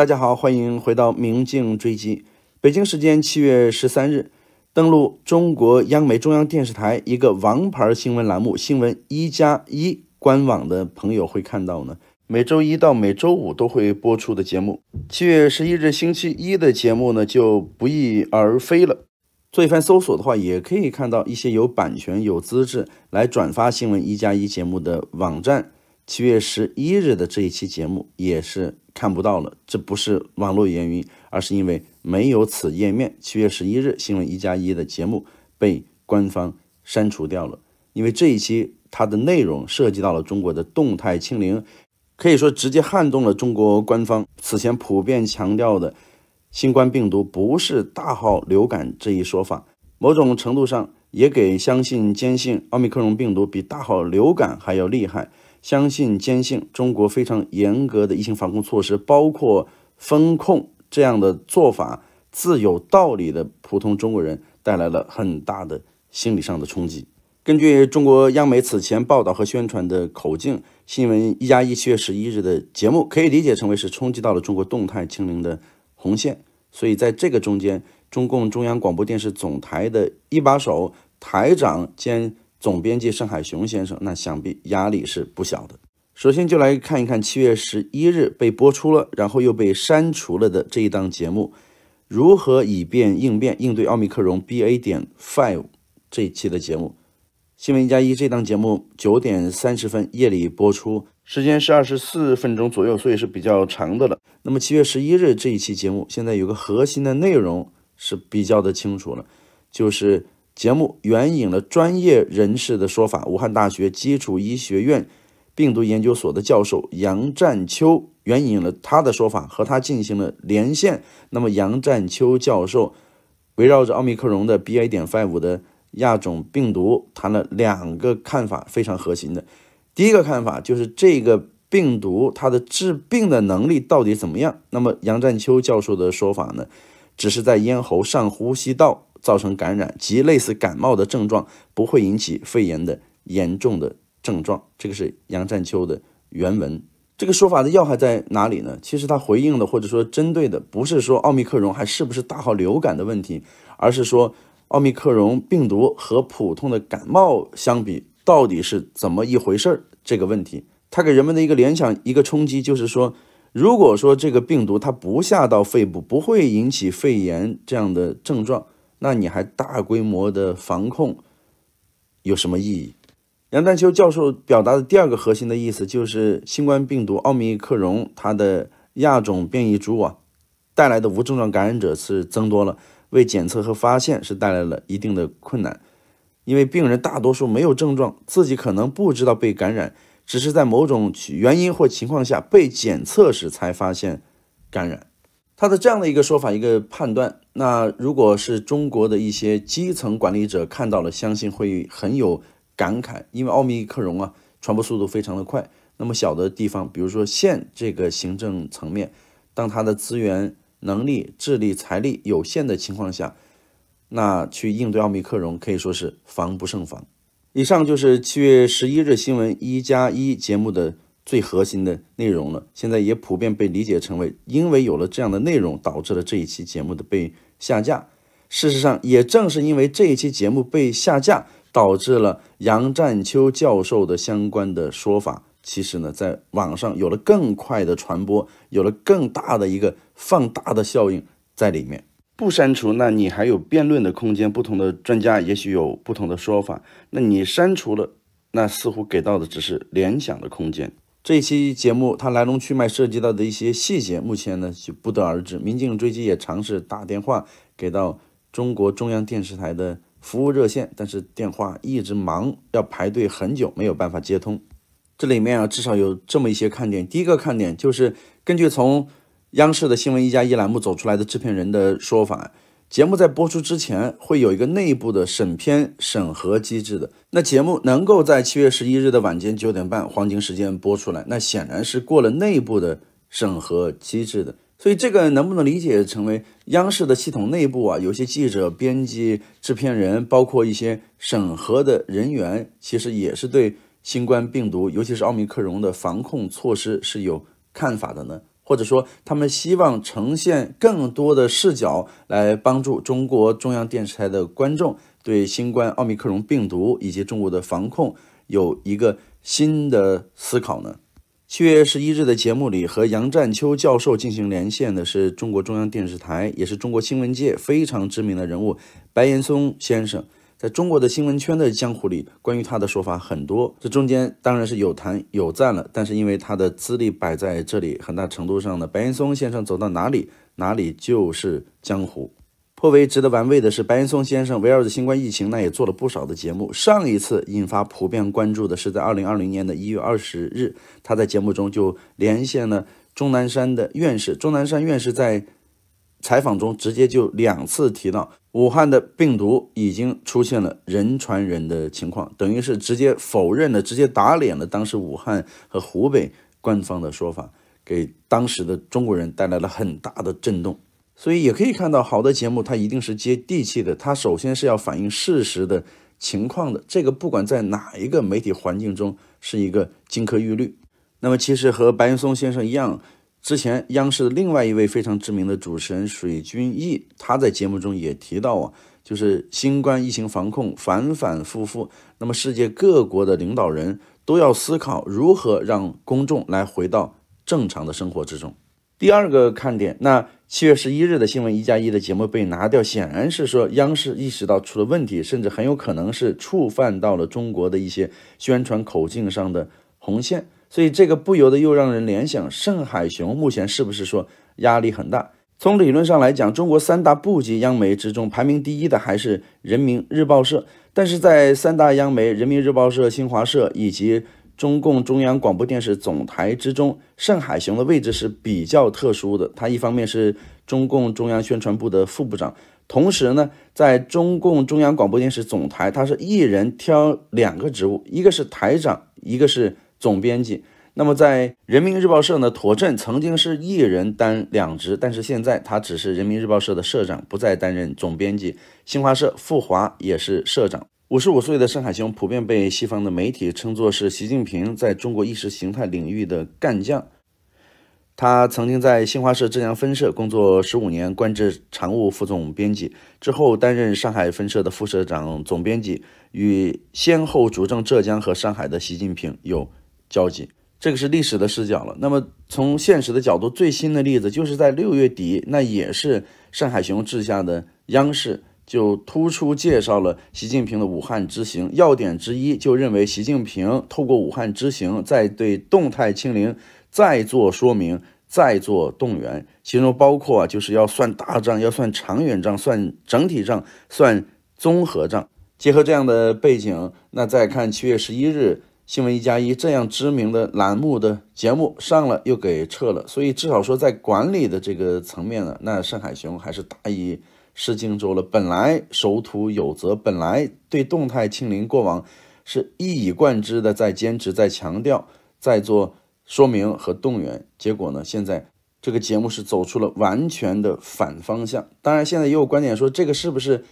大家好，欢迎回到《明镜追击》。北京时间七月十三日，登录中国央媒中央电视台一个王牌新闻栏目《新闻一加一》官网的朋友会看到呢，每周一到每周五都会播出的节目。七月十一日星期一的节目呢就不翼而飞了。做一番搜索的话，也可以看到一些有版权、有资质来转发《新闻一加一》节目的网站。七月十一日的这一期节目也是。看不到了，这不是网络原因，而是因为没有此页面。七月十一日，新闻一加一的节目被官方删除掉了，因为这一期它的内容涉及到了中国的动态清零，可以说直接撼动了中国官方此前普遍强调的新冠病毒不是大号流感这一说法。某种程度上，也给相信坚信奥密克戎病毒比大号流感还要厉害。相信坚信，中国非常严格的疫情防控措施，包括封控这样的做法，自有道理的普通中国人带来了很大的心理上的冲击。根据中国央媒此前报道和宣传的口径，新闻一加一七月十一日的节目可以理解成为是冲击到了中国动态清零的红线。所以在这个中间，中共中央广播电视总台的一把手、台长兼。总编辑盛海雄先生，那想必压力是不小的。首先就来看一看七月十一日被播出了，然后又被删除了的这一档节目，如何以便应变应对奥密克戎 BA. 点 five 这一期的节目。新闻一加一这档节目九点三十分夜里播出，时间是二十四分钟左右，所以是比较长的了。那么七月十一日这一期节目，现在有个核心的内容是比较的清楚了，就是。节目援引了专业人士的说法，武汉大学基础医学院病毒研究所的教授杨占秋援引了他的说法，和他进行了连线。那么，杨占秋教授围绕着奥密克戎的 BA. 点 five 的亚种病毒谈了两个看法，非常核心的。第一个看法就是这个病毒它的治病的能力到底怎么样？那么，杨占秋教授的说法呢，只是在咽喉上呼吸道。造成感染及类似感冒的症状，不会引起肺炎的严重的症状。这个是杨占秋的原文。这个说法的要害在哪里呢？其实他回应的或者说针对的不是说奥密克戎还是不是大号流感的问题，而是说奥密克戎病毒和普通的感冒相比，到底是怎么一回事儿？这个问题，他给人们的一个联想、一个冲击，就是说，如果说这个病毒它不下到肺部，不会引起肺炎这样的症状。那你还大规模的防控有什么意义？杨丹秋教授表达的第二个核心的意思就是，新冠病毒奥密克戎它的亚种变异株啊，带来的无症状感染者是增多了，为检测和发现是带来了一定的困难，因为病人大多数没有症状，自己可能不知道被感染，只是在某种原因或情况下被检测时才发现感染。他的这样的一个说法，一个判断。那如果是中国的一些基层管理者看到了，相信会很有感慨，因为奥密克戎啊，传播速度非常的快。那么小的地方，比如说县这个行政层面，当他的资源、能力、智力、财力有限的情况下，那去应对奥密克戎可以说是防不胜防。以上就是七月十一日新闻一加一节目的。最核心的内容了，现在也普遍被理解成为，因为有了这样的内容，导致了这一期节目的被下架。事实上，也正是因为这一期节目被下架，导致了杨占秋教授的相关的说法，其实呢，在网上有了更快的传播，有了更大的一个放大的效应在里面。不删除，那你还有辩论的空间，不同的专家也许有不同的说法。那你删除了，那似乎给到的只是联想的空间。这期节目它来龙去脉涉及到的一些细节，目前呢就不得而知。民警追击也尝试打电话给到中国中央电视台的服务热线，但是电话一直忙，要排队很久，没有办法接通。这里面啊，至少有这么一些看点。第一个看点就是，根据从央视的新闻一加一栏目走出来的制片人的说法。节目在播出之前会有一个内部的审片审核机制的。那节目能够在七月十一日的晚间九点半黄金时间播出来，那显然是过了内部的审核机制的。所以这个能不能理解成为央视的系统内部啊？有些记者、编辑、制片人，包括一些审核的人员，其实也是对新冠病毒，尤其是奥密克戎的防控措施是有看法的呢？或者说，他们希望呈现更多的视角，来帮助中国中央电视台的观众对新冠奥密克戎病毒以及中国的防控有一个新的思考呢？七月十一日的节目里，和杨占秋教授进行连线的是中国中央电视台，也是中国新闻界非常知名的人物白岩松先生。在中国的新闻圈的江湖里，关于他的说法很多，这中间当然是有谈有赞了。但是因为他的资历摆在这里，很大程度上呢，白岩松先生走到哪里，哪里就是江湖。颇为值得玩味的是，白岩松先生围绕着新冠疫情，那也做了不少的节目。上一次引发普遍关注的是在二零二零年的一月二十日，他在节目中就连线了钟南山的院士。钟南山院士在。采访中直接就两次提到武汉的病毒已经出现了人传人的情况，等于是直接否认了，直接打脸了当时武汉和湖北官方的说法，给当时的中国人带来了很大的震动。所以也可以看到，好的节目它一定是接地气的，它首先是要反映事实的情况的。这个不管在哪一个媒体环境中是一个金科玉律。那么其实和白岩松先生一样。之前央视的另外一位非常知名的主持人水均益，他在节目中也提到啊，就是新冠疫情防控反反复复，那么世界各国的领导人都要思考如何让公众来回到正常的生活之中。第二个看点，那七月十一日的新闻一加一的节目被拿掉，显然是说央视意识到出了问题，甚至很有可能是触犯到了中国的一些宣传口径上的红线。所以这个不由得又让人联想，盛海雄目前是不是说压力很大？从理论上来讲，中国三大部级央媒之中，排名第一的还是人民日报社。但是在三大央媒——人民日报社、新华社以及中共中央广播电视总台之中，盛海雄的位置是比较特殊的。他一方面是中共中央宣传部的副部长，同时呢，在中共中央广播电视总台，他是一人挑两个职务，一个是台长，一个是。总编辑，那么在人民日报社呢？庹震曾经是一人担两职，但是现在他只是人民日报社的社长，不再担任总编辑。新华社傅华也是社长。五十五岁的盛海雄普遍被西方的媒体称作是习近平在中国意识形态领域的干将。他曾经在新华社浙江分社工作十五年，官至常务副总编辑，之后担任上海分社的副社长、总编辑，与先后主政浙江和上海的习近平有。交集，这个是历史的视角了。那么从现实的角度，最新的例子就是在六月底，那也是上海雄治下的央视就突出介绍了习近平的武汉之行。要点之一就认为，习近平透过武汉之行，在对动态清零再做说明、再做动员，其中包括啊，就是要算大账、要算长远账、算整体账、算综合账。结合这样的背景，那再看七月十一日。新闻一加一这样知名的栏目的节目上了又给撤了，所以至少说在管理的这个层面呢，那盛海雄还是大意失荆州了。本来守土有责，本来对动态清零过往是一以贯之的，在坚持、在强调、在做说明和动员，结果呢，现在这个节目是走出了完全的反方向。当然，现在也有观点说，这个是不是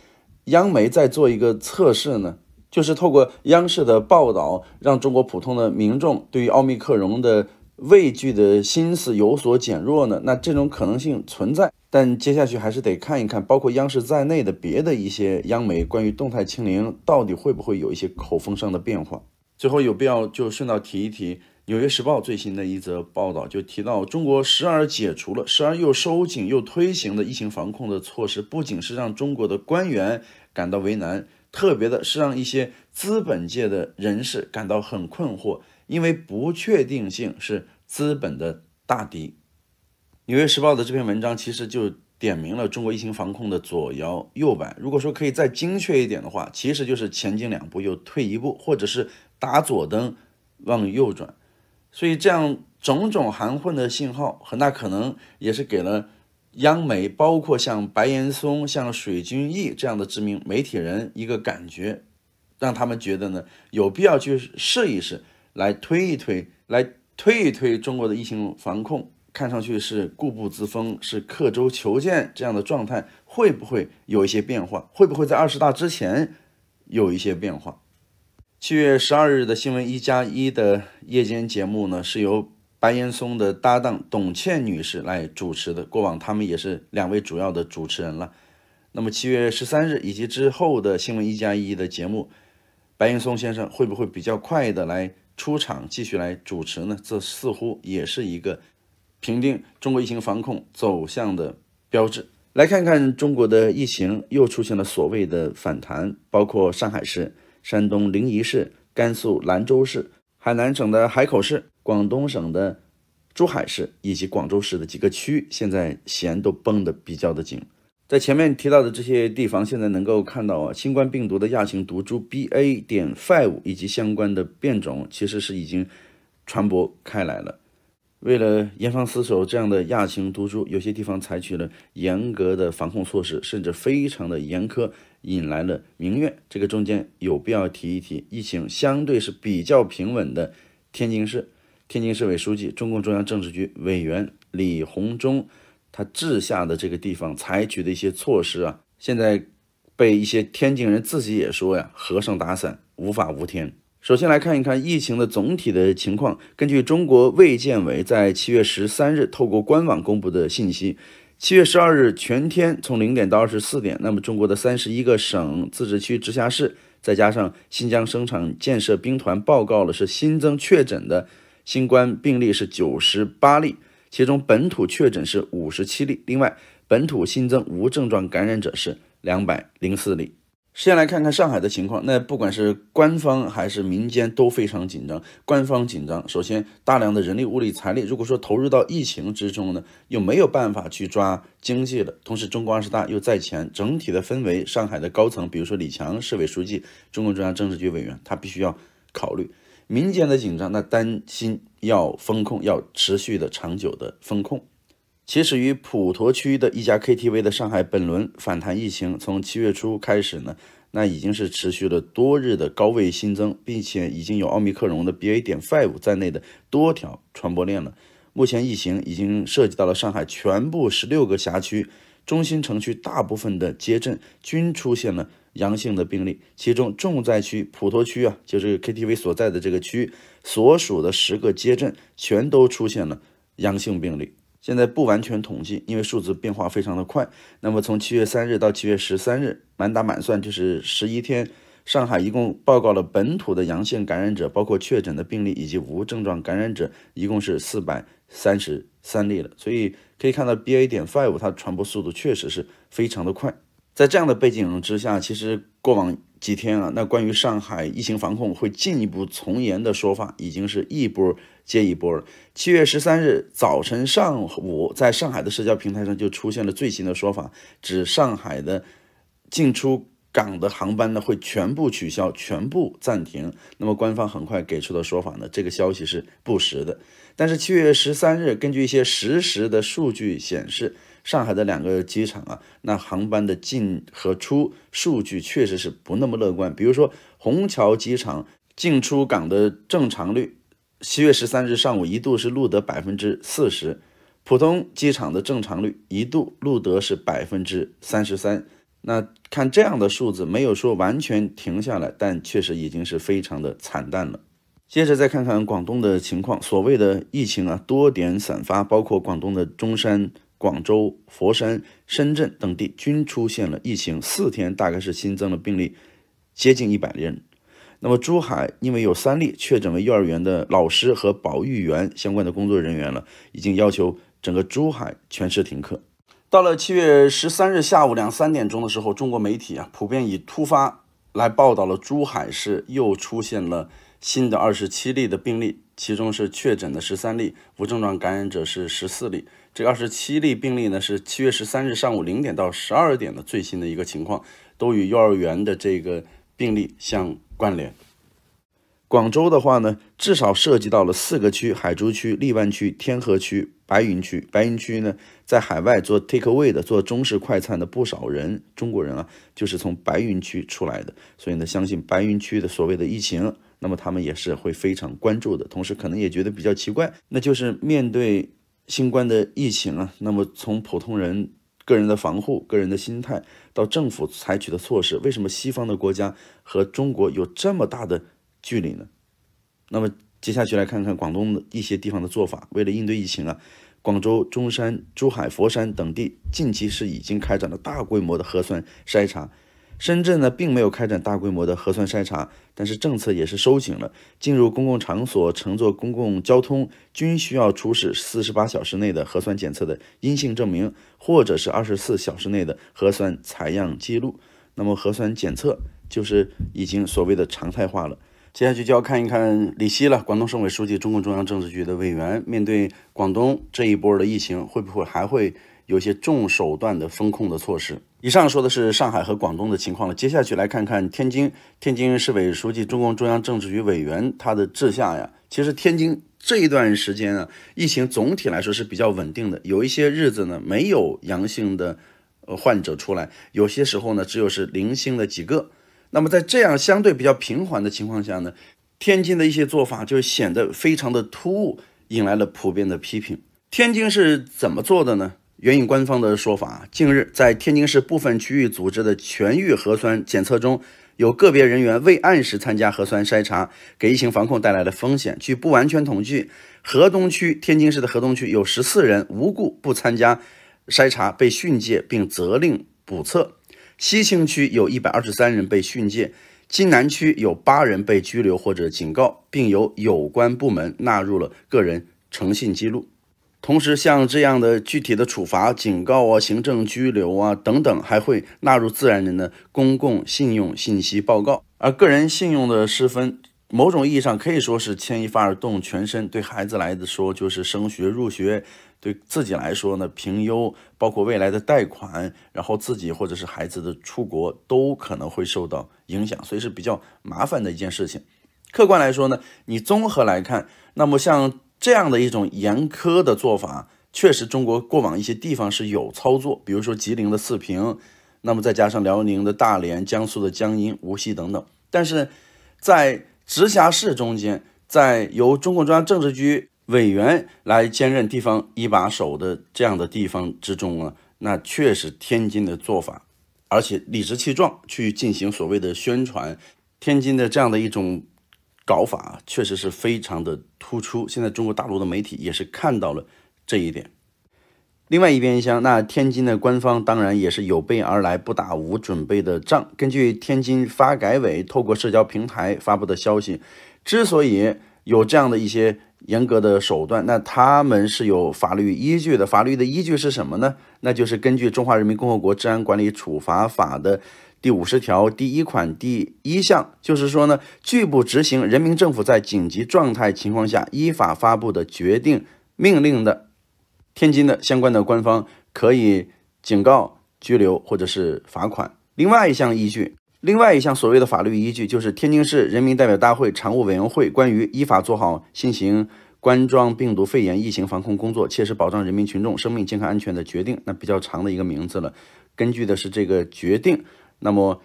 央媒在做一个测试呢？就是透过央视的报道，让中国普通的民众对于奥密克戎的畏惧的心思有所减弱呢？那这种可能性存在，但接下去还是得看一看，包括央视在内的别的一些央媒关于动态清零到底会不会有一些口风上的变化。最后有必要就顺道提一提《纽约时报》最新的一则报道，就提到中国时而解除了，时而又收紧又推行的疫情防控的措施，不仅是让中国的官员感到为难。特别的是，让一些资本界的人士感到很困惑，因为不确定性是资本的大敌。《纽约时报》的这篇文章其实就点明了中国疫情防控的左摇右摆。如果说可以再精确一点的话，其实就是前进两步又退一步，或者是打左灯往右转。所以，这样种种含混的信号，很大可能也是给了。央媒包括像白岩松、像水均益这样的知名媒体人，一个感觉，让他们觉得呢有必要去试一试，来推一推，来推一推中国的疫情防控，看上去是固步自封，是刻舟求剑这样的状态，会不会有一些变化？会不会在二十大之前有一些变化？七月十二日的新闻一加一的夜间节目呢，是由。白岩松的搭档董倩女士来主持的。过往他们也是两位主要的主持人了。那么七月十三日以及之后的新闻一加一的节目，白岩松先生会不会比较快的来出场继续来主持呢？这似乎也是一个评定中国疫情防控走向的标志。来看看中国的疫情又出现了所谓的反弹，包括上海市、山东临沂市、甘肃兰州市、海南省的海口市。广东省的珠海市以及广州市的几个区，现在弦都绷得比较的紧。在前面提到的这些地方，现在能够看到啊，新冠病毒的亚型毒株 B A 点 five 以及相关的变种，其实是已经传播开来了。为了严防死守这样的亚型毒株，有些地方采取了严格的防控措施，甚至非常的严苛，引来了民怨。这个中间有必要提一提，疫情相对是比较平稳的，天津市。天津市委书记、中共中央政治局委员李鸿忠，他治下的这个地方采取的一些措施啊，现在被一些天津人自己也说呀“和尚打伞，无法无天”。首先来看一看疫情的总体的情况。根据中国卫健委在七月十三日透过官网公布的信息，七月十二日全天从零点到二十四点，那么中国的三十一个省、自治区、直辖市，再加上新疆生产建设兵团，报告了是新增确诊的。新冠病例是九十八例，其中本土确诊是五十七例，另外本土新增无症状感染者是两百零四例。先来看看上海的情况，那不管是官方还是民间都非常紧张。官方紧张，首先大量的人力、物力、财力，如果说投入到疫情之中呢，又没有办法去抓经济了。同时，中国二十大又在前，整体的氛围，上海的高层，比如说李强市委书记、中共中央政治局委员，他必须要考虑。民间的紧张，那担心要风控，要持续的、长久的风控。起始于普陀区的一家 KTV 的上海本轮反弹疫情，从七月初开始呢，那已经是持续了多日的高位新增，并且已经有奥密克戎的 BA. 点 five 在内的多条传播链了。目前疫情已经涉及到了上海全部十六个辖区，中心城区大部分的街镇均出现了。阳性的病例，其中重灾区普陀区啊，就是 KTV 所在的这个区，所属的十个街镇全都出现了阳性病例。现在不完全统计，因为数字变化非常的快。那么从七月三日到七月十三日，满打满算就是十一天，上海一共报告了本土的阳性感染者，包括确诊的病例以及无症状感染者，一共是四百三十三例了。所以可以看到 BA. 点 five 它传播速度确实是非常的快。在这样的背景之下，其实过往几天啊，那关于上海疫情防控会进一步从严的说法，已经是一波接一波了。七月十三日早晨上午，在上海的社交平台上就出现了最新的说法，指上海的进出港的航班呢会全部取消，全部暂停。那么官方很快给出的说法呢，这个消息是不实的。但是七月十三日，根据一些实时的数据显示。上海的两个机场啊，那航班的进和出数据确实是不那么乐观。比如说虹桥机场进出港的正常率，七月十三日上午一度是录得百分之四十；浦东机场的正常率一度录得是百分之三十三。那看这样的数字，没有说完全停下来，但确实已经是非常的惨淡了。接着再看看广东的情况，所谓的疫情啊多点散发，包括广东的中山。广州、佛山、深圳等地均出现了疫情，四天大概是新增的病例接近一百人。那么珠海因为有三例确诊为幼儿园的老师和保育员相关的工作人员了，已经要求整个珠海全市停课。到了七月十三日下午两三点钟的时候，中国媒体啊普遍以突发来报道了珠海市又出现了新的二十七例的病例，其中是确诊的十三例，无症状感染者是十四例。这二十七例病例呢，是七月十三日上午零点到十二点的最新的一个情况，都与幼儿园的这个病例相关联。广州的话呢，至少涉及到了四个区：海珠区、荔湾区、天河区、白云区。白云区呢，在海外做 take away 的、做中式快餐的不少人，中国人啊，就是从白云区出来的。所以呢，相信白云区的所谓的疫情，那么他们也是会非常关注的。同时，可能也觉得比较奇怪，那就是面对。新冠的疫情啊，那么从普通人个人的防护、个人的心态到政府采取的措施，为什么西方的国家和中国有这么大的距离呢？那么接下去来看看广东的一些地方的做法。为了应对疫情啊，广州、中山、珠海、佛山等地近期是已经开展了大规模的核酸筛查。深圳呢，并没有开展大规模的核酸筛查，但是政策也是收紧了。进入公共场所、乘坐公共交通，均需要出示四十八小时内的核酸检测的阴性证明，或者是二十四小时内的核酸采样记录。那么，核酸检测就是已经所谓的常态化了。接下去就要看一看李希了，广东省委书记、中共中央政治局的委员，面对广东这一波的疫情，会不会还会？有些重手段的风控的措施。以上说的是上海和广东的情况了，接下去来看看天津。天津市委书记、中共中央政治局委员，他的治下呀，其实天津这一段时间啊，疫情总体来说是比较稳定的。有一些日子呢，没有阳性的患者出来，有些时候呢，只有是零星的几个。那么在这样相对比较平缓的情况下呢，天津的一些做法就显得非常的突兀，引来了普遍的批评。天津是怎么做的呢？援引官方的说法，近日在天津市部分区域组织的全域核酸检测中，有个别人员未按时参加核酸筛查，给疫情防控带来了风险。据不完全统计，河东区（天津市的河东区）有十四人无故不参加筛查被训诫并责令补测，西青区有一百二十三人被训诫，津南区有八人被拘留或者警告，并由有关部门纳入了个人诚信记录。同时，像这样的具体的处罚、警告啊、行政拘留啊等等，还会纳入自然人的公共信用信息报告。而个人信用的失分，某种意义上可以说是牵一发而动全身。对孩子来说，就是升学、入学；对自己来说呢，评优，包括未来的贷款，然后自己或者是孩子的出国，都可能会受到影响。所以是比较麻烦的一件事情。客观来说呢，你综合来看，那么像。这样的一种严苛的做法，确实中国过往一些地方是有操作，比如说吉林的四平，那么再加上辽宁的大连、江苏的江阴、无锡等等。但是在直辖市中间，在由中共中央政治局委员来兼任地方一把手的这样的地方之中啊，那确实天津的做法，而且理直气壮去进行所谓的宣传，天津的这样的一种。搞法啊，确实是非常的突出。现在中国大陆的媒体也是看到了这一点。另外一边厢，那天津的官方当然也是有备而来，不打无准备的仗。根据天津发改委透过社交平台发布的消息，之所以有这样的一些严格的手段，那他们是有法律依据的。法律的依据是什么呢？那就是根据《中华人民共和国治安管理处罚法》的。第五十条第一款第一项，就是说呢，拒不执行人民政府在紧急状态情况下依法发布的决定、命令的，天津的相关的官方可以警告、拘留或者是罚款。另外一项依据，另外一项所谓的法律依据就是《天津市人民代表大会常务委员会关于依法做好新型冠状病毒肺炎疫情防控工作，切实保障人民群众生命健康安全的决定》，那比较长的一个名字了。根据的是这个决定。那么，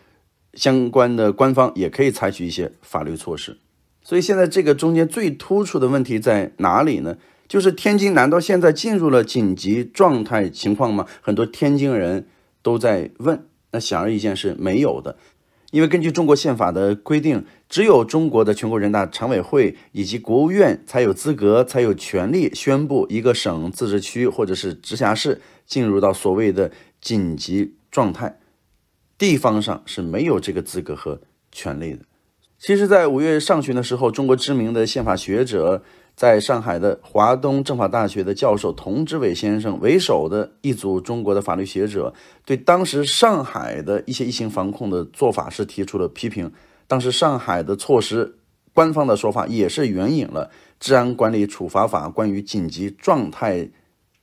相关的官方也可以采取一些法律措施。所以现在这个中间最突出的问题在哪里呢？就是天津，难道现在进入了紧急状态情况吗？很多天津人都在问。那显而易见是没有的，因为根据中国宪法的规定，只有中国的全国人大常委会以及国务院才有资格、才有权利宣布一个省、自治区或者是直辖市进入到所谓的紧急状态。地方上是没有这个资格和权利的。其实，在五月上旬的时候，中国知名的宪法学者，在上海的华东政法大学的教授佟志伟先生为首的一组中国的法律学者，对当时上海的一些疫情防控的做法是提出了批评。当时上海的措施，官方的说法也是援引了《治安管理处罚法》关于紧急状态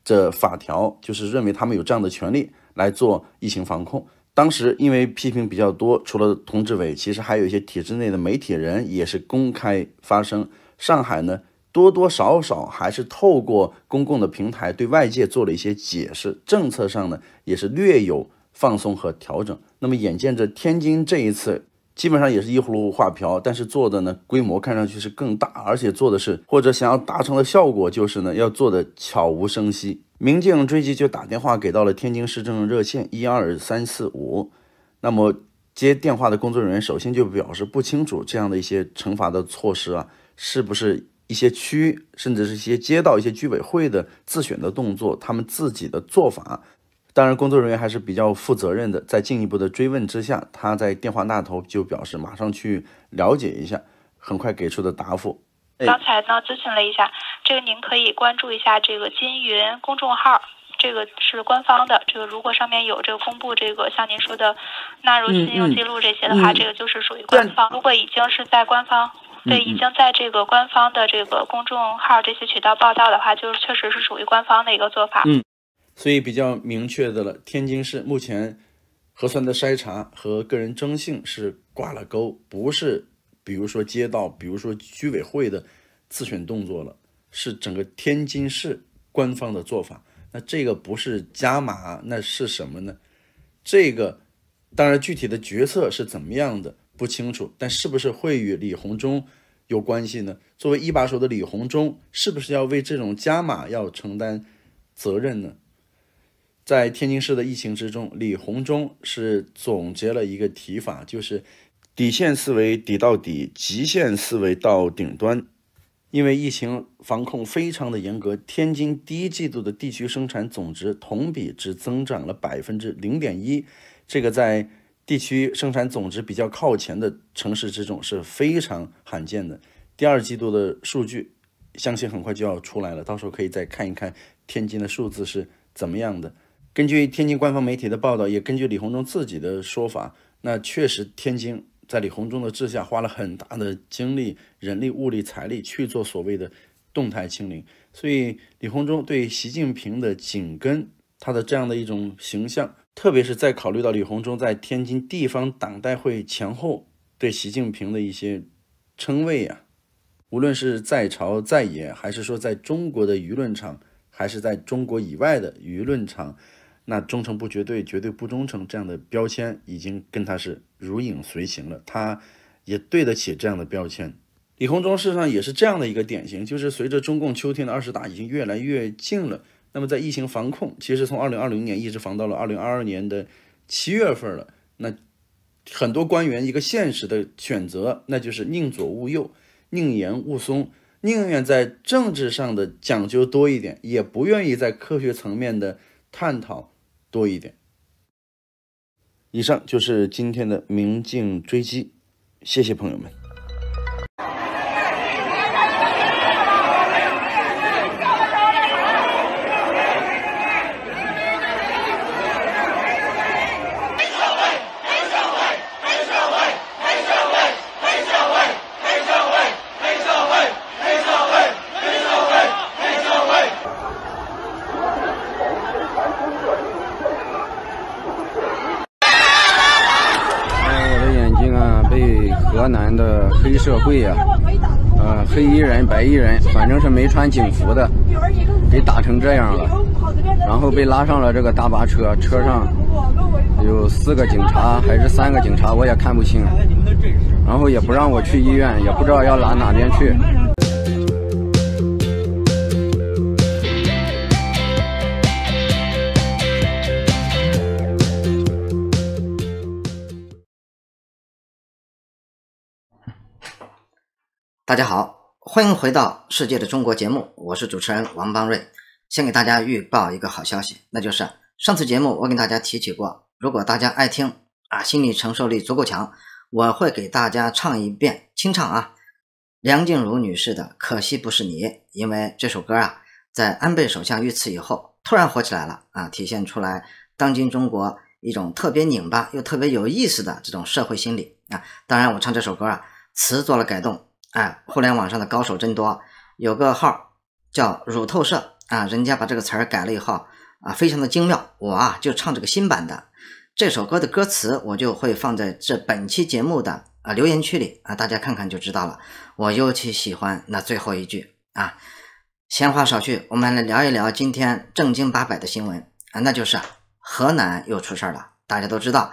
的法条，就是认为他们有这样的权利来做疫情防控。当时因为批评比较多，除了佟志伟，其实还有一些体制内的媒体人也是公开发声。上海呢，多多少少还是透过公共的平台对外界做了一些解释，政策上呢也是略有放松和调整。那么眼见着天津这一次基本上也是依葫芦画瓢，但是做的呢规模看上去是更大，而且做的是或者想要达成的效果就是呢要做的悄无声息。民警追击就打电话给到了天津市政热线一二三四五，那么接电话的工作人员首先就表示不清楚这样的一些惩罚的措施啊，是不是一些区甚至是一些街道、一些居委会的自选的动作，他们自己的做法。当然，工作人员还是比较负责任的，在进一步的追问之下，他在电话那头就表示马上去了解一下，很快给出的答复。刚才呢咨询了一下，这个您可以关注一下这个金云公众号，这个是官方的。这个如果上面有这个公布这个像您说的纳入信用记录这些的话，这个就是属于官方。如果已经是在官方，对，已经在这个官方的这个公众号这些渠道报道的话，就是确实是属于官方的一个做法。嗯，所以比较明确的了，天津市目前核酸的筛查和个人征信是挂了钩，不是。比如说街道，比如说居委会的自选动作了，是整个天津市官方的做法。那这个不是加码，那是什么呢？这个当然具体的决策是怎么样的不清楚，但是不是会与李鸿忠有关系呢？作为一把手的李鸿忠，是不是要为这种加码要承担责任呢？在天津市的疫情之中，李鸿忠是总结了一个提法，就是。底线思维底到底，极限思维到顶端。因为疫情防控非常的严格，天津第一季度的地区生产总值同比只增长了百分之零点一，这个在地区生产总值比较靠前的城市之中是非常罕见的。第二季度的数据相信很快就要出来了，到时候可以再看一看天津的数字是怎么样的。根据天津官方媒体的报道，也根据李鸿忠自己的说法，那确实天津。在李鸿忠的治下，花了很大的精力、人力、物力、财力去做所谓的动态清零，所以李鸿忠对习近平的紧跟，他的这样的一种形象，特别是在考虑到李鸿忠在天津地方党代会前后对习近平的一些称谓啊，无论是在朝在野，还是说在中国的舆论场，还是在中国以外的舆论场。那忠诚不绝对，绝对不忠诚这样的标签已经跟他是如影随形了，他也对得起这样的标签。李鸿忠事实上也是这样的一个典型，就是随着中共秋天的二十大已经越来越近了，那么在疫情防控，其实从二零二零年一直防到了二零二二年的七月份了。那很多官员一个现实的选择，那就是宁左勿右，宁严勿松，宁愿在政治上的讲究多一点，也不愿意在科学层面的探讨。多一点。以上就是今天的明镜追击，谢谢朋友们。黑社会呀，呃，黑衣人、白衣人，反正是没穿警服的，给打成这样了，然后被拉上了这个大巴车，车上有四个警察还是三个警察，我也看不清，然后也不让我去医院，也不知道要拉哪边去。大家好，欢迎回到《世界的中国》节目，我是主持人王邦瑞。先给大家预报一个好消息，那就是上次节目我给大家提起过，如果大家爱听啊，心理承受力足够强，我会给大家唱一遍清唱啊，梁静茹女士的《可惜不是你》，因为这首歌啊，在安倍首相遇刺以后突然火起来了啊，体现出来当今中国一种特别拧巴又特别有意思的这种社会心理啊。当然，我唱这首歌啊，词做了改动。哎，互联网上的高手真多，有个号叫“乳透社”啊，人家把这个词儿改了以后啊，非常的精妙。我啊就唱这个新版的这首歌的歌词，我就会放在这本期节目的啊留言区里啊，大家看看就知道了。我尤其喜欢那最后一句啊。闲话少叙，我们来聊一聊今天正经八百的新闻啊，那就是河南又出事儿了。大家都知道，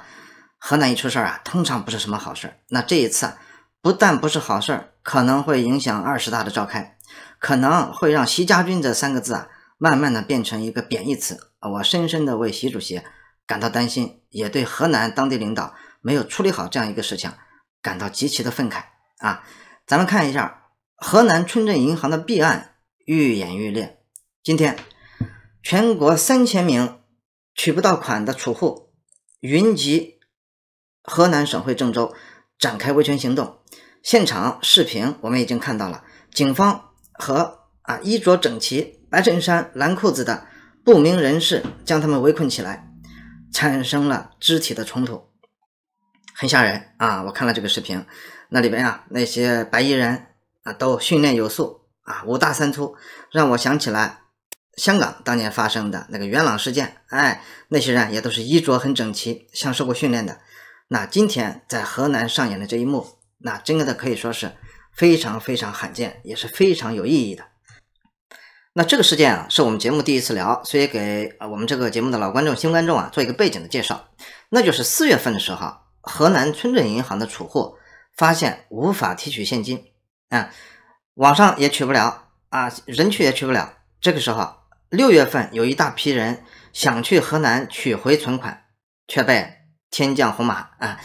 河南一出事儿啊，通常不是什么好事儿。那这一次不但不是好事儿。可能会影响二十大的召开，可能会让“习家军”这三个字啊，慢慢的变成一个贬义词啊！我深深的为习主席感到担心，也对河南当地领导没有处理好这样一个事情感到极其的愤慨啊！咱们看一下，河南村镇银行的弊案愈演愈烈，今天，全国三千名取不到款的储户云集河南省会郑州，展开维权行动。现场视频我们已经看到了，警方和啊衣着整齐、白衬衫、蓝裤子的不明人士将他们围困起来，产生了肢体的冲突，很吓人啊！我看了这个视频，那里边啊那些白衣人啊都训练有素啊，五大三粗，让我想起来香港当年发生的那个元朗事件。哎，那些人也都是衣着很整齐，像受过训练的。那今天在河南上演的这一幕。那真的可以说是非常非常罕见，也是非常有意义的。那这个事件啊，是我们节目第一次聊，所以给我们这个节目的老观众、新观众啊，做一个背景的介绍。那就是四月份的时候，河南村镇银行的储户发现无法提取现金啊，网上也取不了啊，人去也取不了。这个时候，六月份有一大批人想去河南取回存款，却被天降红马啊。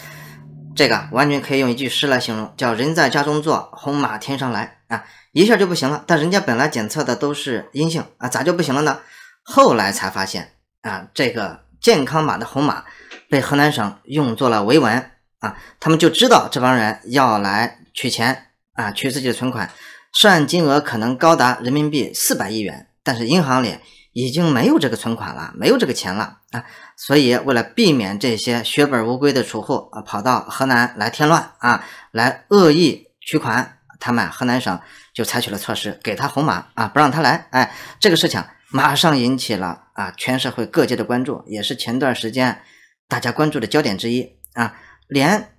这个完全可以用一句诗来形容，叫“人在家中坐，红马天上来”啊，一下就不行了。但人家本来检测的都是阴性啊，咋就不行了呢？后来才发现啊，这个健康码的红码被河南省用作了维文啊，他们就知道这帮人要来取钱啊，取自己的存款，涉案金额可能高达人民币四百亿元，但是银行里。已经没有这个存款了，没有这个钱了啊！所以为了避免这些血本无归的储户啊跑到河南来添乱啊，来恶意取款，他们河南省就采取了措施，给他红码啊，不让他来。哎，这个事情马上引起了啊全社会各界的关注，也是前段时间大家关注的焦点之一啊。连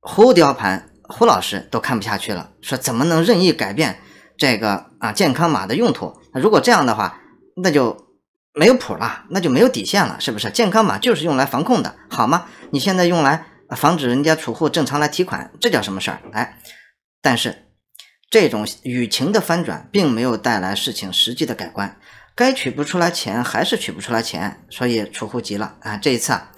胡雕盘胡老师都看不下去了，说怎么能任意改变这个啊健康码的用途？如果这样的话。那就没有谱了，那就没有底线了，是不是？健康码就是用来防控的，好吗？你现在用来防止人家储户正常来提款，这叫什么事儿？哎，但是这种雨情的翻转，并没有带来事情实际的改观，该取不出来钱还是取不出来钱，所以储户急了啊！这一次啊，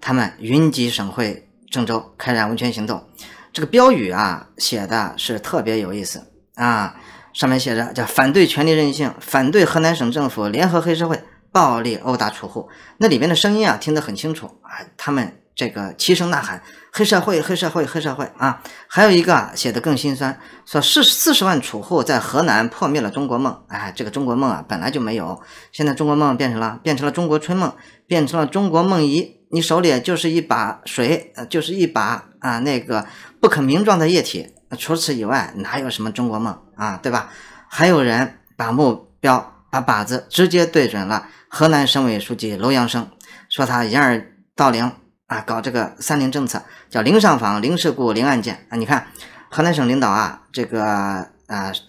他们云集省会郑州，开展维权行动，这个标语啊，写的是特别有意思啊。上面写着叫反对权力任性，反对河南省政府联合黑社会暴力殴打储户。那里边的声音啊，听得很清楚啊，他们这个齐声呐喊：“黑社会，黑社会，黑社会！”啊，还有一个啊，写的更心酸，说四四十万储户在河南破灭了中国梦。哎，这个中国梦啊，本来就没有，现在中国梦变成了变成了中国春梦，变成了中国梦遗。你手里就是一把水，呃，就是一把啊，那个不可名状的液体。除此以外，哪有什么中国梦？啊，对吧？还有人把目标、把靶子直接对准了河南省委书记楼阳生，说他掩耳盗铃啊，搞这个“三零”政策，叫“零上访、零事故、零案件”。啊，你看河南省领导啊，这个啊，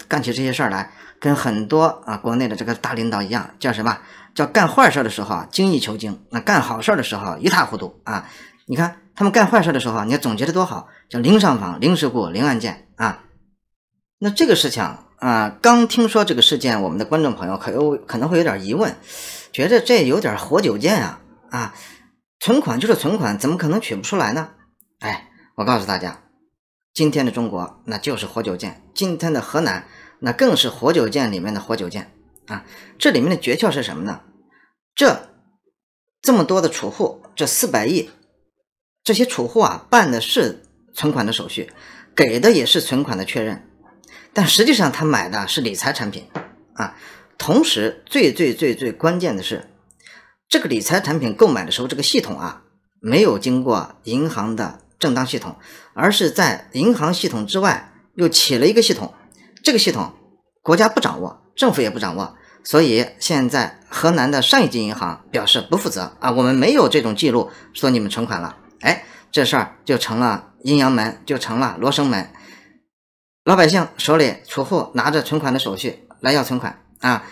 干起这些事儿来，跟很多啊国内的这个大领导一样，叫什么？叫干坏事儿的时候精益求精，那干好事儿的时候一塌糊涂啊！你看他们干坏事儿的时候，你看总结的多好，叫“零上访、零事故、零案件”啊。那这个事情啊，刚听说这个事件，我们的观众朋友可有可能会有点疑问，觉得这有点活久见啊啊！存款就是存款，怎么可能取不出来呢？哎，我告诉大家，今天的中国那就是活久见，今天的河南那更是活久见里面的活久见啊！这里面的诀窍是什么呢？这这么多的储户，这四百亿，这些储户啊办的是存款的手续，给的也是存款的确认。但实际上他买的是理财产品，啊，同时最最最最关键的是，这个理财产品购买的时候，这个系统啊没有经过银行的正当系统，而是在银行系统之外又起了一个系统，这个系统国家不掌握，政府也不掌握，所以现在河南的上一级银行表示不负责啊，我们没有这种记录说你们存款了，哎，这事儿就成了阴阳门，就成了罗生门。老百姓手里储户拿着存款的手续来要存款啊，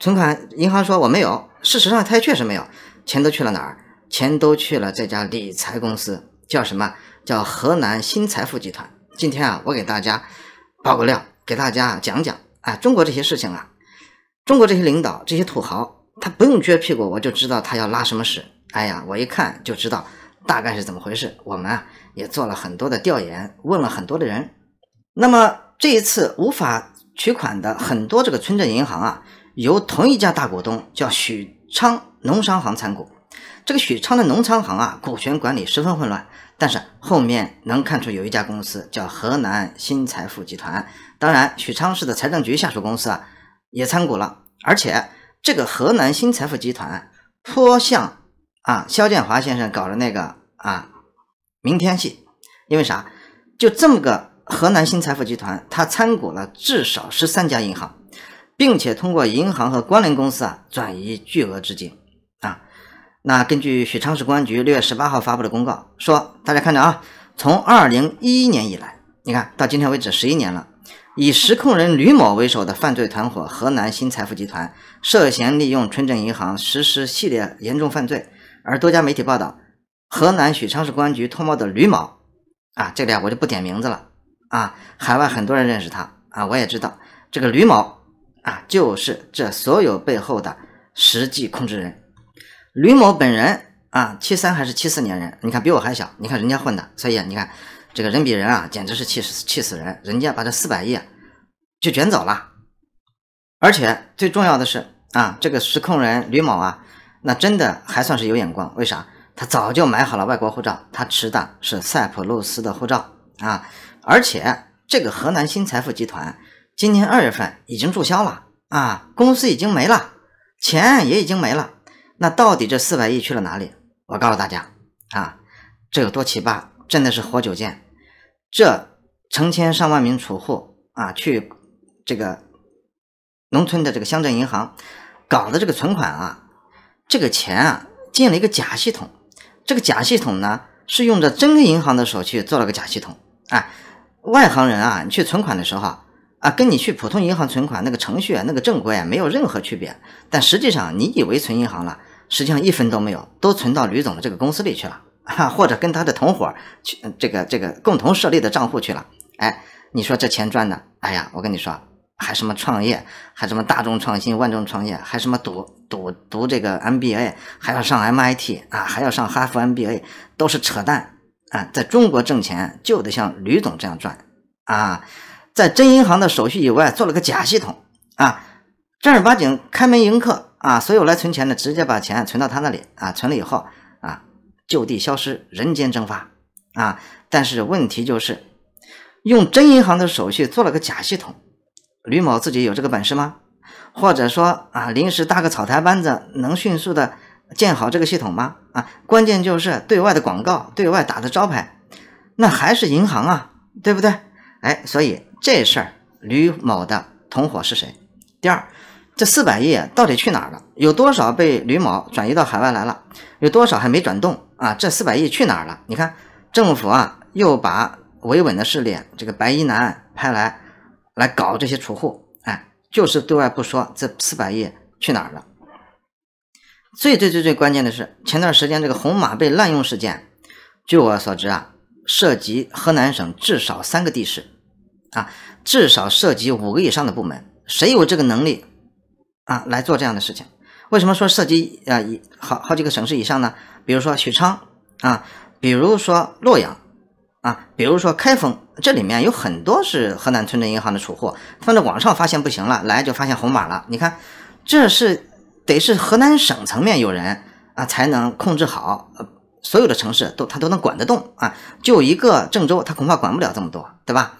存款银行说我没有，事实上他也确实没有，钱都去了哪儿？钱都去了这家理财公司，叫什么？叫河南新财富集团。今天啊，我给大家爆个料，给大家讲讲啊，中国这些事情啊，中国这些领导、这些土豪，他不用撅屁股，我就知道他要拉什么屎。哎呀，我一看就知道大概是怎么回事。我们啊也做了很多的调研，问了很多的人。那么这一次无法取款的很多这个村镇银行啊，由同一家大股东叫许昌农商行参股。这个许昌的农商行啊，股权管理十分混乱。但是后面能看出有一家公司叫河南新财富集团，当然许昌市的财政局下属公司啊也参股了。而且这个河南新财富集团颇像啊肖建华先生搞的那个啊明天系，因为啥就这么个。河南新财富集团，它参股了至少十三家银行，并且通过银行和关联公司啊转移巨额资金啊。那根据许昌市公安局六月十八号发布的公告说，大家看着啊，从二零一一年以来，你看到今天为止十一年了，以实控人吕某为首的犯罪团伙河南新财富集团涉嫌利用村镇银行实施系列严重犯罪。而多家媒体报道，河南许昌市公安局通报的吕某啊，这里啊我就不点名字了。啊，海外很多人认识他啊，我也知道这个吕某啊，就是这所有背后的实际控制人，吕某本人啊，七三还是七四年人？你看比我还小，你看人家混的，所以你看这个人比人啊，简直是气死气死人！人家把这四百亿就卷走了，而且最重要的是啊，这个实控人吕某啊，那真的还算是有眼光，为啥？他早就买好了外国护照，他持的是塞浦路斯的护照啊。而且这个河南新财富集团今年二月份已经注销了啊，公司已经没了，钱也已经没了。那到底这四百亿去了哪里？我告诉大家啊，这有多奇葩，真的是活久见。这成千上万名储户啊，去这个农村的这个乡镇银行搞的这个存款啊，这个钱啊，进了一个假系统。这个假系统呢，是用着真银行的手去做了个假系统啊。外行人啊，你去存款的时候啊，跟你去普通银行存款那个程序、那个正规啊，没有任何区别。但实际上，你以为存银行了，实际上一分都没有，都存到吕总的这个公司里去了，或者跟他的同伙去这个这个共同设立的账户去了。哎，你说这钱赚的？哎呀，我跟你说，还什么创业，还什么大众创新、万众创业，还什么赌赌读这个 MBA，还要上 MIT 啊，还要上哈佛 MBA，都是扯淡。啊，在中国挣钱就得像吕总这样赚，啊，在真银行的手续以外做了个假系统，啊，正儿八经开门迎客，啊，所有来存钱的直接把钱存到他那里，啊，存了以后，啊，就地消失，人间蒸发，啊，但是问题就是，用真银行的手续做了个假系统，吕某自己有这个本事吗？或者说啊，临时搭个草台班子能迅速的？建好这个系统吗？啊，关键就是对外的广告，对外打的招牌，那还是银行啊，对不对？哎，所以这事儿吕某的同伙是谁？第二，这四百亿到底去哪儿了？有多少被吕某转移到海外来了？有多少还没转动？啊，这四百亿去哪儿了？你看政府啊，又把维稳的势力这个白衣男派来，来搞这些储户，哎，就是对外不说这四百亿去哪儿了。最最最最关键的是，前段时间这个红码被滥用事件，据我所知啊，涉及河南省至少三个地市，啊，至少涉及五个以上的部门。谁有这个能力啊来做这样的事情？为什么说涉及啊一好好几个省市以上呢？比如说许昌啊，比如说洛阳啊，比如说开封，这里面有很多是河南村镇银行的储户放在网上发现不行了，来就发现红码了。你看，这是。得是河南省层面有人啊，才能控制好所有的城市，都他都能管得动啊。就一个郑州，他恐怕管不了这么多，对吧？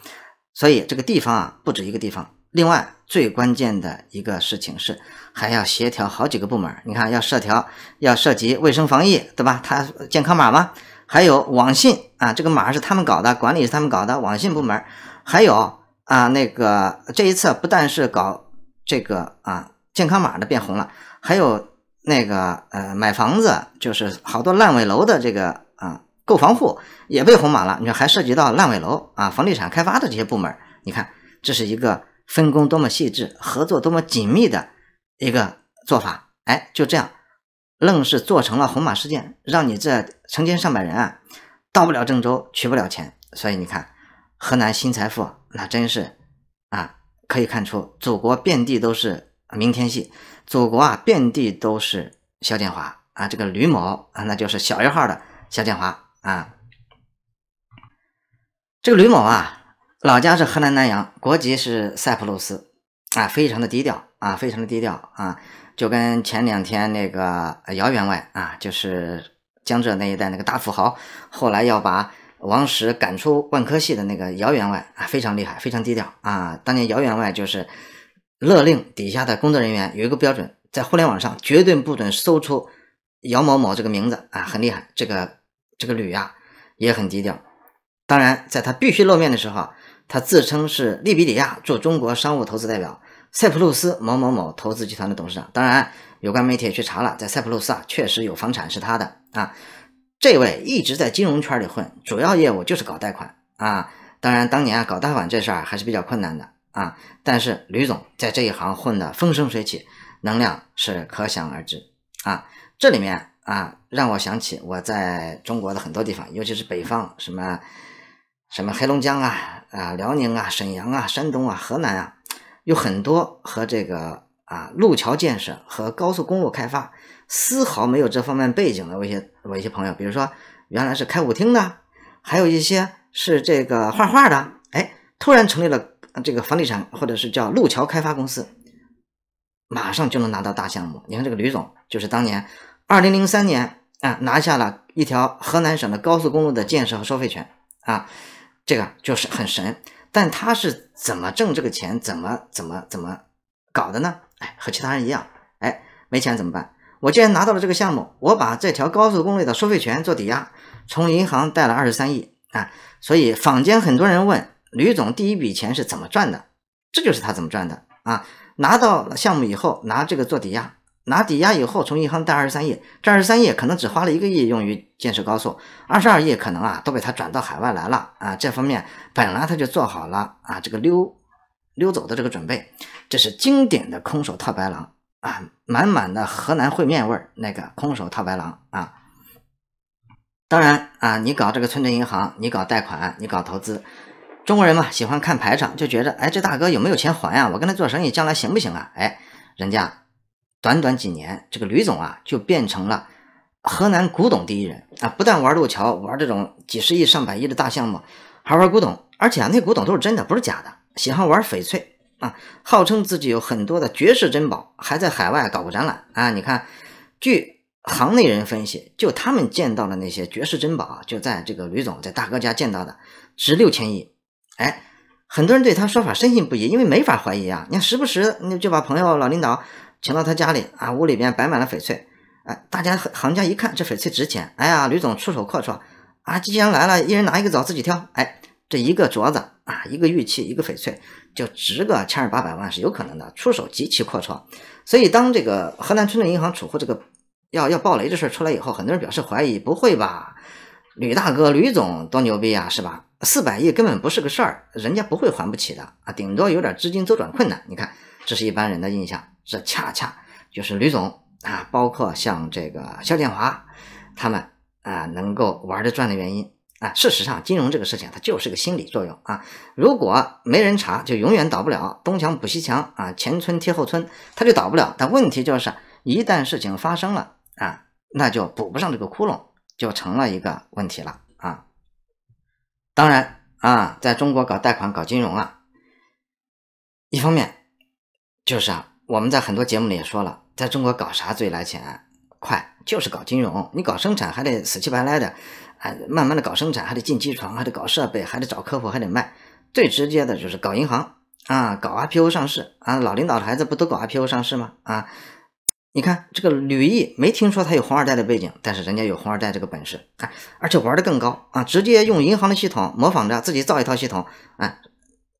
所以这个地方啊，不止一个地方。另外，最关键的一个事情是，还要协调好几个部门。你看，要涉条，要涉及卫生防疫，对吧？它健康码吗？还有网信啊，这个码是他们搞的，管理是他们搞的，网信部门。还有啊，那个这一次不但是搞这个啊健康码的变红了。还有那个呃，买房子就是好多烂尾楼的这个啊，购房户也被红码了。你说还涉及到烂尾楼啊，房地产开发的这些部门，你看这是一个分工多么细致、合作多么紧密的一个做法。哎，就这样，愣是做成了红码事件，让你这成千上百人啊，到不了郑州取不了钱。所以你看，河南新财富那真是啊，可以看出祖国遍地都是明天戏。祖国啊，遍地都是肖建华啊！这个吕某啊，那就是小一号的肖建华啊。这个吕某啊，老家是河南南阳，国籍是塞浦路斯啊，非常的低调啊，非常的低调啊。就跟前两天那个姚员外啊，就是江浙那一带那个大富豪，后来要把王石赶出万科系的那个姚员外啊，非常厉害，非常低调啊。当年姚员外就是。勒令底下的工作人员有一个标准，在互联网上绝对不准搜出姚某某这个名字啊，很厉害。这个这个吕啊也很低调。当然，在他必须露面的时候，他自称是利比里亚驻中国商务投资代表，塞浦路斯某某某投资集团的董事长。当然，有关媒体也去查了，在塞浦路斯啊，确实有房产是他的啊。这位一直在金融圈里混，主要业务就是搞贷款啊。当然，当年啊搞贷款这事儿还是比较困难的。啊！但是吕总在这一行混的风生水起，能量是可想而知啊！这里面啊，让我想起我在中国的很多地方，尤其是北方，什么什么黑龙江啊、啊辽宁啊、沈阳啊、山东啊、河南啊，有很多和这个啊路桥建设和高速公路开发丝毫没有这方面背景的我一些我一些朋友，比如说原来是开舞厅的，还有一些是这个画画的，哎，突然成立了。这个房地产或者是叫路桥开发公司，马上就能拿到大项目。你看这个吕总，就是当年二零零三年啊，拿下了一条河南省的高速公路的建设和收费权啊，这个就是很神。但他是怎么挣这个钱？怎么怎么怎么搞的呢？哎，和其他人一样，哎，没钱怎么办？我既然拿到了这个项目，我把这条高速公路的收费权做抵押，从银行贷了二十三亿啊。所以坊间很多人问。吕总第一笔钱是怎么赚的？这就是他怎么赚的啊！拿到了项目以后，拿这个做抵押，拿抵押以后从银行贷二十三亿，这二十三亿可能只花了一个亿用于建设高速，二十二亿可能啊都被他转到海外来了啊！这方面本来他就做好了啊这个溜溜走的这个准备，这是经典的空手套白狼啊，满满的河南烩面味儿，那个空手套白狼啊！当然啊，你搞这个村镇银行，你搞贷款，你搞投资。中国人嘛喜欢看排场，就觉着哎，这大哥有没有钱还呀？我跟他做生意将来行不行啊？哎，人家短短几年，这个吕总啊就变成了河南古董第一人啊！不但玩路桥，玩这种几十亿上百亿的大项目，还玩古董，而且啊，那古董都是真的，不是假的。喜欢玩翡翠啊，号称自己有很多的绝世珍宝，还在海外搞过展览啊！你看，据行内人分析，就他们见到的那些绝世珍宝，就在这个吕总在大哥家见到的，值六千亿。哎，很多人对他说法深信不疑，因为没法怀疑啊。你看，时不时你就把朋友、老领导请到他家里啊，屋里边摆满了翡翠。哎，大家行家一看，这翡翠值钱。哎呀，吕总出手阔绰啊！既然来了，一人拿一个枣自己挑。哎，这一个镯子啊，一个玉器，一个翡翠，就值个千儿八百万是有可能的，出手极其阔绰。所以，当这个河南村镇银行储户这个要要暴雷这事儿出来以后，很多人表示怀疑：不会吧？吕大哥、吕总多牛逼呀，是吧？四百亿根本不是个事儿，人家不会还不起的啊，顶多有点资金周转困难。你看，这是一般人的印象，这恰恰就是吕总啊，包括像这个肖建华他们啊，能够玩得转的原因啊。事实上，金融这个事情它就是个心理作用啊。如果没人查，就永远倒不了，东墙补西墙啊，前村贴后村，它就倒不了。但问题就是，一旦事情发生了啊，那就补不上这个窟窿。就成了一个问题了啊！当然啊，在中国搞贷款、搞金融啊，一方面就是啊，我们在很多节目里也说了，在中国搞啥最来钱快？就是搞金融。你搞生产还得死气白赖的，哎，慢慢的搞生产还得进机床，还得搞设备，还得找客户，还得卖。最直接的就是搞银行啊，搞 IPO 上市啊，老领导的孩子不都搞 IPO 上市吗？啊！你看这个吕毅，没听说他有红二代的背景，但是人家有红二代这个本事，啊，而且玩的更高啊，直接用银行的系统，模仿着自己造一套系统，啊，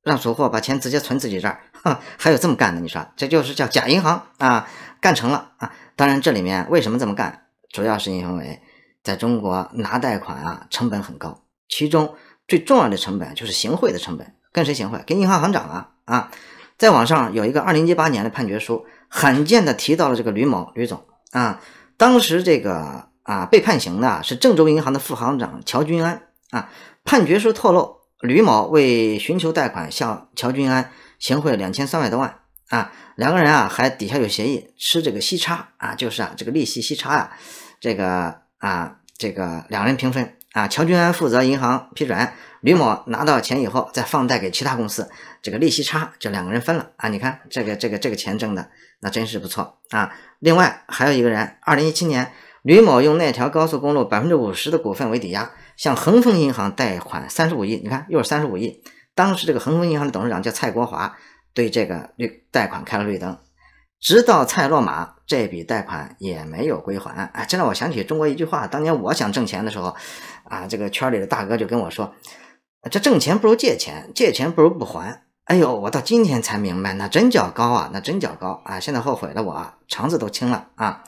让储户把钱直接存自己这儿，还有这么干的，你说这就是叫假银行啊，干成了啊。当然这里面为什么这么干，主要是因为在中国拿贷款啊成本很高，其中最重要的成本就是行贿的成本，跟谁行贿？跟银行行长啊，啊，在网上有一个二零一八年的判决书。罕见的提到了这个吕某吕总啊，当时这个啊被判刑的是郑州银行的副行长乔军安啊，判决书透露，吕某为寻求贷款向乔军安行贿两千三百多万啊，两个人啊还底下有协议吃这个息差啊，就是啊这个利息息差啊，这个啊这个两人平分啊，乔军安负责银行批准。吕某拿到钱以后，再放贷给其他公司，这个利息差就两个人分了啊！你看这个这个这个钱挣的那真是不错啊！另外还有一个人，二零一七年，吕某用那条高速公路百分之五十的股份为抵押，向恒丰银行贷款三十五亿。你看又是三十五亿，当时这个恒丰银行的董事长叫蔡国华，对这个绿贷款开了绿灯，直到蔡落马，这笔贷款也没有归还。哎，这让我想起中国一句话，当年我想挣钱的时候，啊，这个圈里的大哥就跟我说。这挣钱不如借钱，借钱不如不还。哎呦，我到今天才明白，那真叫高啊，那真叫高啊！现在后悔了，我肠子都青了啊。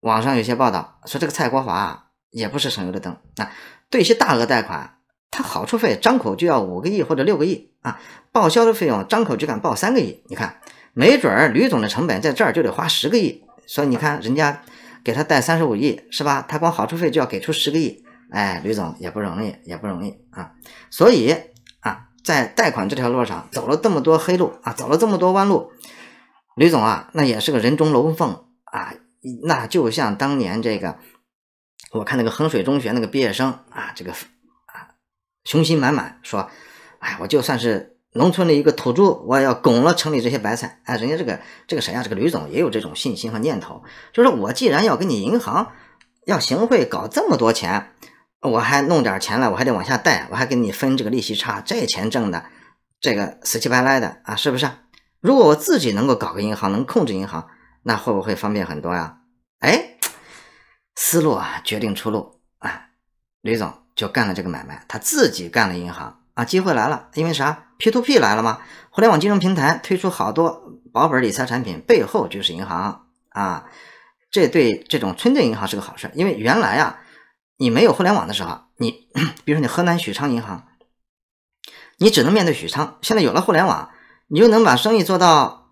网上有些报道说，这个蔡国华啊，也不是省油的灯啊。对一些大额贷款，他好处费张口就要五个亿或者六个亿啊，报销的费用张口就敢报三个亿。你看，没准儿吕总的成本在这儿就得花十个亿。所以你看，人家给他贷三十五亿是吧？他光好处费就要给出十个亿。哎，吕总也不容易，也不容易啊！所以啊，在贷款这条路上走了这么多黑路啊，走了这么多弯路，吕总啊，那也是个人中龙凤啊！那就像当年这个，我看那个衡水中学那个毕业生啊，这个啊，雄心满满，说：“哎，我就算是农村的一个土著，我也要拱了城里这些白菜。”哎，人家这个这个谁呀？这个吕总也有这种信心和念头，就是我既然要跟你银行要行贿，搞这么多钱。我还弄点钱了，我还得往下贷，我还给你分这个利息差，这钱挣的，这个死气白赖的啊，是不是？如果我自己能够搞个银行，能控制银行，那会不会方便很多呀？哎，思路啊，决定出路啊。吕总就干了这个买卖，他自己干了银行啊，机会来了，因为啥？P to P 来了吗？互联网金融平台推出好多保本理财产品，背后就是银行啊，这对这种村镇银行是个好事，因为原来啊。你没有互联网的时候，你，比如说你河南许昌银行，你只能面对许昌。现在有了互联网，你就能把生意做到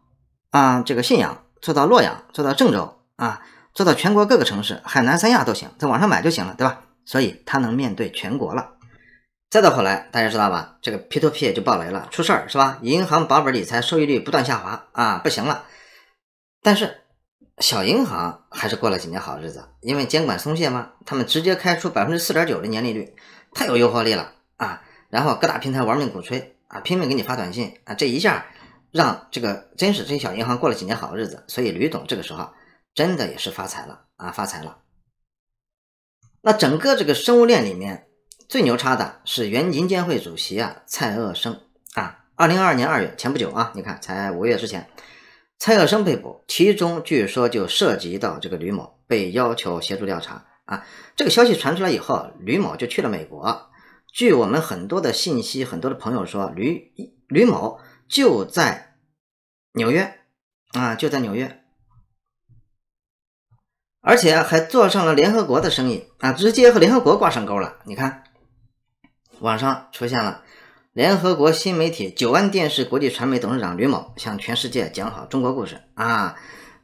啊，这个信阳，做到洛阳，做到郑州，啊，做到全国各个城市，海南三亚都行，在网上买就行了，对吧？所以它能面对全国了。再到后来，大家知道吧？这个 P2P 也就爆雷了，出事儿是吧？银行保本理财收益率不断下滑，啊，不行了。但是。小银行还是过了几年好日子，因为监管松懈吗？他们直接开出百分之四点九的年利率，太有诱惑力了啊！然后各大平台玩命鼓吹啊，拼命给你发短信啊，这一下让这个真是这些小银行过了几年好日子。所以吕总这个时候真的也是发财了啊，发财了。那整个这个生物链里面最牛叉的是原银监会主席啊蔡鄂生啊，二零二二年二月前不久啊，你看才五个月之前。蔡耀生被捕，其中据说就涉及到这个吕某被要求协助调查啊。这个消息传出来以后，吕某就去了美国。据我们很多的信息，很多的朋友说，吕吕某就在纽约啊，就在纽约，而且还做上了联合国的生意啊，直接和联合国挂上钩了。你看，网上出现了。联合国新媒体九安电视国际传媒董事长吕某向全世界讲好中国故事啊，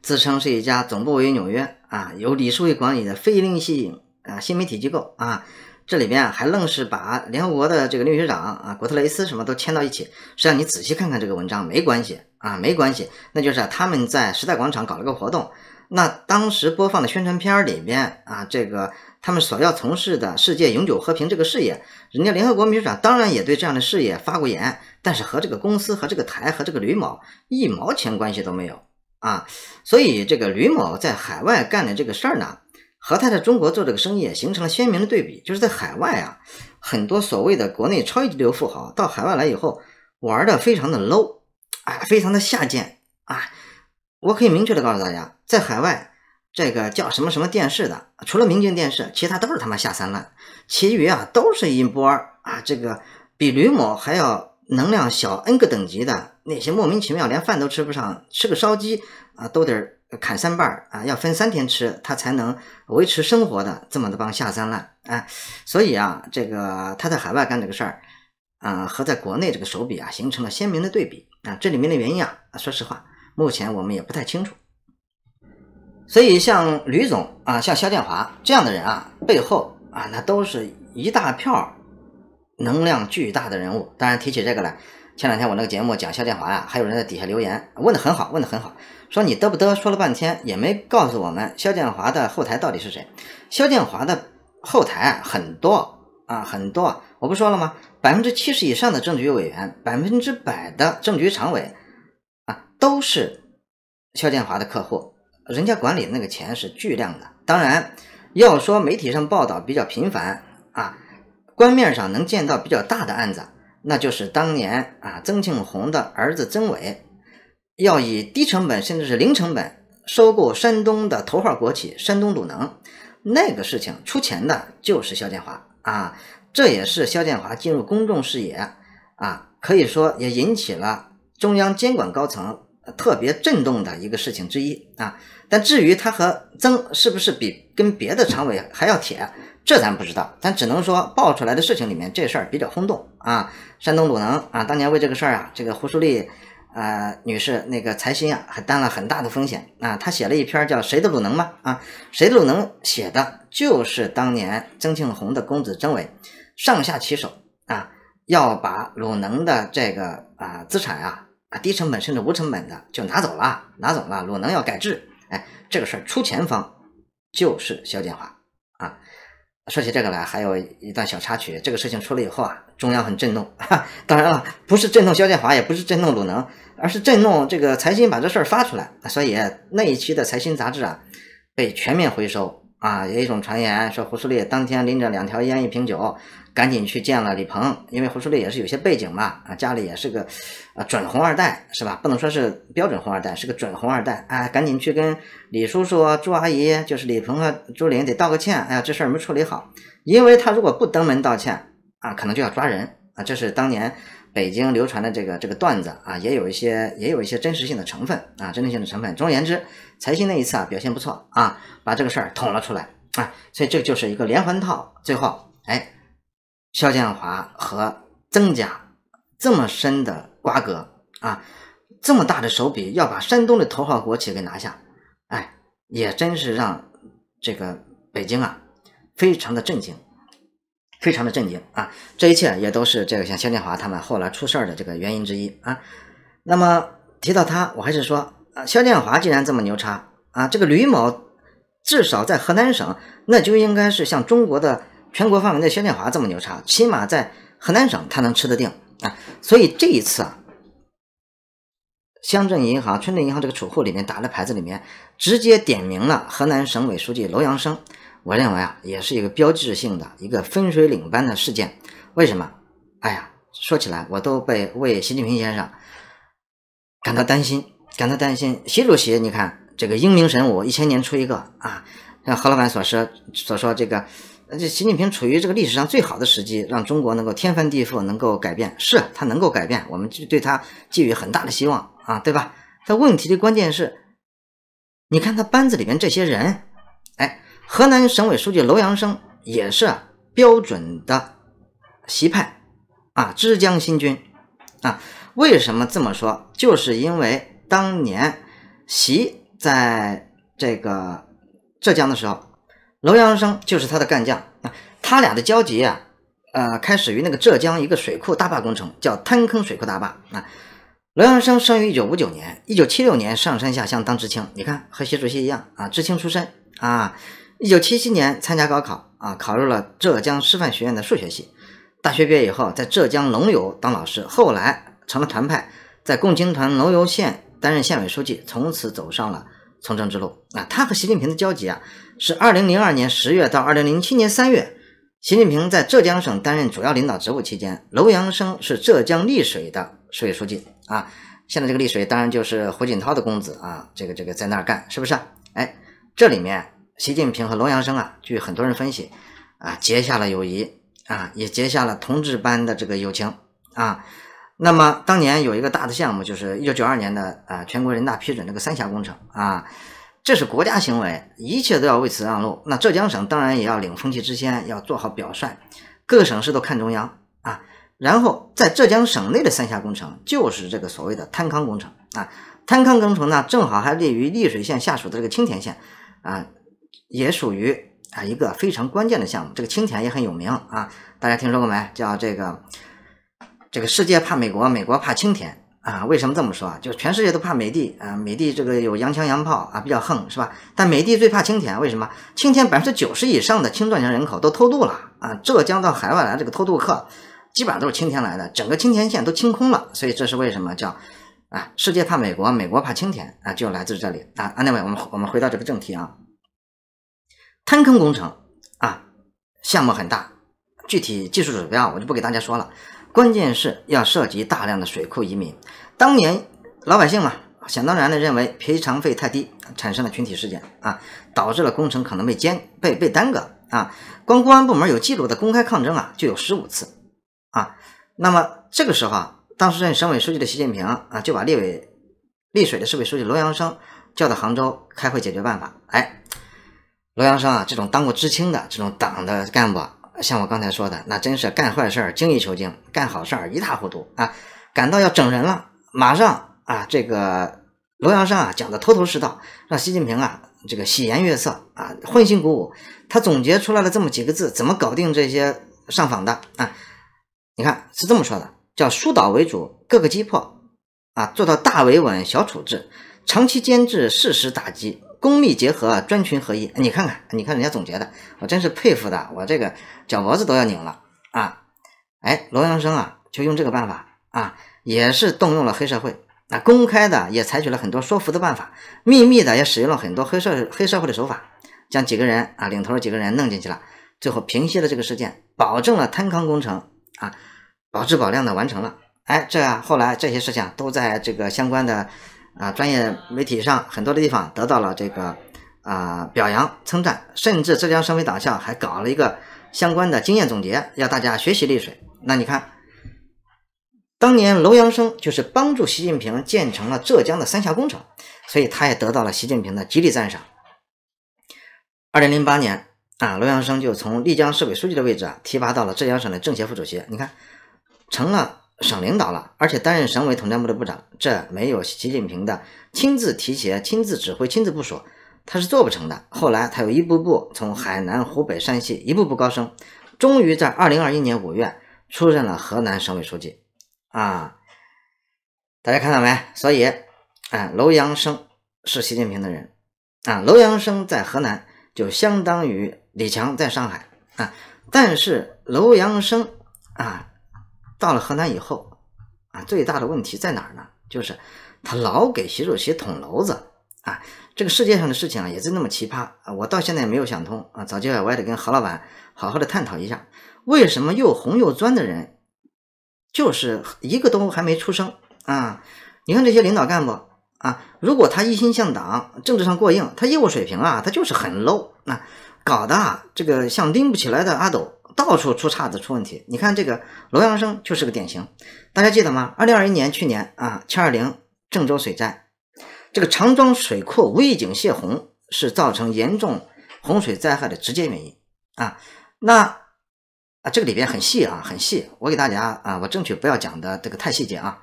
自称是一家总部位于纽约啊，由李事玉管理的非营利性啊新媒体机构啊，这里边还愣是把联合国的这个秘书长啊，古特雷斯什么都签到一起。实际上你仔细看看这个文章，没关系啊，没关系，那就是他们在时代广场搞了个活动，那当时播放的宣传片里边啊，这个。他们所要从事的世界永久和平这个事业，人家联合国秘书长当然也对这样的事业发过言，但是和这个公司、和这个台、和这个吕某一毛钱关系都没有啊！所以这个吕某在海外干的这个事儿呢，和他的中国做这个生意形成了鲜明的对比。就是在海外啊，很多所谓的国内超级流富豪到海外来以后，玩的非常的 low，啊，非常的下贱啊！我可以明确的告诉大家，在海外。这个叫什么什么电视的，除了明镜电视，其他都是他妈下三滥。其余啊，都是一波啊，这个比吕某还要能量小 n 个等级的那些莫名其妙连饭都吃不上，吃个烧鸡啊都得砍三半儿啊，要分三天吃他才能维持生活的这么的帮下三滥。哎，所以啊，这个他在海外干这个事儿啊，和在国内这个手笔啊，形成了鲜明的对比啊。这里面的原因啊，说实话，目前我们也不太清楚。所以，像吕总啊，像肖建华这样的人啊，背后啊，那都是一大票能量巨大的人物。当然，提起这个来，前两天我那个节目讲肖建华呀，还有人在底下留言，问的很好，问的很好，说你嘚不嘚，说了半天也没告诉我们肖建华的后台到底是谁。肖建华的后台很多啊，很多，我不说了吗？百分之七十以上的政局委员，百分之百的政局常委啊，都是肖建华的客户。人家管理那个钱是巨量的，当然要说媒体上报道比较频繁啊，官面上能见到比较大的案子，那就是当年啊曾庆红的儿子曾伟要以低成本甚至是零成本收购山东的头号国企山东鲁能那个事情，出钱的就是肖建华啊，这也是肖建华进入公众视野啊，可以说也引起了中央监管高层。特别震动的一个事情之一啊，但至于他和曾是不是比跟别的常委还要铁，这咱不知道，咱只能说爆出来的事情里面这事儿比较轰动啊。山东鲁能啊，当年为这个事儿啊，这个胡淑丽呃女士那个财新啊还担了很大的风险啊，他写了一篇叫《谁的鲁能吗》啊，谁鲁能写的，就是当年曾庆红的公子曾伟上下其手啊，要把鲁能的这个啊资产啊。啊，低成本甚至无成本的就拿走了，拿走了。鲁能要改制，哎，这个事儿出钱方就是肖建华啊。说起这个来，还有一段小插曲。这个事情出了以后啊，中央很震动。哈，当然了，不是震动肖建华，也不是震动鲁能，而是震动这个财新把这事儿发出来。所以那一期的财新杂志啊，被全面回收啊。有一种传言说，胡舒立当天拎着两条烟一瓶酒。赶紧去见了李鹏，因为胡舒丽也是有些背景嘛，啊，家里也是个，啊，准红二代是吧？不能说是标准红二代，是个准红二代。哎，赶紧去跟李叔叔、朱阿姨就是李鹏和朱琳得道个歉。哎呀，这事儿没处理好，因为他如果不登门道歉，啊，可能就要抓人啊。这是当年北京流传的这个这个段子啊，也有一些也有一些真实性的成分啊，真实性的成分。总而言之，财新那一次啊表现不错啊，把这个事儿捅了出来啊，所以这就是一个连环套。最后，哎。肖建华和曾家这么深的瓜葛啊，这么大的手笔要把山东的头号国企给拿下，哎，也真是让这个北京啊非常的震惊，非常的震惊啊！这一切也都是这个像肖建华他们后来出事儿的这个原因之一啊。那么提到他，我还是说啊，肖建华既然这么牛叉啊，这个吕某至少在河南省，那就应该是像中国的。全国范围的肖建华这么牛叉，起码在河南省他能吃得定啊。所以这一次啊，乡镇银行、村镇银行这个储户里面打的牌子里面，直接点名了河南省委书记楼阳生。我认为啊，也是一个标志性的一个分水岭般的事件。为什么？哎呀，说起来我都被为习近平先生感到担心，感到担心。习主席，你看这个英明神武，一千年出一个啊。像何老板所说所说这个。而且习近平处于这个历史上最好的时机，让中国能够天翻地覆，能够改变，是他能够改变，我们就对他寄予很大的希望啊，对吧？他问题的关键是，你看他班子里面这些人，哎，河南省委书记楼阳生也是标准的习派啊，枝江新军啊，为什么这么说？就是因为当年习在这个浙江的时候。楼阳生就是他的干将啊，他俩的交集啊，呃，开始于那个浙江一个水库大坝工程，叫滩坑水库大坝啊。楼阳生生于一九五九年，一九七六年上山下乡当知青，你看和习主席一样啊，知青出身啊。一九七七年参加高考啊，考入了浙江师范学院的数学系。大学毕业以后，在浙江龙游当老师，后来成了团派，在共青团龙游县担任县委书记，从此走上了从政之路啊。他和习近平的交集啊。是二零零二年十月到二零零七年三月，习近平在浙江省担任主要领导职务期间，楼阳生是浙江丽水的市委书记啊。现在这个丽水当然就是胡锦涛的公子啊，这个这个在那儿干是不是？哎，这里面习近平和楼阳生啊，据很多人分析啊，结下了友谊啊，也结下了同志般的这个友情啊。那么当年有一个大的项目，就是一九九二年的啊，全国人大批准这个三峡工程啊。这是国家行为，一切都要为此让路。那浙江省当然也要领风气之先，要做好表率。各省市都看中央啊。然后在浙江省内的三峡工程，就是这个所谓的滩康工程啊。滩康工程呢，正好还位于丽水县下属的这个青田县啊，也属于啊一个非常关键的项目。这个青田也很有名啊，大家听说过没？叫这个这个世界怕美国，美国怕青田。啊，为什么这么说啊？就全世界都怕美帝，啊，美帝这个有洋枪洋炮啊，比较横，是吧？但美帝最怕青田，为什么？青田百分之九十以上的青壮年人口都偷渡了啊！浙江到海外来这个偷渡客，基本上都是青田来的，整个青田县都清空了。所以这是为什么叫啊，世界怕美国，美国怕青田啊，就来自这里啊。那我们我们回到这个正题啊，贪坑工程啊，项目很大，具体技术指标我就不给大家说了。关键是要涉及大量的水库移民，当年老百姓嘛，想当然的认为赔偿费太低，产生了群体事件啊，导致了工程可能被监，被被耽搁啊。光公安部门有记录的公开抗争啊就有十五次啊。那么这个时候啊，当时任省委书记的习近平啊就把立委丽水的市委书记罗阳生叫到杭州开会解决办法。哎，罗阳生啊这种当过知青的这种党的干部。啊，像我刚才说的，那真是干坏事儿精益求精，干好事儿一塌糊涂啊！感到要整人了，马上啊，这个罗阳山啊讲的头头是道，让习近平啊这个喜颜悦色啊，欢欣鼓舞。他总结出来了这么几个字，怎么搞定这些上访的啊？你看是这么说的，叫疏导为主，各个击破啊，做到大维稳、小处置，长期坚持，适时打击。功密结合，专群合一。你看看，你看人家总结的，我真是佩服的，我这个脚脖子都要拧了啊！哎，罗阳生啊，就用这个办法啊，也是动用了黑社会，那公开的也采取了很多说服的办法，秘密的也使用了很多黑社黑社会的手法，将几个人啊，领头的几个人弄进去了，最后平息了这个事件，保证了贪坑工程啊，保质保量的完成了。哎，这样后来这些事情都在这个相关的。啊，专业媒体上很多的地方得到了这个啊表扬称赞，甚至浙江省委党校还搞了一个相关的经验总结，要大家学习丽水。那你看，当年楼阳生就是帮助习近平建成了浙江的三峡工程，所以他也得到了习近平的极力赞赏。二零零八年啊，楼阳生就从丽江市委书记的位置啊提拔到了浙江省的政协副主席，你看成了。省领导了，而且担任省委统战部的部长，这没有习近平的亲自提携、亲自指挥、亲自部署，他是做不成的。后来他又一步步从海南、湖北、山西一步步高升，终于在二零二一年五月出任了河南省委书记。啊，大家看到没？所以，哎，楼阳生是习近平的人啊。楼阳生在河南就相当于李强在上海啊，但是楼阳生啊。到了河南以后，啊，最大的问题在哪儿呢？就是他老给习主席捅娄子啊！这个世界上的事情啊，也是那么奇葩啊！我到现在也没有想通啊，早就我也得跟何老板好好的探讨一下，为什么又红又专的人，就是一个都还没出生啊？你看这些领导干部啊，如果他一心向党，政治上过硬，他业务水平啊，他就是很 low 啊，搞得这个像拎不起来的阿斗。到处出岔子出问题，你看这个罗阳生就是个典型，大家记得吗？二零二一年去年啊，七二零郑州水灾，这个长庄水库危井泄洪是造成严重洪水灾害的直接原因啊。那啊，这个里边很细啊，很细。我给大家啊，我争取不要讲的这个太细节啊。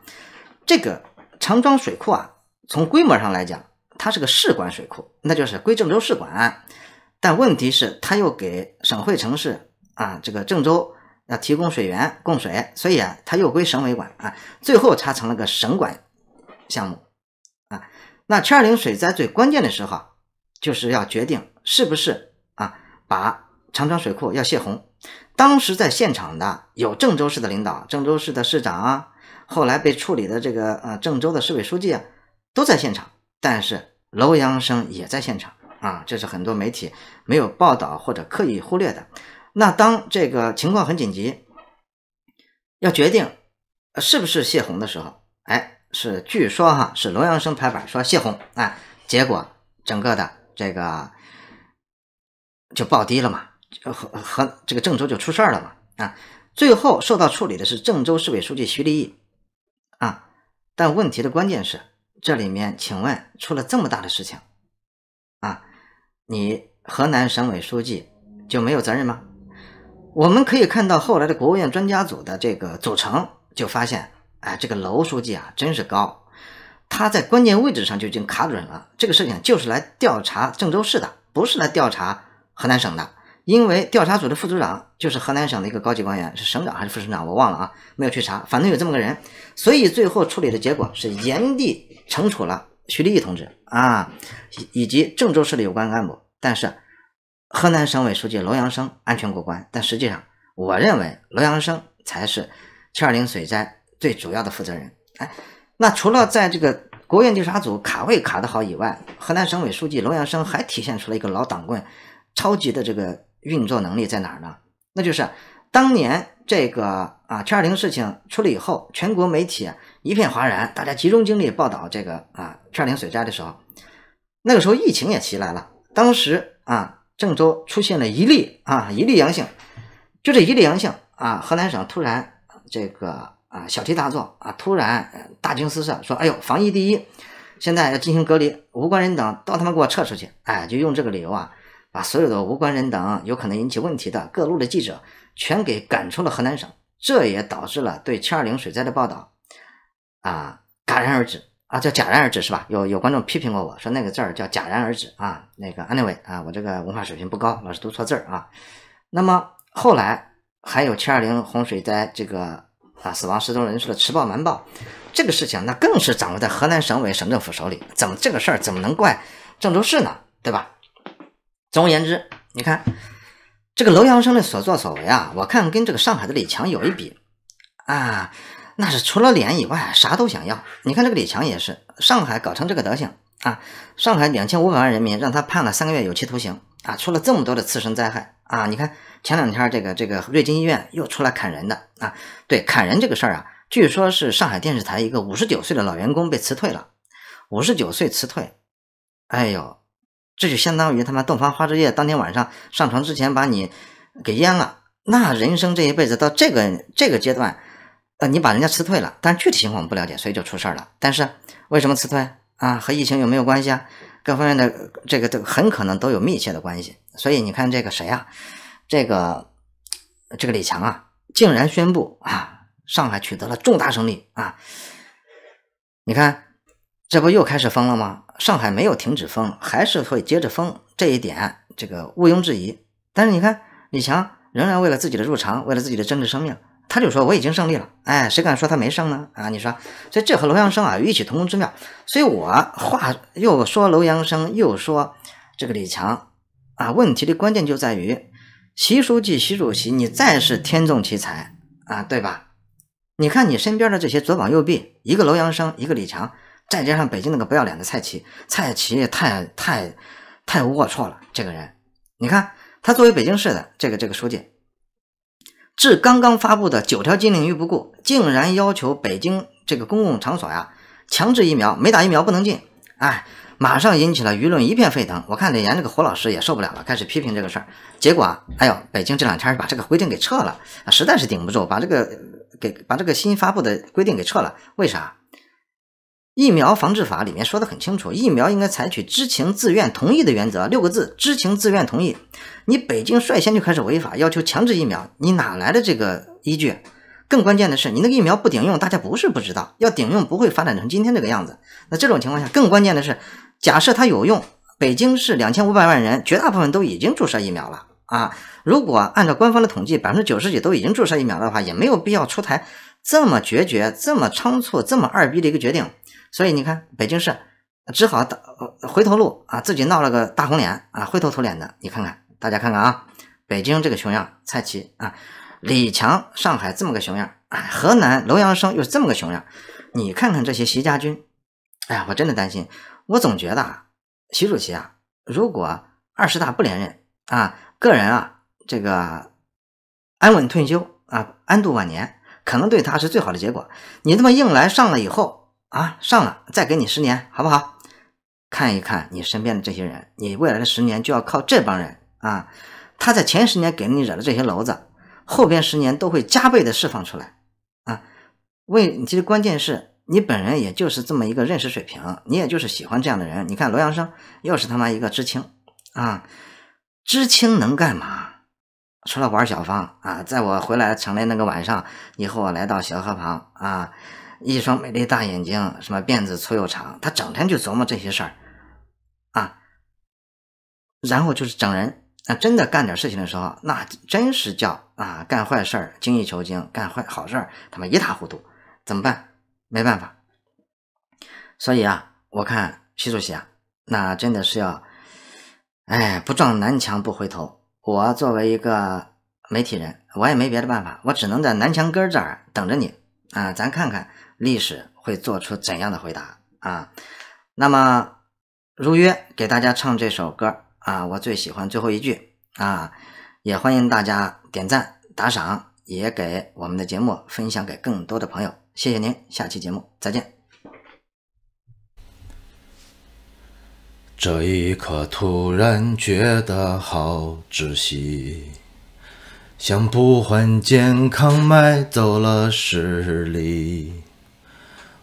这个长庄水库啊，从规模上来讲，它是个市管水库，那就是归郑州市管。但问题是，它又给省会城市。啊，这个郑州要提供水源供水，所以啊，它又归省委管啊，最后它成了个省管项目啊。那七二零水灾最关键的时候，就是要决定是不是啊，把长江水库要泄洪。当时在现场的有郑州市的领导，郑州市的市长啊，后来被处理的这个呃，郑州的市委书记啊，都在现场。但是楼阳生也在现场啊，这是很多媒体没有报道或者刻意忽略的。那当这个情况很紧急，要决定是不是泄洪的时候，哎，是据说哈是罗阳生拍板说泄洪啊，结果整个的这个就暴低了嘛，和和这个郑州就出事儿了嘛啊，最后受到处理的是郑州市委书记徐立毅啊，但问题的关键是，这里面请问出了这么大的事情啊，你河南省委书记就没有责任吗？我们可以看到后来的国务院专家组的这个组成，就发现，哎，这个楼书记啊，真是高，他在关键位置上就已经卡准了这个事情，就是来调查郑州市的，不是来调查河南省的。因为调查组的副组长就是河南省的一个高级官员，是省长还是副省长，我忘了啊，没有去查，反正有这么个人。所以最后处理的结果是严厉惩处了徐立毅同志啊，以以及郑州市的有关干部。但是。河南省委书记罗阳生安全过关，但实际上，我认为罗阳生才是720水灾最主要的负责人。哎，那除了在这个国务院调查组卡位卡得好以外，河南省委书记罗阳生还体现出了一个老党棍超级的这个运作能力在哪儿呢？那就是当年这个啊720事情出了以后，全国媒体一片哗然，大家集中精力报道这个啊720水灾的时候，那个时候疫情也袭来了，当时啊。郑州出现了一例啊，一例阳性，就这一例阳性啊，河南省突然这个啊小题大做啊，突然大惊失色，说：“哎呦，防疫第一，现在要进行隔离，无关人等都他妈给我撤出去！”哎，就用这个理由啊，把所有的无关人等有可能引起问题的各路的记者全给赶出了河南省，这也导致了对720水灾的报道啊戛然而止。啊，叫戛然而止是吧？有有观众批评过我说那个字儿叫戛然而止啊，那个 anyway 啊，我这个文化水平不高，老是读错字啊。那么后来还有720洪水灾这个啊死亡失踪人数的迟报瞒报，这个事情那更是掌握在河南省委省政府手里，怎么这个事儿怎么能怪郑州市呢？对吧？总而言之，你看这个楼阳生的所作所为啊，我看跟这个上海的李强有一比啊。那是除了脸以外，啥都想要。你看这个李强也是，上海搞成这个德行啊！上海两千五百万人民让他判了三个月有期徒刑啊！出了这么多的次生灾害啊！你看前两天这个这个瑞金医院又出来砍人的啊！对，砍人这个事儿啊，据说是上海电视台一个五十九岁的老员工被辞退了，五十九岁辞退，哎呦，这就相当于他妈洞房花烛夜当天晚上上床之前把你给阉了。那人生这一辈子到这个这个阶段。啊，你把人家辞退了，但具体情况我们不了解，所以就出事儿了。但是为什么辞退啊？和疫情有没有关系啊？各方面的这个都很可能都有密切的关系。所以你看这个谁啊？这个这个李强啊，竟然宣布啊，上海取得了重大胜利啊！你看，这不又开始封了吗？上海没有停止封，还是会接着封，这一点这个毋庸置疑。但是你看，李强仍然为了自己的入场，为了自己的政治生命。他就说我已经胜利了，哎，谁敢说他没胜呢？啊，你说，所以这和楼阳生啊有异曲同工之妙。所以，我话又说楼阳生，又说这个李强啊。问题的关键就在于，习书记、习主席，你再是天纵奇才啊，对吧？你看你身边的这些左膀右臂，一个楼阳生，一个李强，再加上北京那个不要脸的蔡奇，蔡奇太太太龌龊了。这个人，你看他作为北京市的这个这个书记。置刚刚发布的九条禁令于不顾，竟然要求北京这个公共场所呀强制疫苗，没打疫苗不能进。哎，马上引起了舆论一片沸腾。我看李岩这个胡老师也受不了了，开始批评这个事儿。结果啊，哎呦，北京这两天把这个规定给撤了，实在是顶不住，把这个给把这个新发布的规定给撤了。为啥？疫苗防治法里面说的很清楚，疫苗应该采取知情自愿同意的原则，六个字：知情自愿同意。你北京率先就开始违法，要求强制疫苗，你哪来的这个依据？更关键的是，你那个疫苗不顶用，大家不是不知道，要顶用不会发展成今天这个样子。那这种情况下，更关键的是，假设它有用，北京市两千五百万人，绝大部分都已经注射疫苗了啊！如果按照官方的统计，百分之九十几都已经注射疫苗的话，也没有必要出台这么决绝、这么仓促、这么二逼的一个决定。所以你看，北京市只好打回头路啊，自己闹了个大红脸啊，灰头土脸的。你看看，大家看看啊，北京这个熊样，蔡奇啊，李强，上海这么个熊样，河南楼阳生又是这么个熊样。你看看这些习家军，哎呀，我真的担心。我总觉得啊，习主席啊，如果二十大不连任啊，个人啊，这个安稳退休啊，安度晚年，可能对他是最好的结果。你这么硬来上了以后。啊，上了，再给你十年，好不好？看一看你身边的这些人，你未来的十年就要靠这帮人啊。他在前十年给你惹了这些娄子，后边十年都会加倍的释放出来啊。为其实关键是你本人也就是这么一个认识水平，你也就是喜欢这样的人。你看罗阳生又是他妈一个知青啊，知青能干嘛？除了玩小芳啊，在我回来城里那个晚上以后，我来到小河旁啊。一双美丽大眼睛，什么辫子粗又长，他整天就琢磨这些事儿，啊，然后就是整人。那真的干点事情的时候，那真是叫啊，干坏事儿精益求精，干坏好事儿他妈一塌糊涂，怎么办？没办法。所以啊，我看习主席啊，那真的是要，哎，不撞南墙不回头。我作为一个媒体人，我也没别的办法，我只能在南墙根儿这儿等着你啊，咱看看。历史会做出怎样的回答啊？那么，如约给大家唱这首歌啊，我最喜欢最后一句啊，也欢迎大家点赞打赏，也给我们的节目分享给更多的朋友，谢谢您，下期节目再见。这一刻突然觉得好窒息，想不换健康，买走了实力。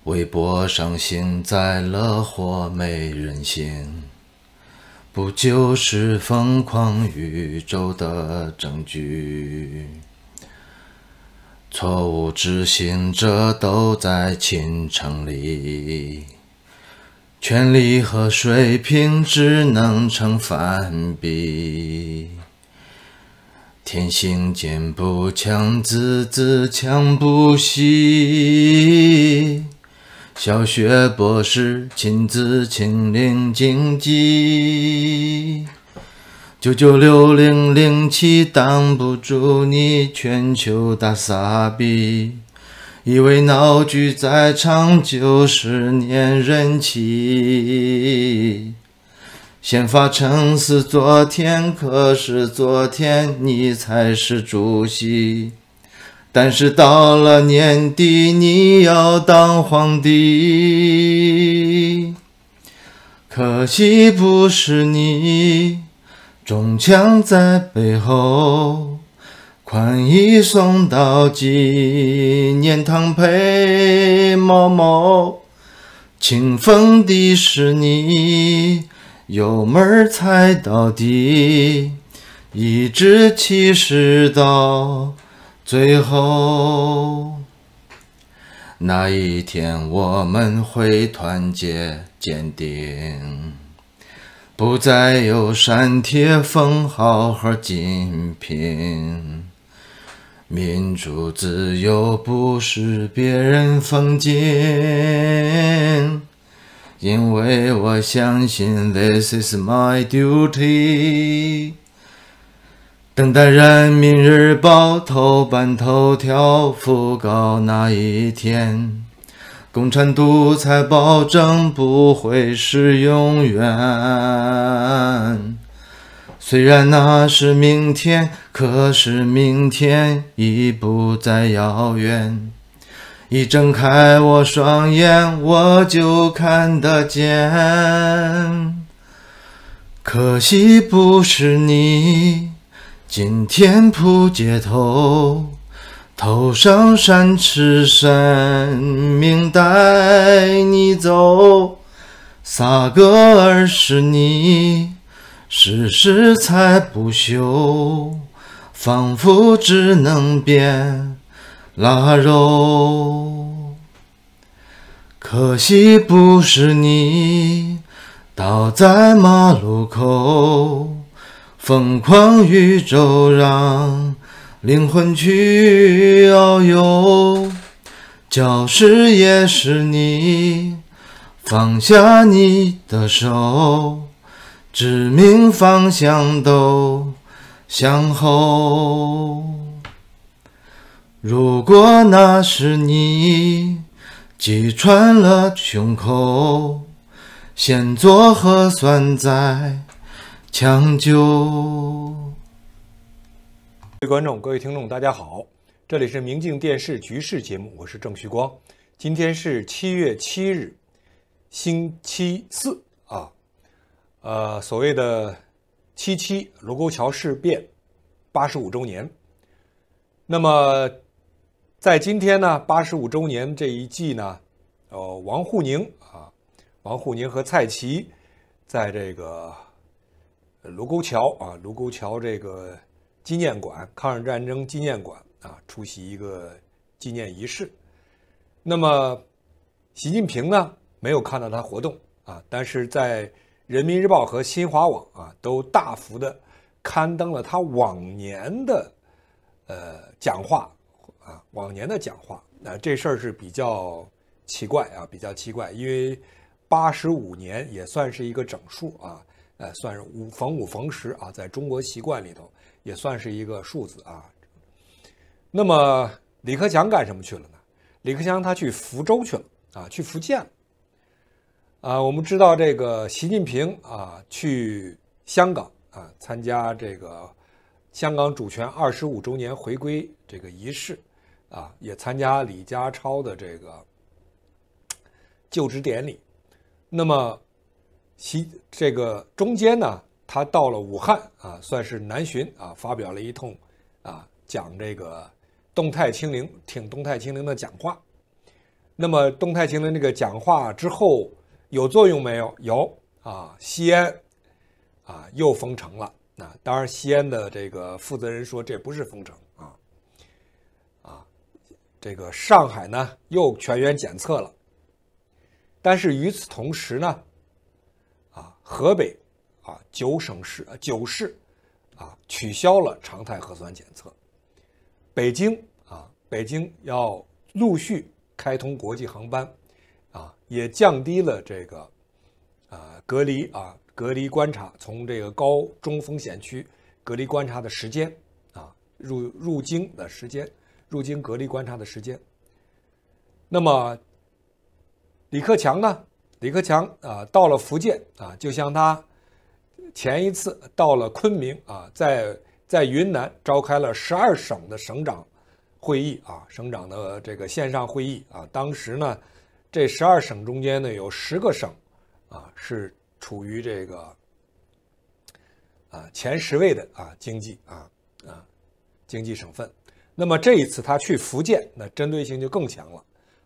微博上幸灾乐祸没人性，不就是疯狂宇宙的证据？错误执行者都在清城里，权力和水平只能成反比。天行健，不强自自强不息。小学博士亲自亲临竞技，九九六零零七挡不住你全球大傻逼，以为闹剧再长就是年人气。宪法成是昨天，可是昨天你才是主席。但是到了年底，你要当皇帝。可惜不是你，中枪在背后，宽衣送到纪念堂陪毛毛。清风的是你，油门踩到底，一直七势到。最后那一天，我们会团结坚定，不再有删帖封号和禁评。民主自由不是别人封景，因为我相信 This is my duty。等待《人民日报》头版头条附稿那一天，共产独裁保证不会是永远。虽然那是明天，可是明天已不再遥远。一睁开我双眼，我就看得见。可惜不是你。今天扑街头，头上山吃神命带你走，撒个儿是你，世世才不休，仿佛只能变腊肉，可惜不是你，倒在马路口。疯狂宇宙，让灵魂去遨游。教室也是你，放下你的手，指明方向都向后。如果那是你，击穿了胸口，先做核酸再。抢救！各位观众，各位听众，大家好，这里是《明镜电视局势》节目，我是郑旭光。今天是七月七日，星期四啊，呃，所谓的“七七”卢沟桥事变八十五周年。那么，在今天呢，八十五周年这一季呢，呃，王沪宁啊，王沪宁和蔡奇在这个。卢沟桥啊，卢沟桥这个纪念馆，抗日战争纪念馆啊，出席一个纪念仪式。那么，习近平呢没有看到他活动啊，但是在《人民日报》和新华网啊都大幅的刊登了他往年的呃讲话啊，往年的讲话。那这事儿是比较奇怪啊，比较奇怪，因为八十五年也算是一个整数啊。哎，算是五逢五逢十啊，在中国习惯里头，也算是一个数字啊。那么李克强干什么去了呢？李克强他去福州去了啊，去福建了。啊，我们知道这个习近平啊去香港啊参加这个香港主权二十五周年回归这个仪式啊，也参加李家超的这个就职典礼。那么习。这个中间呢，他到了武汉啊，算是南巡啊，发表了一通啊，讲这个动态清零，听动态清零的讲话。那么动态清零这个讲话之后有作用没有？有啊，西安啊又封城了。那当然，西安的这个负责人说这不是封城啊啊，这个上海呢又全员检测了。但是与此同时呢。河北，啊，九省市啊九市，啊取消了常态核酸检测。北京啊，北京要陆续开通国际航班，啊，也降低了这个，啊隔离啊隔离观察，从这个高中风险区隔离观察的时间啊入入京的时间，入京隔离观察的时间。那么，李克强呢？李克强啊，到了福建啊，就像他前一次到了昆明啊，在在云南召开了十二省的省长会议啊，省长的这个线上会议啊。当时呢，这十二省中间呢有十个省啊是处于这个啊前十位的啊经济啊啊经济省份。那么这一次他去福建，那针对性就更强了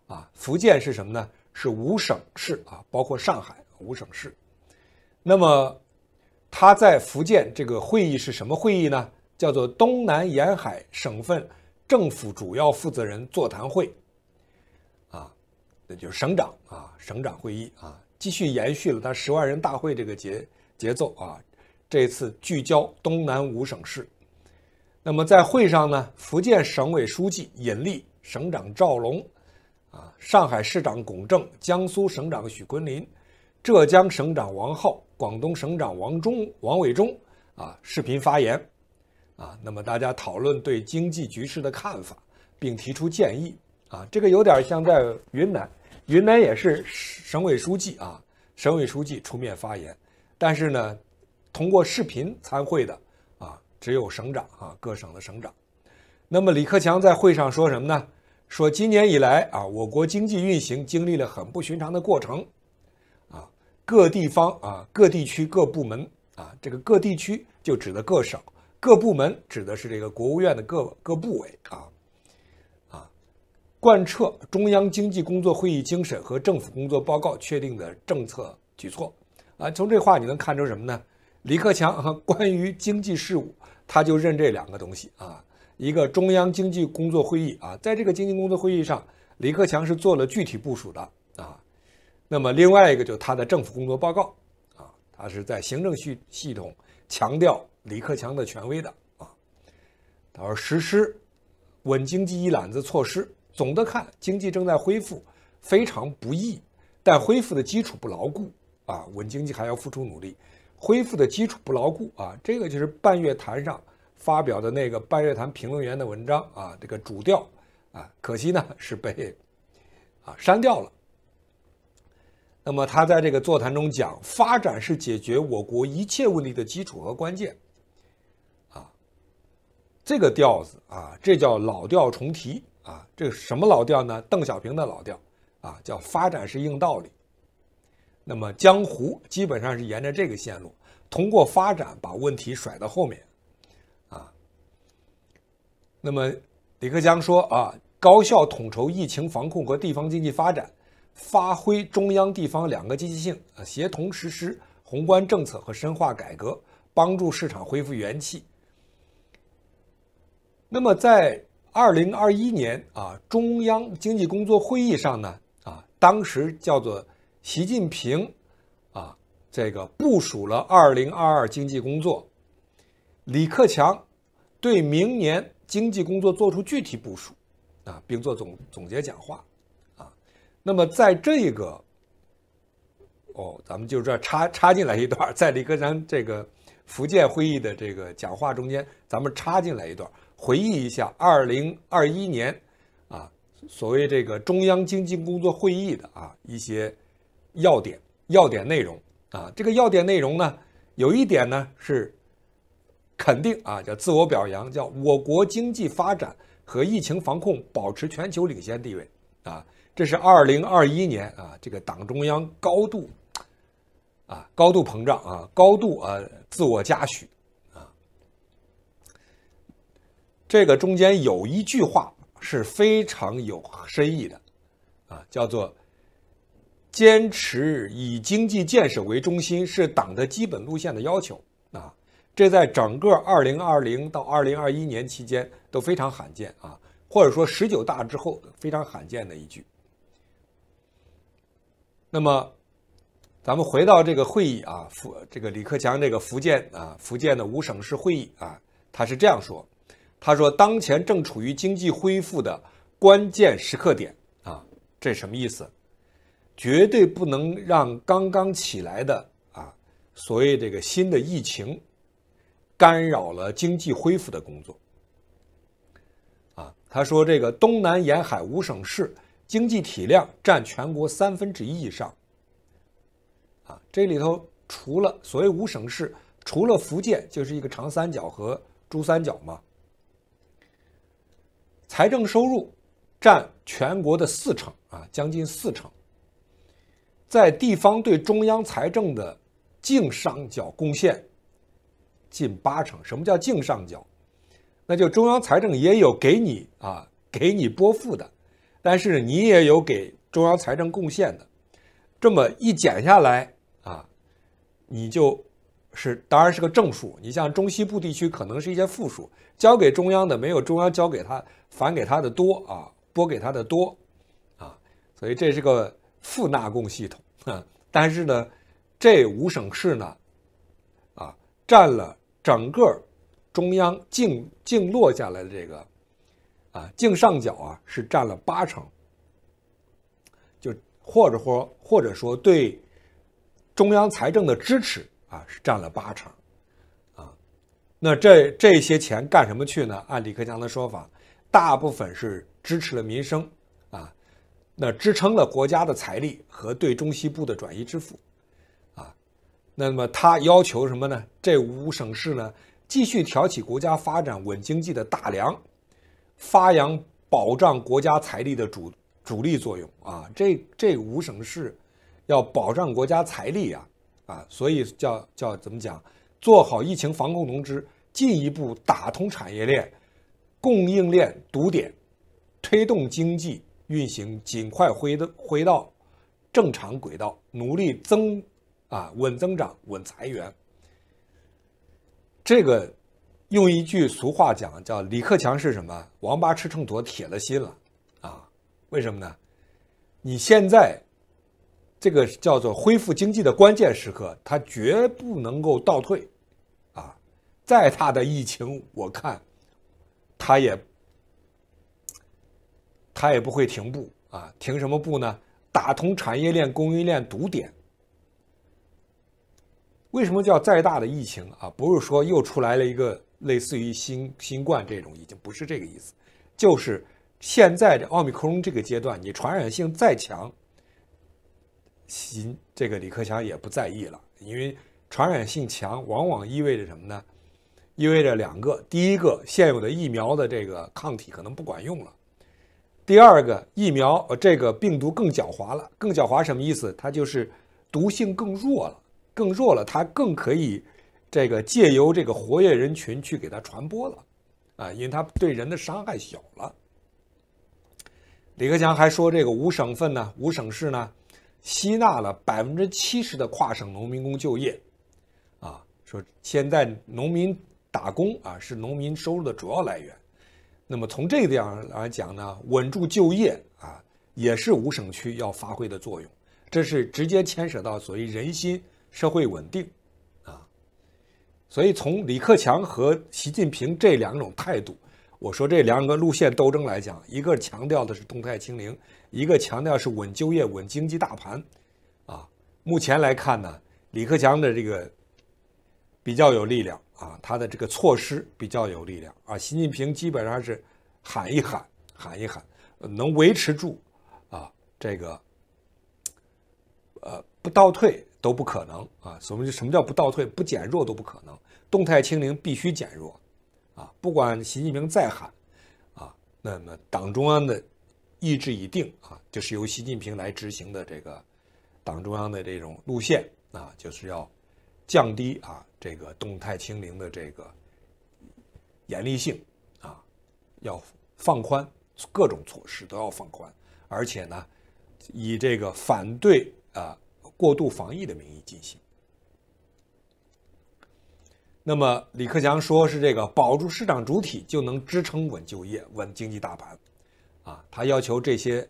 啊。福建是什么呢？是五省市啊，包括上海五省市。那么，他在福建这个会议是什么会议呢？叫做东南沿海省份政府主要负责人座谈会，啊，那就是省长啊，省长会议啊，继续延续了他十万人大会这个节节奏啊。这次聚焦东南五省市。那么在会上呢，福建省委书记尹力，省长赵龙。啊，上海市长龚正、江苏省长许昆林、浙江省长王浩、广东省长王忠、王伟忠啊，视频发言，啊，那么大家讨论对经济局势的看法，并提出建议啊，这个有点像在云南，云南也是省委书记啊，省委书记出面发言，但是呢，通过视频参会的啊，只有省长啊，各省的省长。那么李克强在会上说什么呢？说今年以来啊，我国经济运行经历了很不寻常的过程，啊，各地方啊、各地区、各部门啊，这个各地区就指的各省，各部门指的是这个国务院的各各部委啊，啊，贯彻中央经济工作会议精神和政府工作报告确定的政策举措啊，从这话你能看出什么呢？李克强啊，关于经济事务，他就认这两个东西啊。一个中央经济工作会议啊，在这个经济工作会议上，李克强是做了具体部署的啊。那么另外一个就是他的政府工作报告啊，他是在行政系系统强调李克强的权威的啊。他说实施稳经济一揽子措施，总的看经济正在恢复，非常不易，但恢复的基础不牢固啊。稳经济还要付出努力，恢复的基础不牢固啊。这个就是半月谈上。发表的那个半月谈评论员的文章啊，这个主调啊，可惜呢是被啊删掉了。那么他在这个座谈中讲，发展是解决我国一切问题的基础和关键啊，这个调子啊，这叫老调重提啊，这什么老调呢？邓小平的老调啊，叫发展是硬道理。那么江湖基本上是沿着这个线路，通过发展把问题甩到后面。那么，李克强说：“啊，高效统筹疫情防控和地方经济发展，发挥中央地方两个积极性，啊，协同实施宏观政策和深化改革，帮助市场恢复元气。”那么，在二零二一年啊，中央经济工作会议上呢，啊，当时叫做习近平，啊，这个部署了二零二二经济工作。李克强对明年。经济工作做出具体部署，啊，并做总总结讲话，啊，那么在这个，哦，咱们就这儿插插进来一段，在李克强这个福建会议的这个讲话中间，咱们插进来一段，回忆一下二零二一年，啊，所谓这个中央经济工作会议的啊一些要点要点内容，啊，这个要点内容呢，有一点呢是。肯定啊，叫自我表扬，叫我国经济发展和疫情防控保持全球领先地位啊，这是二零二一年啊，这个党中央高度啊，高度膨胀啊，高度啊自我嘉许啊，这个中间有一句话是非常有深意的啊，叫做坚持以经济建设为中心是党的基本路线的要求。这在整个二零二零到二零二一年期间都非常罕见啊，或者说十九大之后非常罕见的一句。那么，咱们回到这个会议啊，福这个李克强这个福建啊福建的五省市会议啊，他是这样说，他说当前正处于经济恢复的关键时刻点啊，这什么意思？绝对不能让刚刚起来的啊，所谓这个新的疫情。干扰了经济恢复的工作。啊，他说：“这个东南沿海五省市经济体量占全国三分之一以上。啊，这里头除了所谓五省市，除了福建，就是一个长三角和珠三角嘛。财政收入占全国的四成啊，将近四成。在地方对中央财政的净上缴贡献。”近八成，什么叫净上缴？那就中央财政也有给你啊，给你拨付的，但是你也有给中央财政贡献的，这么一减下来啊，你就，是当然是个正数。你像中西部地区可能是一些负数，交给中央的没有中央交给他返给他的多啊，拨给他的多，啊，所以这是个负纳贡系统啊。但是呢，这五省市呢，啊，占了。整个中央净净落下来的这个，啊，净上缴啊是占了八成，就或者或或者说对中央财政的支持啊是占了八成，啊，那这这些钱干什么去呢？按李克强的说法，大部分是支持了民生啊，那支撑了国家的财力和对中西部的转移支付。那么他要求什么呢？这五省市呢，继续挑起国家发展稳经济的大梁，发扬保障国家财力的主主力作用啊！这这五省市要保障国家财力啊啊！所以叫叫怎么讲？做好疫情防控通知，进一步打通产业链、供应链堵点，推动经济运行尽快回到回到正常轨道，努力增。啊，稳增长、稳裁员，这个用一句俗话讲，叫李克强是什么？王八吃秤砣，铁了心了。啊，为什么呢？你现在这个叫做恢复经济的关键时刻，他绝不能够倒退。啊，再大的疫情，我看他也他也不会停步。啊，停什么步呢？打通产业链、供应链堵点。为什么叫再大的疫情啊？不是说又出来了一个类似于新新冠这种，已经不是这个意思，就是现在的奥密克戎这个阶段，你传染性再强，新这个李克强也不在意了，因为传染性强，往往意味着什么呢？意味着两个，第一个现有的疫苗的这个抗体可能不管用了，第二个疫苗这个病毒更狡猾了，更狡猾什么意思？它就是毒性更弱了。更弱了，它更可以，这个借由这个活跃人群去给它传播了，啊，因为它对人的伤害小了。李克强还说，这个五省份呢，五省市呢，吸纳了百分之七十的跨省农民工就业，啊，说现在农民打工啊，是农民收入的主要来源。那么从这个方来讲呢，稳住就业啊，也是五省区要发挥的作用，这是直接牵扯到所谓人心。社会稳定，啊，所以从李克强和习近平这两种态度，我说这两个路线斗争来讲，一个强调的是动态清零，一个强调是稳就业、稳经济大盘，啊，目前来看呢，李克强的这个比较有力量啊，他的这个措施比较有力量啊，习近平基本上是喊一喊、喊一喊，能维持住，啊，这个，呃，不倒退。都不可能啊！所谓什么叫不倒退、不减弱都不可能。动态清零必须减弱，啊，不管习近平再喊，啊，那么党中央的意志已定啊，就是由习近平来执行的这个党中央的这种路线啊，就是要降低啊这个动态清零的这个严厉性啊，要放宽各种措施都要放宽，而且呢，以这个反对啊。过度防疫的名义进行。那么李克强说是这个保住市场主体，就能支撑稳就业、稳经济大盘。啊，他要求这些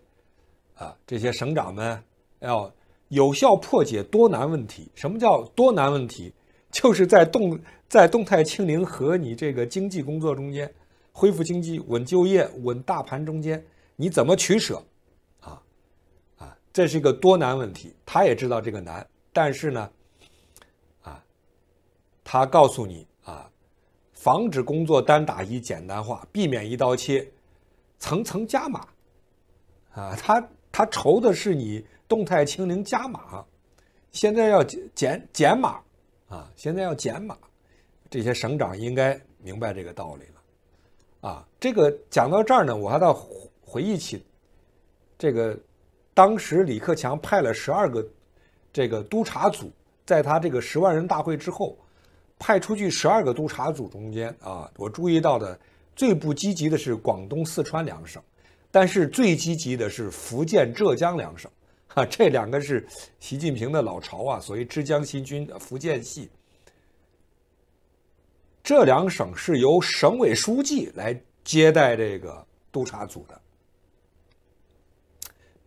啊这些省长们要有效破解多难问题。什么叫多难问题？就是在动在动态清零和你这个经济工作中间，恢复经济、稳就业、稳大盘中间，你怎么取舍？这是一个多难问题，他也知道这个难，但是呢，啊，他告诉你啊，防止工作单打一、简单化，避免一刀切，层层加码，啊，他他愁的是你动态清零加码，现在要减减减码，啊，现在要减码，这些省长应该明白这个道理了，啊，这个讲到这儿呢，我还倒回忆起这个。当时李克强派了十二个这个督察组，在他这个十万人大会之后，派出去十二个督察组中间啊，我注意到的最不积极的是广东、四川两省，但是最积极的是福建、浙江两省，哈，这两个是习近平的老巢啊，所谓“之江新军”、福建系，这两省是由省委书记来接待这个督察组的。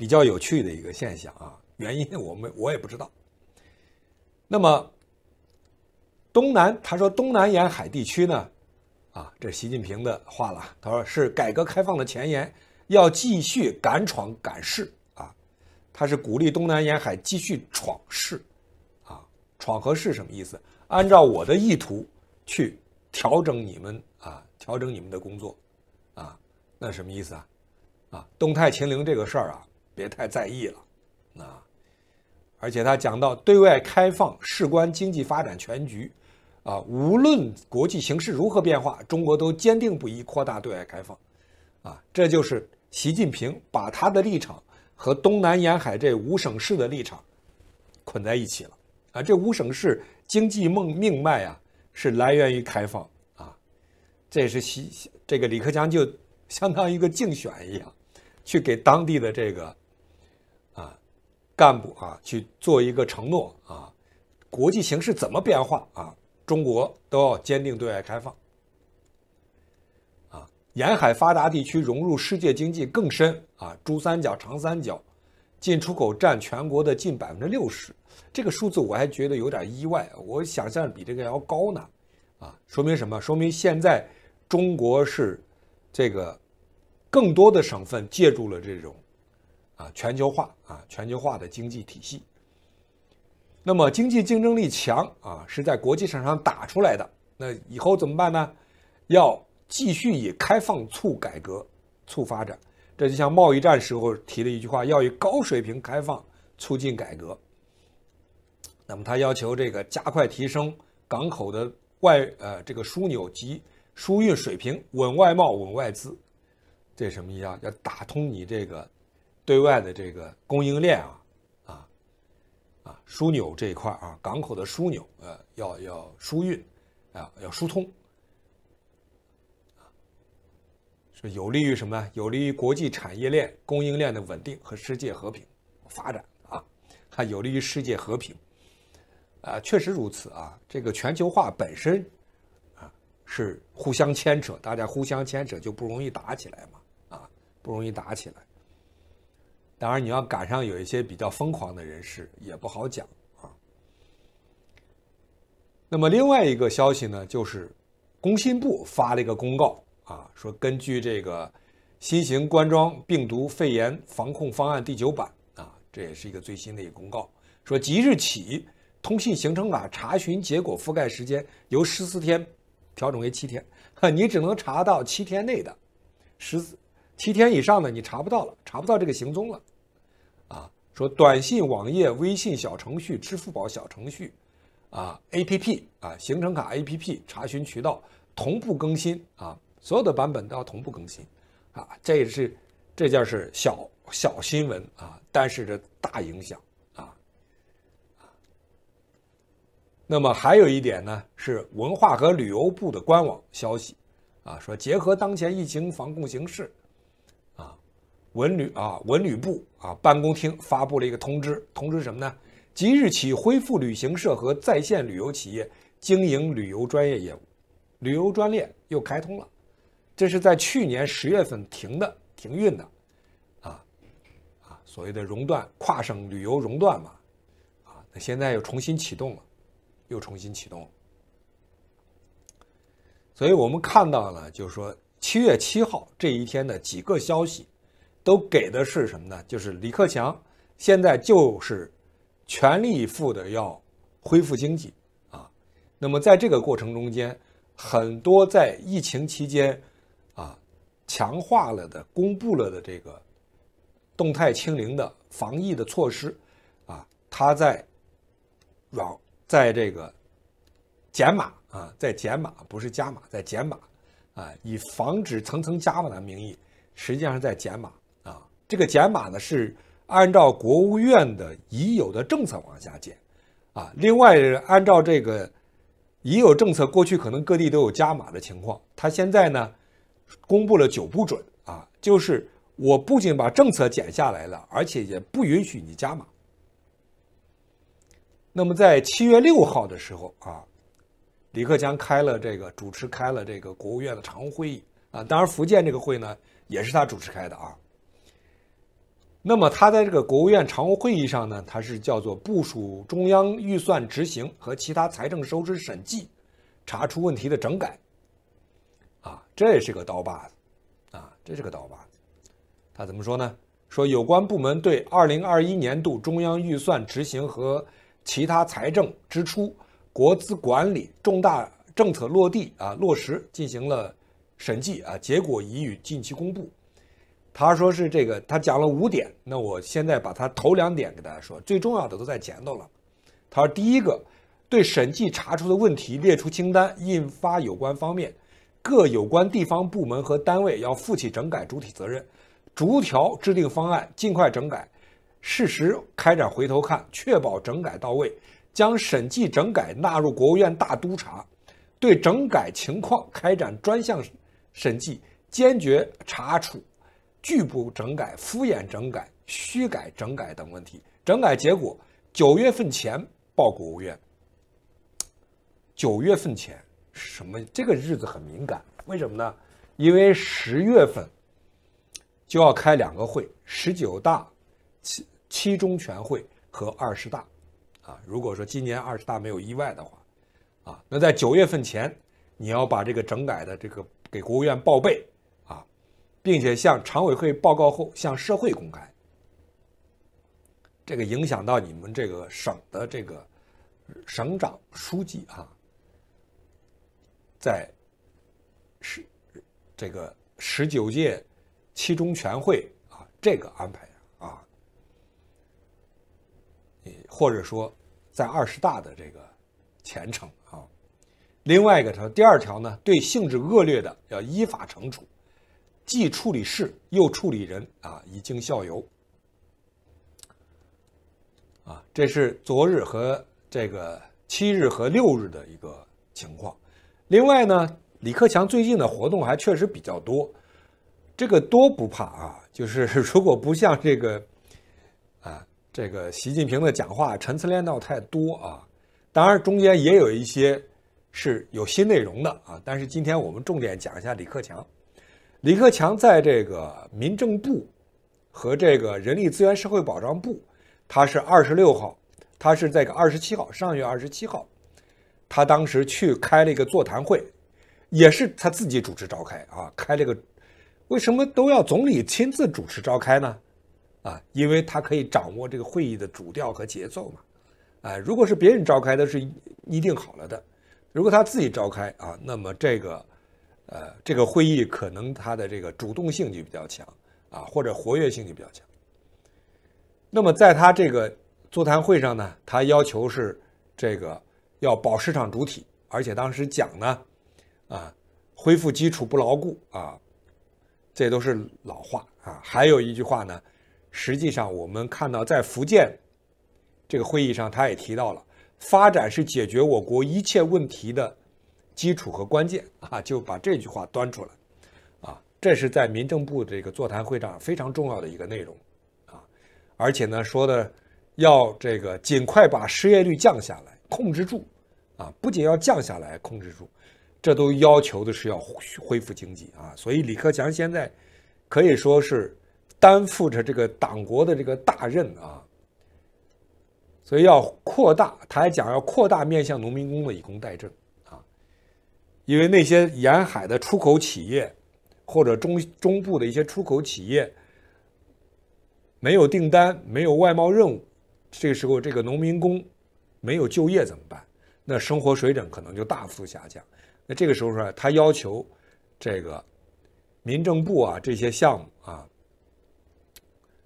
比较有趣的一个现象啊，原因我们我也不知道。那么，东南他说东南沿海地区呢，啊，这是习近平的话了。他说是改革开放的前沿，要继续敢闯敢试啊。他是鼓励东南沿海继续闯试，啊，闯和试？什么意思？按照我的意图去调整你们啊，调整你们的工作，啊，那什么意思啊？啊，动态清零这个事儿啊。别太在意了，啊！而且他讲到对外开放事关经济发展全局，啊，无论国际形势如何变化，中国都坚定不移扩大对外开放，啊，这就是习近平把他的立场和东南沿海这五省市的立场捆在一起了，啊，这五省市经济梦命脉啊是来源于开放，啊，这是习这个李克强就相当于一个竞选一样，去给当地的这个。干部啊，去做一个承诺啊！国际形势怎么变化啊？中国都要坚定对外开放。啊，沿海发达地区融入世界经济更深啊！珠三角、长三角，进出口占全国的近百分之六十，这个数字我还觉得有点意外，我想象比这个要高呢。啊，说明什么？说明现在中国是这个更多的省份借助了这种。啊，全球化啊，全球化的经济体系。那么经济竞争力强啊，是在国际市场上打出来的。那以后怎么办呢？要继续以开放促改革、促发展。这就像贸易战时候提的一句话：要以高水平开放促进改革。那么他要求这个加快提升港口的外呃这个枢纽及输运水平，稳外贸、稳外资。这什么意思啊？要打通你这个。对外的这个供应链啊，啊啊枢纽这一块啊，港口的枢纽，呃，要要疏运，啊，要疏通，是有利于什么有利于国际产业链、供应链的稳定和世界和平发展啊，还有利于世界和平，啊，确实如此啊。这个全球化本身啊是互相牵扯，大家互相牵扯就不容易打起来嘛，啊，不容易打起来。当然，你要赶上有一些比较疯狂的人士，也不好讲啊。那么另外一个消息呢，就是工信部发了一个公告啊，说根据这个《新型冠状病毒肺炎防控方案》第九版啊，这也是一个最新的一个公告，说即日起，通信行程码查询结果覆盖时间由十四天调整为七天，你只能查到七天内的，十四七天以上的你查不到了，查不到这个行踪了。说短信、网页、微信小程序、支付宝小程序，啊，APP 啊，行程卡 APP 查询渠道同步更新啊，所有的版本都要同步更新，啊，这也是这件是小小新闻啊，但是这大影响啊。那么还有一点呢，是文化和旅游部的官网消息，啊，说结合当前疫情防控形势。文旅啊，文旅部啊办公厅发布了一个通知，通知什么呢？即日起恢复旅行社和在线旅游企业经营旅游专业业务，旅游专列又开通了。这是在去年十月份停的停运的，啊啊，所谓的熔断跨省旅游熔断嘛，啊，那现在又重新启动了，又重新启动。所以我们看到了，就是说七月七号这一天的几个消息。都给的是什么呢？就是李克强现在就是全力以赴的要恢复经济啊。那么在这个过程中间，很多在疫情期间啊强化了的、公布了的这个动态清零的防疫的措施啊，它在软在这个减码啊，在减码，不是加码，在减码啊，以防止层层加码的名义，实际上是在减码。这个减码呢是按照国务院的已有的政策往下减，啊，另外按照这个已有政策，过去可能各地都有加码的情况，他现在呢公布了九不准啊，就是我不仅把政策减下来了，而且也不允许你加码。那么在七月六号的时候啊，李克强开了这个主持开了这个国务院的常务会议啊，当然福建这个会呢也是他主持开的啊。那么他在这个国务院常务会议上呢，他是叫做部署中央预算执行和其他财政收支审计，查出问题的整改，啊，这是个刀把子，啊，这是个刀把子，他怎么说呢？说有关部门对二零二一年度中央预算执行和其他财政支出、国资管理重大政策落地啊落实进行了审计啊，结果已与近期公布。他说是这个，他讲了五点。那我现在把他头两点给大家说，最重要的都在前头了。他说，第一个，对审计查出的问题列出清单，印发有关方面、各有关地方部门和单位，要负起整改主体责任，逐条制定方案，尽快整改，适时开展回头看，确保整改到位。将审计整改纳入国务院大督查，对整改情况开展专项审计，坚决查处。拒不整改、敷衍整改、虚改整改等问题，整改结果九月份前报国务院。九月份前什么？这个日子很敏感，为什么呢？因为十月份就要开两个会：十九大七七中全会和二十大。啊，如果说今年二十大没有意外的话，啊，那在九月份前你要把这个整改的这个给国务院报备。并且向常委会报告后向社会公开，这个影响到你们这个省的这个省长书记啊，在十这个十九届七中全会啊这个安排啊，或者说在二十大的这个前程啊。另外一个条，第二条呢，对性质恶劣的要依法惩处。既处理事又处理人啊，以儆效尤。啊，这是昨日和这个七日和六日的一个情况。另外呢，李克强最近的活动还确实比较多，这个多不怕啊，就是 如果不像这个啊这个习近平的讲话陈词滥调太多啊，当然中间也有一些是有新内容的啊，但是今天我们重点讲一下李克强。李克强在这个民政部和这个人力资源社会保障部，他是二十六号，他是在个二十七号，上月二十七号，他当时去开了一个座谈会，也是他自己主持召开啊，开了个，为什么都要总理亲自主持召开呢？啊，因为他可以掌握这个会议的主调和节奏嘛，啊，如果是别人召开的，是拟定好了的，如果他自己召开啊，那么这个。呃，这个会议可能他的这个主动性就比较强啊，或者活跃性就比较强。那么在他这个座谈会上呢，他要求是这个要保市场主体，而且当时讲呢，啊，恢复基础不牢固啊，这都是老话啊。还有一句话呢，实际上我们看到在福建这个会议上，他也提到了，发展是解决我国一切问题的。基础和关键啊，就把这句话端出来，啊，这是在民政部这个座谈会上非常重要的一个内容，啊，而且呢说的要这个尽快把失业率降下来，控制住，啊，不仅要降下来，控制住，这都要求的是要恢复经济啊，所以李克强现在可以说是担负着这个党国的这个大任啊，所以要扩大，他还讲要扩大面向农民工的以工代赈。因为那些沿海的出口企业，或者中中部的一些出口企业，没有订单，没有外贸任务，这个时候这个农民工没有就业怎么办？那生活水准可能就大幅下降。那这个时候呢，他要求这个民政部啊，这些项目啊，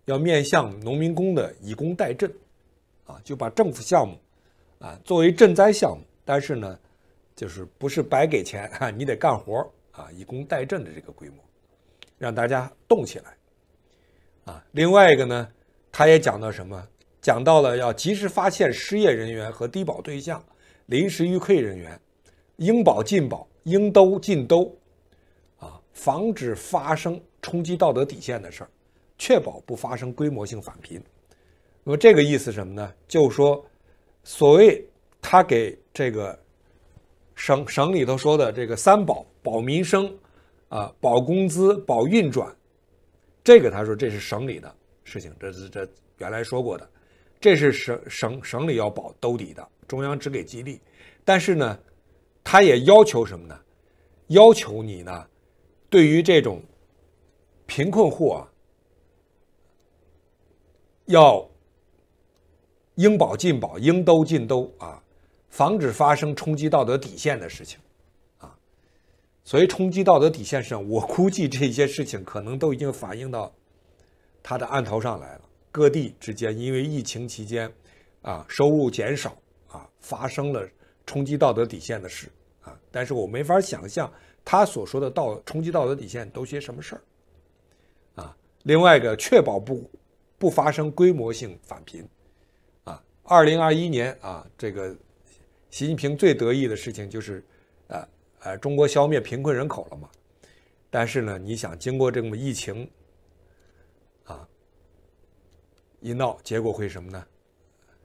要面向农民工的以工代赈啊，就把政府项目啊作为赈灾项目，但是呢。就是不是白给钱啊？你得干活啊！以工代赈的这个规模，让大家动起来啊！另外一个呢，他也讲到什么？讲到了要及时发现失业人员和低保对象、临时遇困人员，应保尽保，应兜尽兜啊！防止发生冲击道德底线的事儿，确保不发生规模性返贫。那么这个意思什么呢？就是说所谓他给这个。省省里头说的这个“三保”，保民生，啊，保工资，保运转，这个他说这是省里的事情，这是这原来说过的，这是省省省里要保兜底的，中央只给激励，但是呢，他也要求什么呢？要求你呢，对于这种贫困户啊，要应保尽保，应兜尽兜啊。防止发生冲击道德底线的事情，啊，所以冲击道德底线上，我估计这些事情可能都已经反映到他的案头上来了。各地之间因为疫情期间，啊，收入减少，啊，发生了冲击道德底线的事，啊，但是我没法想象他所说的道冲击道德底线都些什么事儿，啊，另外一个确保不不发生规模性返贫，啊，二零二一年啊，这个。习近平最得意的事情就是，呃，呃，中国消灭贫困人口了嘛？但是呢，你想，经过这么疫情，啊，一闹，结果会什么呢？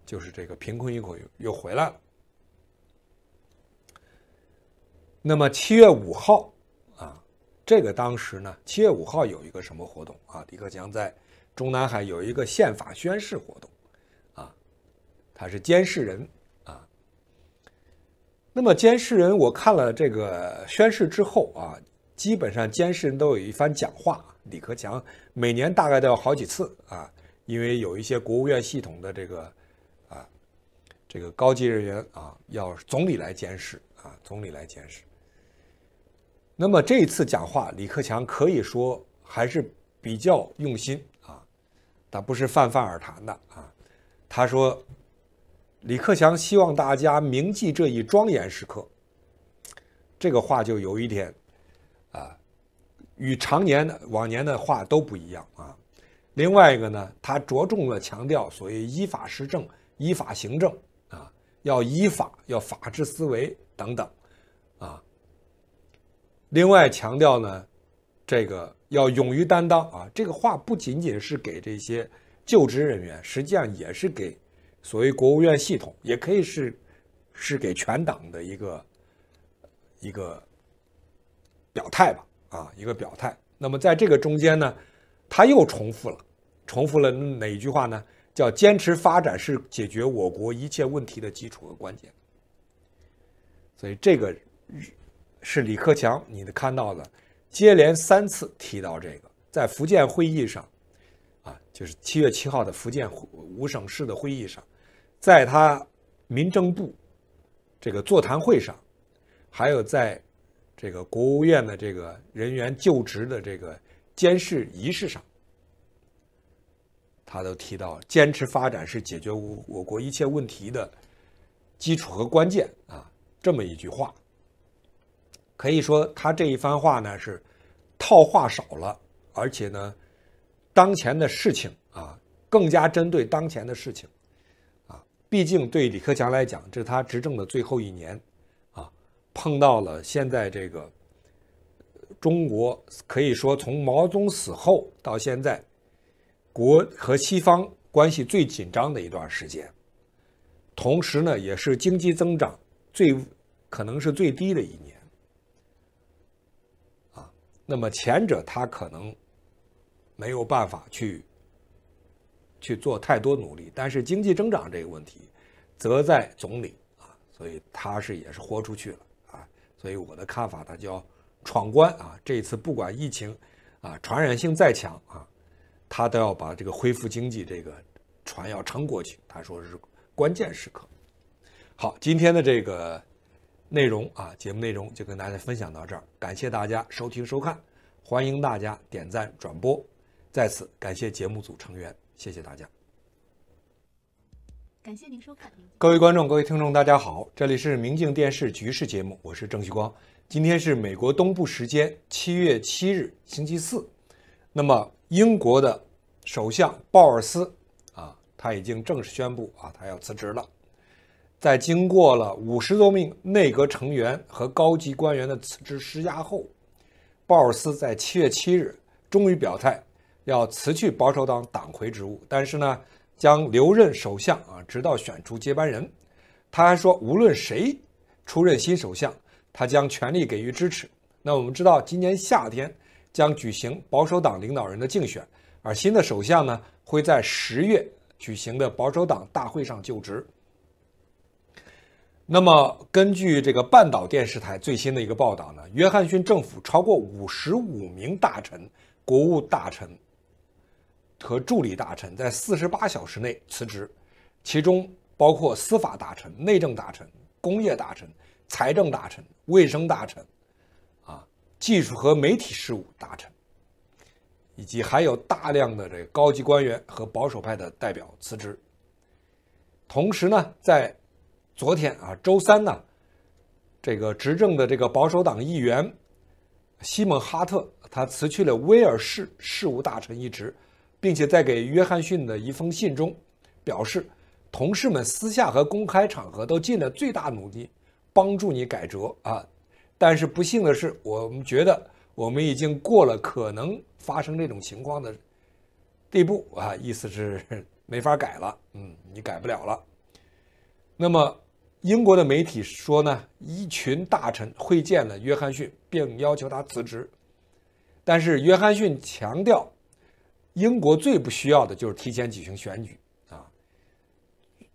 就是这个贫困人口又又回来了。那么七月五号啊，这个当时呢，七月五号有一个什么活动啊？李克强在中南海有一个宪法宣誓活动，啊，他是监视人。那么监事人，我看了这个宣誓之后啊，基本上监事人都有一番讲话。李克强每年大概都要好几次啊，因为有一些国务院系统的这个啊，这个高级人员啊，要总理来监视啊，总理来监视。那么这一次讲话，李克强可以说还是比较用心啊，他不是泛泛而谈的啊。他说。李克强希望大家铭记这一庄严时刻。这个话就有一点，啊，与常年的往年的话都不一样啊。另外一个呢，他着重的强调所谓依法施政、依法行政啊，要依法、要法治思维等等，啊。另外强调呢，这个要勇于担当啊。这个话不仅仅是给这些就职人员，实际上也是给。所谓国务院系统也可以是是给全党的一个一个表态吧，啊，一个表态。那么在这个中间呢，他又重复了，重复了哪一句话呢？叫“坚持发展是解决我国一切问题的基础和关键”。所以这个是李克强，你看到的，接连三次提到这个，在福建会议上，啊，就是七月七号的福建五省市的会议上。在他民政部这个座谈会上，还有在这个国务院的这个人员就职的这个监视仪式上，他都提到“坚持发展是解决我我国一切问题的基础和关键”啊，这么一句话。可以说，他这一番话呢是套话少了，而且呢，当前的事情啊，更加针对当前的事情。毕竟，对李克强来讲，这是他执政的最后一年，啊，碰到了现在这个中国可以说从毛泽东死后到现在，国和西方关系最紧张的一段时间，同时呢，也是经济增长最可能是最低的一年，啊，那么前者他可能没有办法去。去做太多努力，但是经济增长这个问题，则在总理啊，所以他是也是豁出去了啊。所以我的看法，他叫闯关啊。这一次不管疫情啊传染性再强啊，他都要把这个恢复经济这个船要撑过去。他说是关键时刻。好，今天的这个内容啊，节目内容就跟大家分享到这儿，感谢大家收听收看，欢迎大家点赞转播，在此感谢节目组成员。谢谢大家，感谢您收看。各位观众、各位听众，大家好，这里是《明镜电视局势》节目，我是郑旭光。今天是美国东部时间七月七日，星期四。那么，英国的首相鲍尔斯啊，他已经正式宣布啊，他要辞职了。在经过了五十多名内阁成员和高级官员的辞职施压后，鲍尔斯在七月七日终于表态。要辞去保守党党魁职务，但是呢，将留任首相啊，直到选出接班人。他还说，无论谁出任新首相，他将全力给予支持。那我们知道，今年夏天将举行保守党领导人的竞选，而新的首相呢，会在十月举行的保守党大会上就职。那么，根据这个半岛电视台最新的一个报道呢，约翰逊政府超过五十五名大臣，国务大臣。和助理大臣在四十八小时内辞职，其中包括司法大臣、内政大臣、工业大臣、财政大臣、卫生大臣，啊，技术和媒体事务大臣，以及还有大量的这个高级官员和保守派的代表辞职。同时呢，在昨天啊，周三呢，这个执政的这个保守党议员西蒙·哈特，他辞去了威尔士事务大臣一职。并且在给约翰逊的一封信中表示，同事们私下和公开场合都尽了最大努力帮助你改折啊，但是不幸的是，我们觉得我们已经过了可能发生这种情况的地步啊，意思是没法改了，嗯，你改不了了。那么，英国的媒体说呢，一群大臣会见了约翰逊，并要求他辞职，但是约翰逊强调。英国最不需要的就是提前举行选举啊。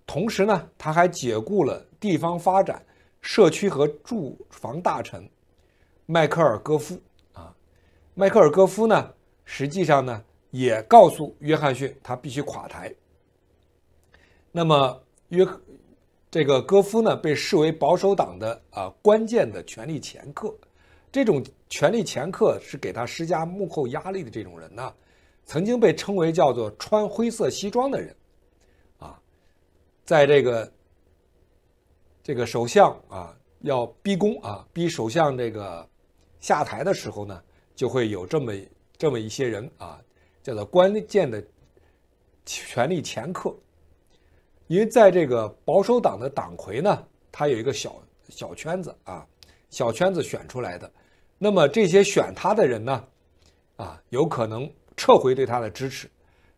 同时呢，他还解雇了地方发展、社区和住房大臣迈克尔·戈夫啊。迈克尔·戈夫呢，实际上呢，也告诉约翰逊他必须垮台。那么约这个戈夫呢，被视为保守党的啊关键的权力掮客。这种权力掮客是给他施加幕后压力的这种人呢。曾经被称为叫做穿灰色西装的人，啊，在这个这个首相啊要逼宫啊逼首相这个下台的时候呢，就会有这么这么一些人啊，叫做关键的权力掮客，因为在这个保守党的党魁呢，他有一个小小圈子啊，小圈子选出来的，那么这些选他的人呢，啊，有可能。撤回对他的支持，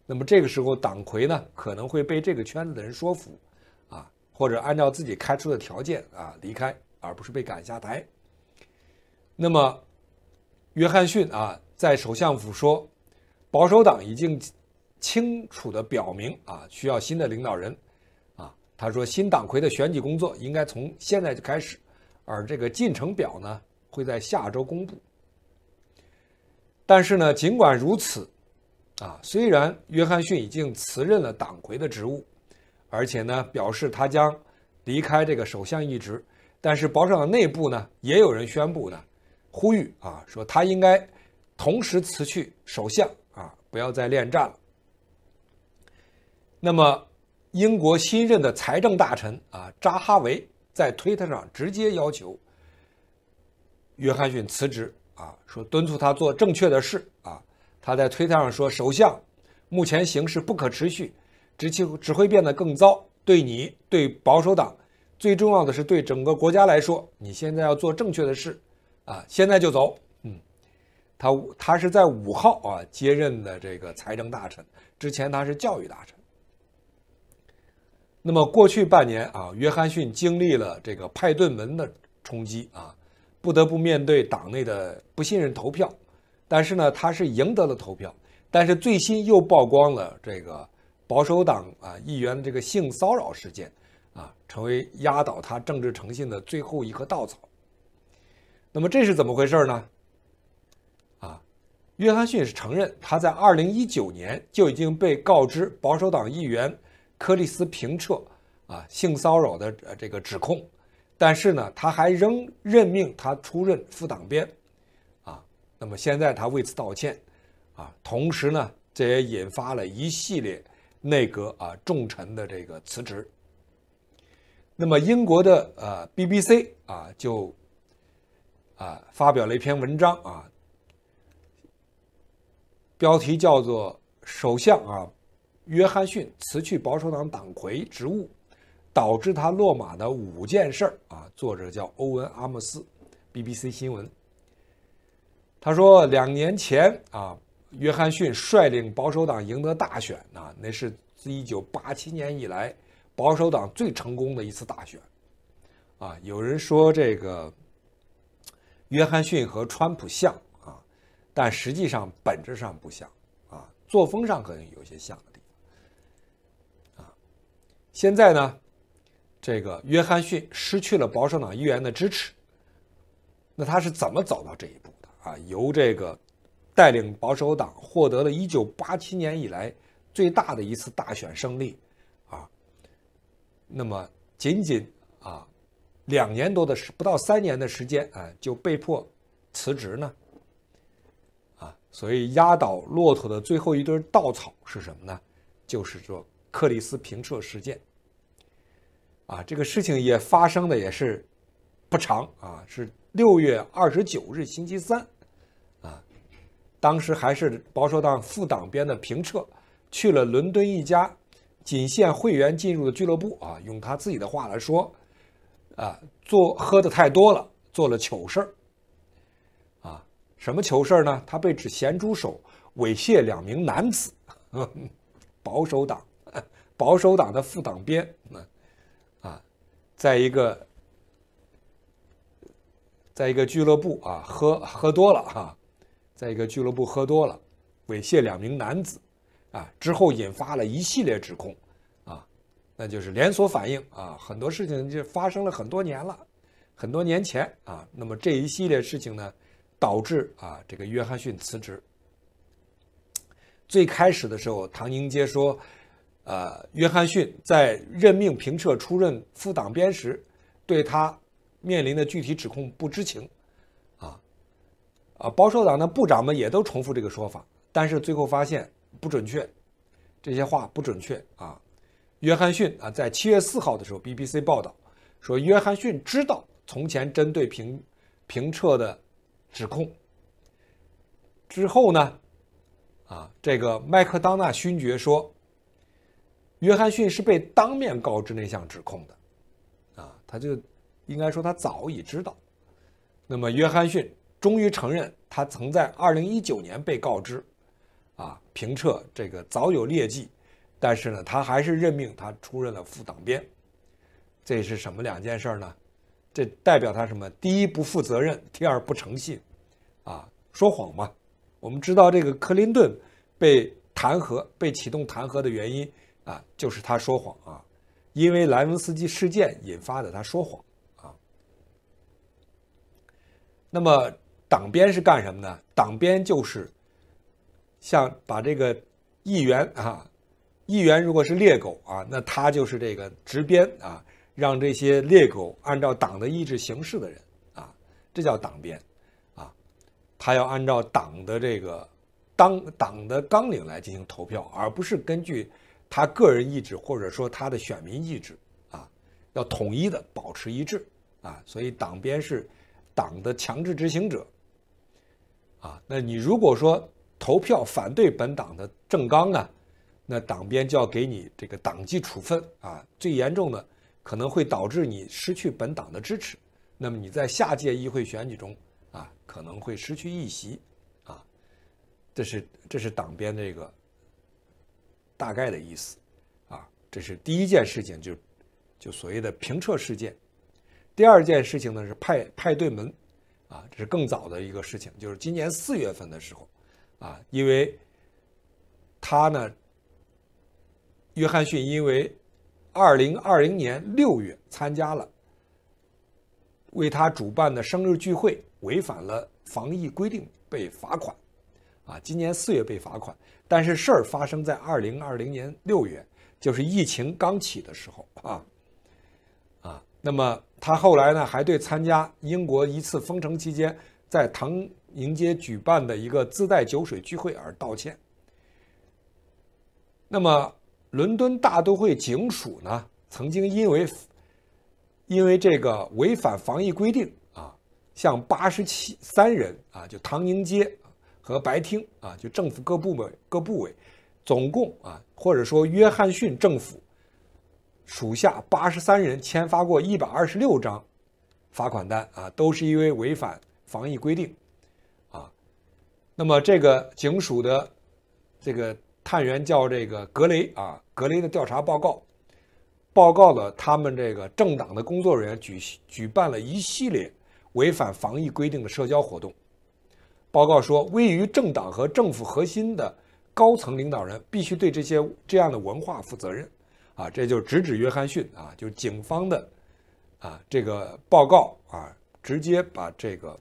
那么这个时候党魁呢可能会被这个圈子的人说服，啊，或者按照自己开出的条件啊离开，而不是被赶下台。那么约翰逊啊在首相府说，保守党已经清楚的表明啊需要新的领导人，啊他说新党魁的选举工作应该从现在就开始，而这个进程表呢会在下周公布。但是呢，尽管如此，啊，虽然约翰逊已经辞任了党魁的职务，而且呢，表示他将离开这个首相一职，但是保守党内部呢，也有人宣布呢，呼吁啊，说他应该同时辞去首相啊，不要再恋战了。那么，英国新任的财政大臣啊，扎哈维在推特上直接要求约翰逊辞职。啊，说敦促他做正确的事啊。他在推特上说：“首相，目前形势不可持续，只只只会变得更糟。对你，对保守党，最重要的是对整个国家来说，你现在要做正确的事，啊，现在就走。”嗯，他他是在五号啊接任的这个财政大臣，之前他是教育大臣。那么过去半年啊，约翰逊经历了这个派顿门的冲击啊。不得不面对党内的不信任投票，但是呢，他是赢得了投票，但是最新又曝光了这个保守党啊议员这个性骚扰事件，啊，成为压倒他政治诚信的最后一棵稻草。那么这是怎么回事呢？啊，约翰逊是承认他在2019年就已经被告知保守党议员克里斯平彻啊性骚扰的这个指控。但是呢，他还仍任命他出任副党鞭，啊，那么现在他为此道歉，啊，同时呢，这也引发了一系列内阁啊重臣的这个辞职。那么英国的呃 BBC 啊就啊发表了一篇文章啊，标题叫做“首相啊约翰逊辞去保守党党魁职务”。导致他落马的五件事儿啊，作者叫欧文·阿姆斯，BBC 新闻。他说，两年前啊，约翰逊率领保守党赢得大选啊，那是自1987年以来保守党最成功的一次大选。啊，有人说这个约翰逊和川普像啊，但实际上本质上不像啊，作风上可能有些像的地方。啊，现在呢？这个约翰逊失去了保守党议员的支持，那他是怎么走到这一步的啊？由这个带领保守党获得了一九八七年以来最大的一次大选胜利，啊，那么仅仅啊两年多的时不到三年的时间啊就被迫辞职呢？啊，所以压倒骆驼的最后一根稻草是什么呢？就是说克里斯平涉事件。啊，这个事情也发生的也是不长啊，是六月二十九日星期三，啊，当时还是保守党副党鞭的平彻去了伦敦一家仅限会员进入的俱乐部啊，用他自己的话来说，啊，做喝的太多了，做了糗事啊，什么糗事呢？他被指咸猪手猥亵两名男子，保守党，保守党的副党鞭。在一个，在一个俱乐部啊，喝喝多了哈，在一个俱乐部喝多了，猥亵两名男子，啊，之后引发了一系列指控，啊，那就是连锁反应啊，很多事情就发生了很多年了，很多年前啊，那么这一系列事情呢，导致啊，这个约翰逊辞职。最开始的时候，唐宁街说。呃，约翰逊在任命平彻出任副党鞭时，对他面临的具体指控不知情，啊，啊，保守党的部长们也都重复这个说法，但是最后发现不准确，这些话不准确啊，约翰逊啊，在七月四号的时候，BBC 报道说约翰逊知道从前针对平平彻的指控之后呢，啊，这个麦克当纳勋爵说。约翰逊是被当面告知那项指控的，啊，他就应该说他早已知道。那么，约翰逊终于承认，他曾在2019年被告知，啊，平彻这个早有劣迹，但是呢，他还是任命他出任了副党鞭。这是什么两件事呢？这代表他什么？第一，不负责任；第二，不诚信，啊，说谎嘛。我们知道这个克林顿被弹劾、被启动弹劾的原因。啊，就是他说谎啊，因为莱文斯基事件引发的，他说谎啊。那么党鞭是干什么呢？党鞭就是像把这个议员啊，议员如果是猎狗啊，那他就是这个执鞭啊，让这些猎狗按照党的意志行事的人啊，这叫党鞭啊。他要按照党的这个当党的纲领来进行投票，而不是根据。他个人意志或者说他的选民意志啊，要统一的保持一致啊，所以党鞭是党的强制执行者啊。那你如果说投票反对本党的政纲呢，那党鞭就要给你这个党纪处分啊，最严重的可能会导致你失去本党的支持，那么你在下届议会选举中啊可能会失去议席啊，这是这是党鞭这个。大概的意思，啊，这是第一件事情，就就所谓的平测事件。第二件事情呢是派派对门，啊，这是更早的一个事情，就是今年四月份的时候，啊，因为他呢，约翰逊因为二零二零年六月参加了为他主办的生日聚会，违反了防疫规定被罚款，啊，今年四月被罚款。但是事儿发生在二零二零年六月，就是疫情刚起的时候啊，啊，那么他后来呢还对参加英国一次封城期间在唐宁街举办的一个自带酒水聚会而道歉。那么伦敦大都会警署呢曾经因为因为这个违反防疫规定啊，向八十七三人啊就唐宁街。和白厅啊，就政府各部门各部委，总共啊，或者说约翰逊政府属下八十三人签发过一百二十六张罚款单啊，都是因为违反防疫规定啊。那么这个警署的这个探员叫这个格雷啊，格雷的调查报告报告了他们这个政党的工作人员举举办了一系列违反防疫规定的社交活动。报告说，位于政党和政府核心的高层领导人必须对这些这样的文化负责任，啊，这就直指约翰逊啊，就是警方的，啊，这个报告啊，直接把这个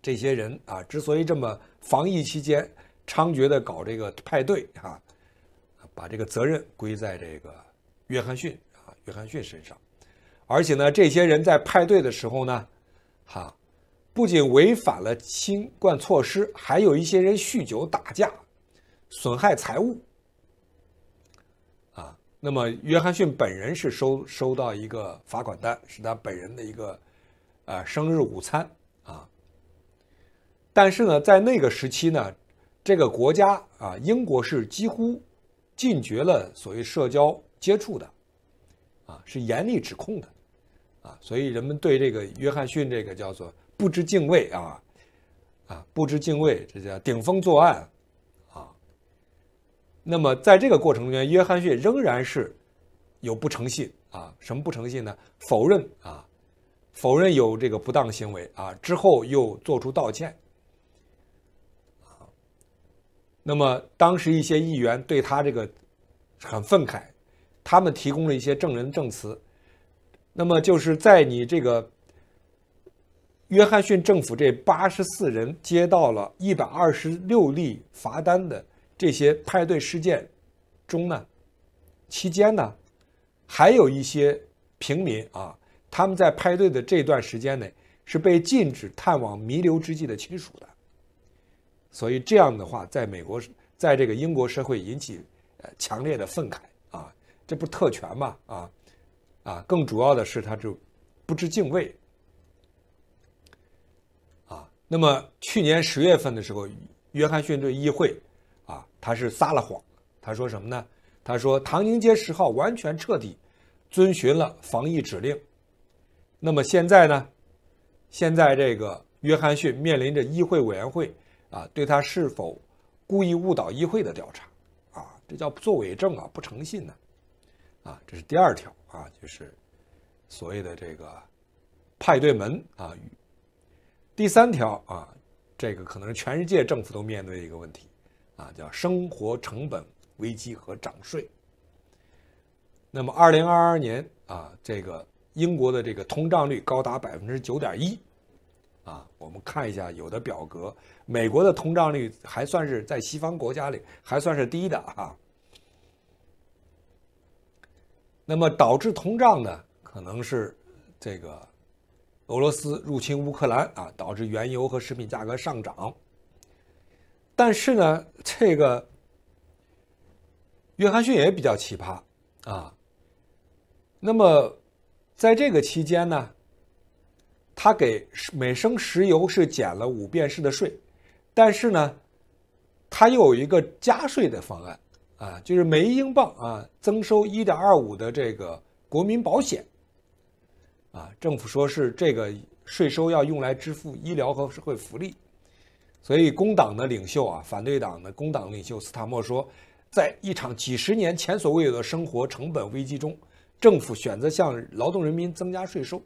这些人啊，之所以这么防疫期间猖獗的搞这个派对啊，把这个责任归在这个约翰逊啊，约翰逊身上，而且呢，这些人在派对的时候呢，哈。不仅违反了新冠措施，还有一些人酗酒打架，损害财物。啊，那么约翰逊本人是收收到一个罚款单，是他本人的一个，呃，生日午餐啊。但是呢，在那个时期呢，这个国家啊，英国是几乎禁绝了所谓社交接触的，啊，是严厉指控的，啊，所以人们对这个约翰逊这个叫做。不知敬畏啊，啊，不知敬畏，这叫顶风作案，啊。那么在这个过程中间，约翰逊仍然是有不诚信啊，什么不诚信呢？否认啊，否认有这个不当行为啊，之后又做出道歉。那么当时一些议员对他这个很愤慨，他们提供了一些证人证词，那么就是在你这个。约翰逊政府这八十四人接到了一百二十六例罚单的这些派对事件中呢，期间呢，还有一些平民啊，他们在派对的这段时间内是被禁止探望弥留之际的亲属的，所以这样的话，在美国，在这个英国社会引起呃强烈的愤慨啊，这不特权嘛啊啊，更主要的是他就不知敬畏。那么去年十月份的时候，约翰逊对议会，啊，他是撒了谎。他说什么呢？他说唐宁街十号完全彻底遵循了防疫指令。那么现在呢？现在这个约翰逊面临着议会委员会啊，对他是否故意误导议会的调查啊，这叫做伪证啊，不诚信呢。啊，这是第二条啊，就是所谓的这个派对门啊。第三条啊，这个可能是全世界政府都面对的一个问题啊，叫生活成本危机和涨税。那么，二零二二年啊，这个英国的这个通胀率高达百分之九点一啊。我们看一下有的表格，美国的通胀率还算是在西方国家里还算是低的啊。那么导致通胀呢，可能是这个。俄罗斯入侵乌克兰啊，导致原油和食品价格上涨。但是呢，这个约翰逊也比较奇葩啊。那么，在这个期间呢，他给每升石油是减了五便士的税，但是呢，他又有一个加税的方案啊，就是每一英镑啊增收一点二五的这个国民保险。啊，政府说是这个税收要用来支付医疗和社会福利，所以工党的领袖啊，反对党的工党领袖斯塔默说，在一场几十年前所未有的生活成本危机中，政府选择向劳动人民增加税收，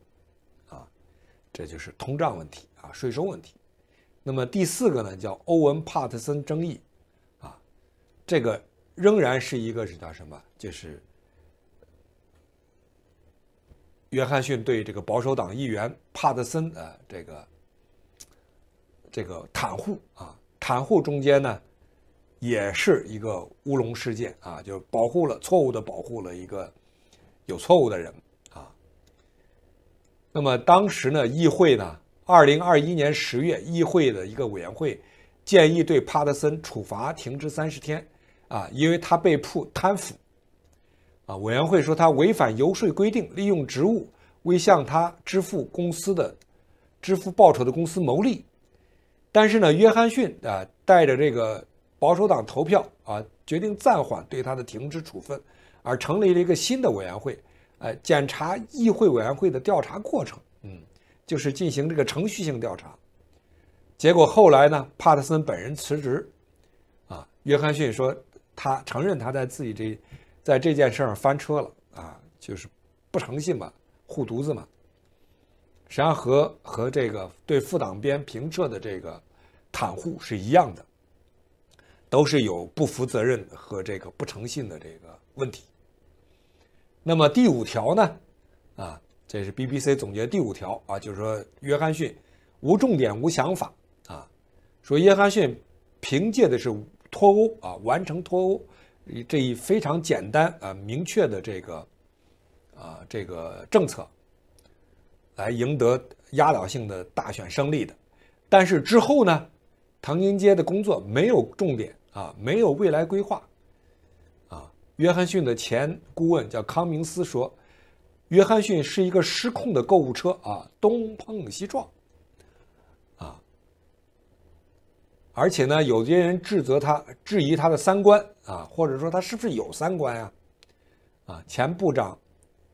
啊，这就是通胀问题啊，税收问题。那么第四个呢，叫欧文·帕特森争议，啊，这个仍然是一个是叫什么，就是。约翰逊对这个保守党议员帕特森，呃，这个这个袒护啊，袒护中间呢，也是一个乌龙事件啊，就保护了错误的保护了一个有错误的人啊。那么当时呢，议会呢，二零二一年十月，议会的一个委员会建议对帕特森处罚停职三十天啊，因为他被曝贪腐。啊，委员会说他违反游说规定，利用职务为向他支付公司的支付报酬的公司牟利。但是呢，约翰逊啊带着这个保守党投票啊，决定暂缓对他的停职处分，而成立了一个新的委员会，哎，检查议会委员会的调查过程，嗯，就是进行这个程序性调查。结果后来呢，帕特森本人辞职，啊，约翰逊说他承认他在自己这。在这件事上翻车了啊，就是不诚信嘛，护犊子嘛。实际上和和这个对副党鞭评测的这个袒护是一样的，都是有不负责任和这个不诚信的这个问题。那么第五条呢？啊，这是 BBC 总结第五条啊，就是说约翰逊无重点无想法啊，说约翰逊凭借的是脱欧啊，完成脱欧。这一非常简单啊、明确的这个啊这个政策，来赢得压倒性的大选胜利的。但是之后呢，唐宁街的工作没有重点啊，没有未来规划啊。约翰逊的前顾问叫康明斯说，约翰逊是一个失控的购物车啊，东碰西撞。而且呢，有些人指责他，质疑他的三观啊，或者说他是不是有三观呀？啊，前部长，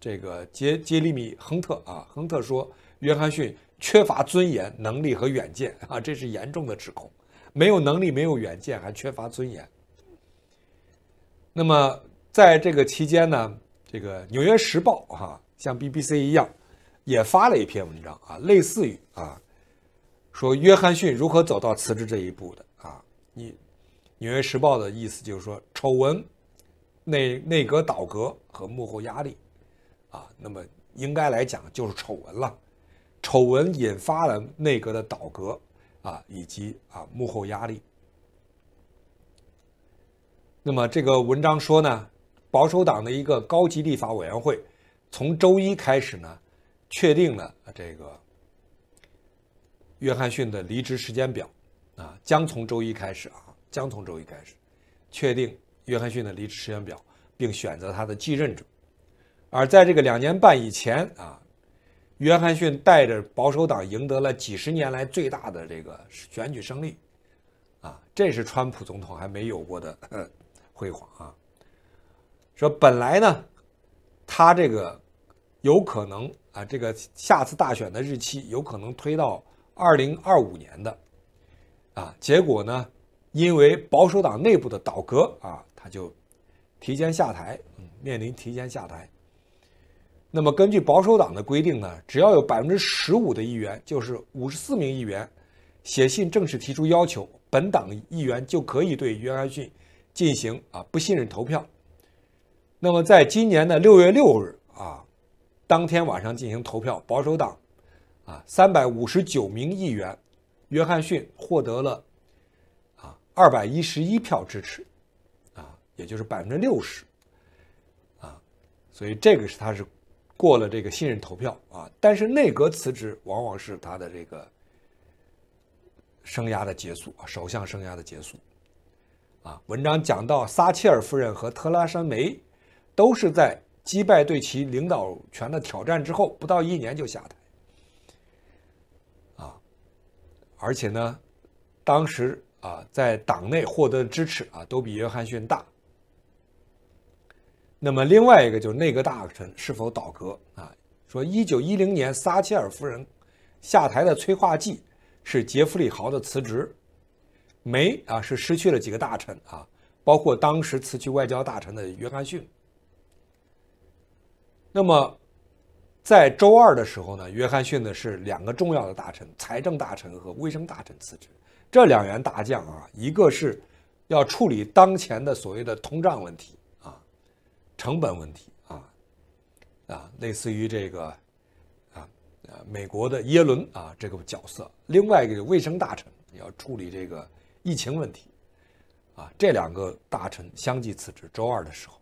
这个杰杰里米·亨特啊，亨特说，约翰逊缺乏尊严、能力和远见啊，这是严重的指控，没有能力、没有远见，还缺乏尊严。那么在这个期间呢，这个《纽约时报》哈，像 BBC 一样，也发了一篇文章啊，类似于啊。说约翰逊如何走到辞职这一步的啊？你《纽约时报》的意思就是说，丑闻、内内阁倒阁和幕后压力啊。那么应该来讲就是丑闻了，丑闻引发了内阁的倒阁啊，以及啊幕后压力。那么这个文章说呢，保守党的一个高级立法委员会从周一开始呢，确定了这个。约翰逊的离职时间表，啊，将从周一开始啊，将从周一开始确定约翰逊的离职时间表，并选择他的继任者。而在这个两年半以前啊，约翰逊带着保守党赢得了几十年来最大的这个选举胜利，啊，这是川普总统还没有过的 辉煌啊。说本来呢，他这个有可能啊，这个下次大选的日期有可能推到。二零二五年的，啊，结果呢？因为保守党内部的倒戈啊，他就提前下台，面临提前下台。那么根据保守党的规定呢，只要有百分之十五的议员，就是五十四名议员，写信正式提出要求，本党议员就可以对约翰逊进行啊不信任投票。那么在今年的六月六日啊，当天晚上进行投票，保守党。啊，三百五十九名议员，约翰逊获得了啊二百一十一票支持，啊，也就是百分之六十，啊，所以这个是他是过了这个信任投票啊，但是内阁辞职往往是他的这个生涯的结束啊，首相生涯的结束，啊，文章讲到撒切尔夫人和特拉山梅都是在击败对其领导权的挑战之后不到一年就下台。而且呢，当时啊，在党内获得的支持啊，都比约翰逊大。那么另外一个就是内阁大臣是否倒戈啊？说一九一零年撒切尔夫人下台的催化剂是杰弗里豪的辞职，梅啊是失去了几个大臣啊，包括当时辞去外交大臣的约翰逊。那么。在周二的时候呢，约翰逊呢是两个重要的大臣，财政大臣和卫生大臣辞职。这两员大将啊，一个是，要处理当前的所谓的通胀问题啊，成本问题啊，啊，类似于这个，啊啊，美国的耶伦啊这个角色。另外一个卫生大臣要处理这个疫情问题，啊，这两个大臣相继辞职。周二的时候。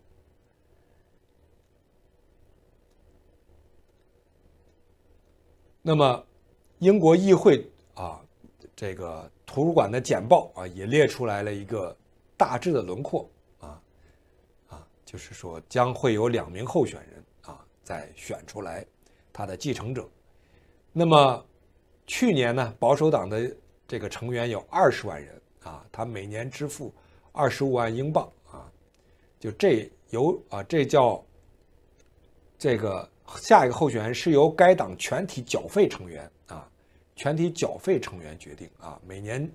那么，英国议会啊，这个图书馆的简报啊，也列出来了一个大致的轮廓啊啊，就是说将会有两名候选人啊在选出来他的继承者。那么，去年呢，保守党的这个成员有二十万人啊，他每年支付二十五万英镑啊，就这有啊，这叫这个。下一个候选人是由该党全体缴费成员啊，全体缴费成员决定啊，每年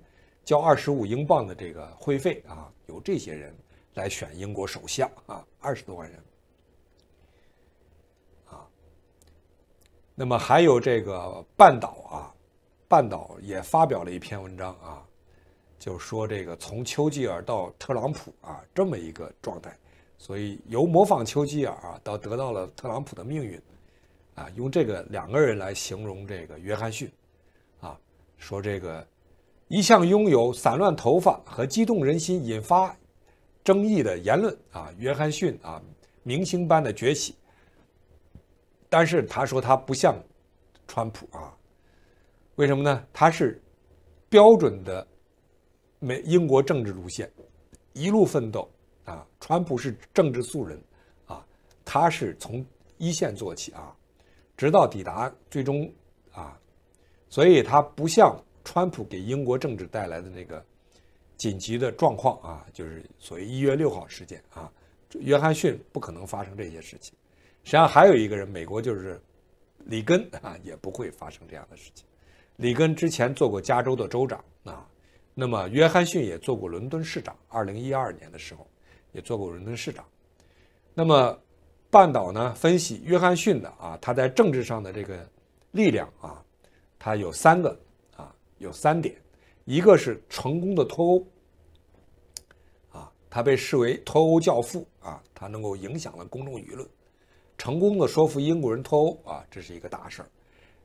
交二十五英镑的这个会费啊，由这些人来选英国首相啊，二十多万人啊。那么还有这个半岛啊，半岛也发表了一篇文章啊，就说这个从丘吉尔到特朗普啊这么一个状态。所以由模仿丘吉尔啊，到得到了特朗普的命运，啊，用这个两个人来形容这个约翰逊，啊，说这个一向拥有散乱头发和激动人心、引发争议的言论啊，约翰逊啊，明星般的崛起。但是他说他不像川普啊，为什么呢？他是标准的美英国政治路线，一路奋斗。啊，川普是政治素人，啊，他是从一线做起啊，直到抵达最终啊，所以他不像川普给英国政治带来的那个紧急的状况啊，就是所谓一月六号事件啊，约翰逊不可能发生这些事情。实际上还有一个人，美国就是里根啊，也不会发生这样的事情。里根之前做过加州的州长啊，那么约翰逊也做过伦敦市长，二零一二年的时候。也做过伦敦市长，那么，半岛呢分析约翰逊的啊，他在政治上的这个力量啊，他有三个啊，有三点，一个是成功的脱欧，啊，他被视为脱欧教父啊，他能够影响了公众舆论，成功的说服英国人脱欧啊，这是一个大事儿。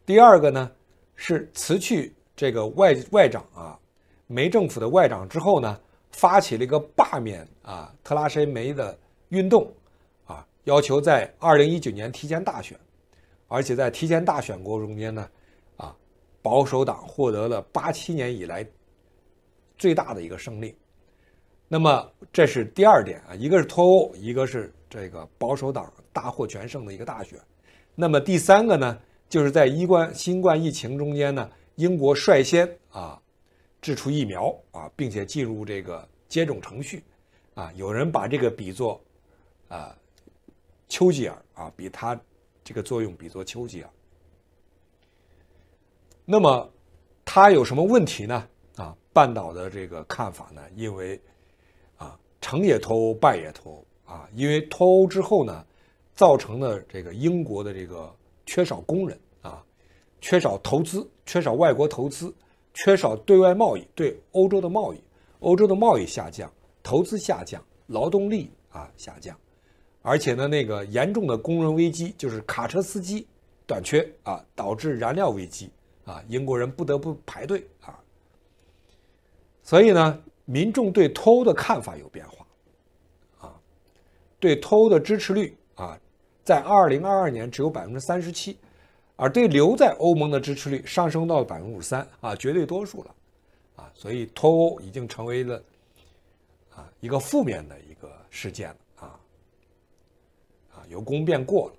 第二个呢是辞去这个外外长啊，梅政府的外长之后呢，发起了一个罢免。啊，特拉什梅的运动，啊，要求在二零一九年提前大选，而且在提前大选过程中间呢，啊，保守党获得了八七年以来最大的一个胜利。那么这是第二点啊，一个是脱欧，一个是这个保守党大获全胜的一个大选。那么第三个呢，就是在一冠新冠疫情中间呢，英国率先啊制出疫苗啊，并且进入这个接种程序。啊，有人把这个比作啊丘吉尔啊，比他这个作用比作丘吉尔。那么他有什么问题呢？啊，半岛的这个看法呢？因为啊，成也脱欧，败也脱欧啊。因为脱欧之后呢，造成了这个英国的这个缺少工人啊，缺少投资，缺少外国投资，缺少对外贸易，对欧洲的贸易，欧洲的贸易下降。投资下降，劳动力啊下降，而且呢，那个严重的工人危机就是卡车司机短缺啊，导致燃料危机啊，英国人不得不排队啊。所以呢，民众对脱欧的看法有变化，啊，对脱欧的支持率啊，在二零二二年只有百分之三十七，而对留在欧盟的支持率上升到百分之五十三啊，绝对多数了啊，所以脱欧已经成为了。一个负面的一个事件啊，啊由功变过了。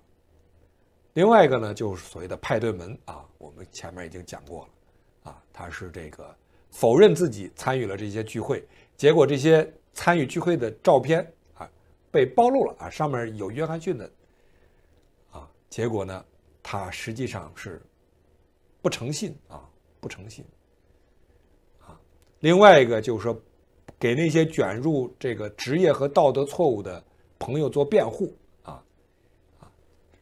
另外一个呢，就是所谓的派对门啊，我们前面已经讲过了啊，他是这个否认自己参与了这些聚会，结果这些参与聚会的照片啊被暴露了啊，上面有约翰逊的啊，结果呢，他实际上是不诚信啊，不诚信啊。另外一个就是说。给那些卷入这个职业和道德错误的朋友做辩护啊，啊，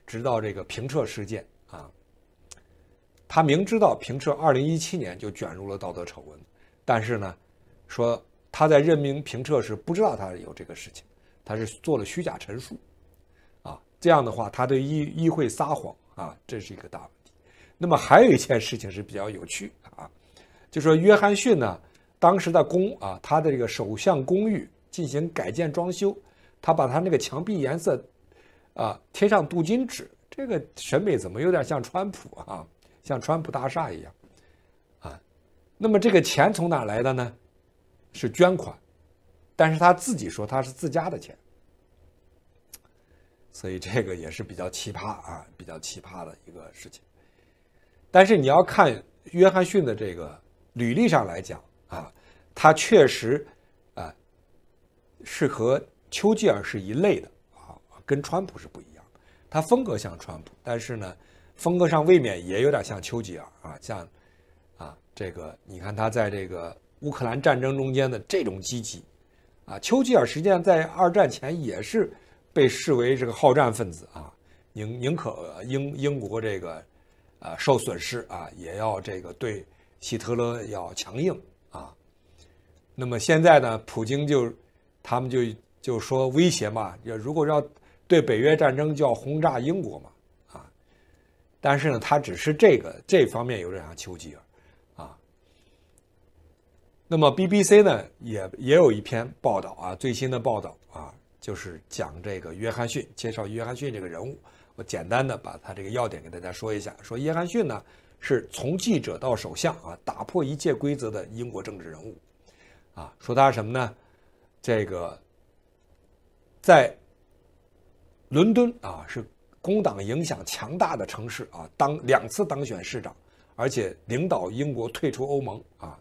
直到这个平彻事件啊，他明知道平彻二零一七年就卷入了道德丑闻，但是呢，说他在任命平彻时不知道他有这个事情，他是做了虚假陈述啊，这样的话他对议议会撒谎啊，这是一个大问题。那么还有一件事情是比较有趣啊，就说约翰逊呢。当时的宫啊，他的这个首相公寓进行改建装修，他把他那个墙壁颜色啊贴上镀金纸，这个审美怎么有点像川普啊，像川普大厦一样啊？那么这个钱从哪来的呢？是捐款，但是他自己说他是自家的钱，所以这个也是比较奇葩啊，比较奇葩的一个事情。但是你要看约翰逊的这个履历上来讲。啊，他确实，啊，是和丘吉尔是一类的啊，跟川普是不一样他风格像川普，但是呢，风格上未免也有点像丘吉尔啊，像，啊，这个你看他在这个乌克兰战争中间的这种积极，啊，丘吉尔实际上在二战前也是被视为这个好战分子啊，宁宁可英英国这个，啊，受损失啊，也要这个对希特勒要强硬。那么现在呢，普京就，他们就就说威胁嘛，要如果要对北约战争就要轰炸英国嘛，啊，但是呢，他只是这个这方面有点像丘吉尔，啊。那么 BBC 呢也也有一篇报道啊，最新的报道啊，就是讲这个约翰逊，介绍约翰逊这个人物，我简单的把他这个要点给大家说一下，说约翰逊呢是从记者到首相啊，打破一切规则的英国政治人物。啊，说他什么呢？这个在伦敦啊，是工党影响强大的城市啊，当两次当选市长，而且领导英国退出欧盟啊，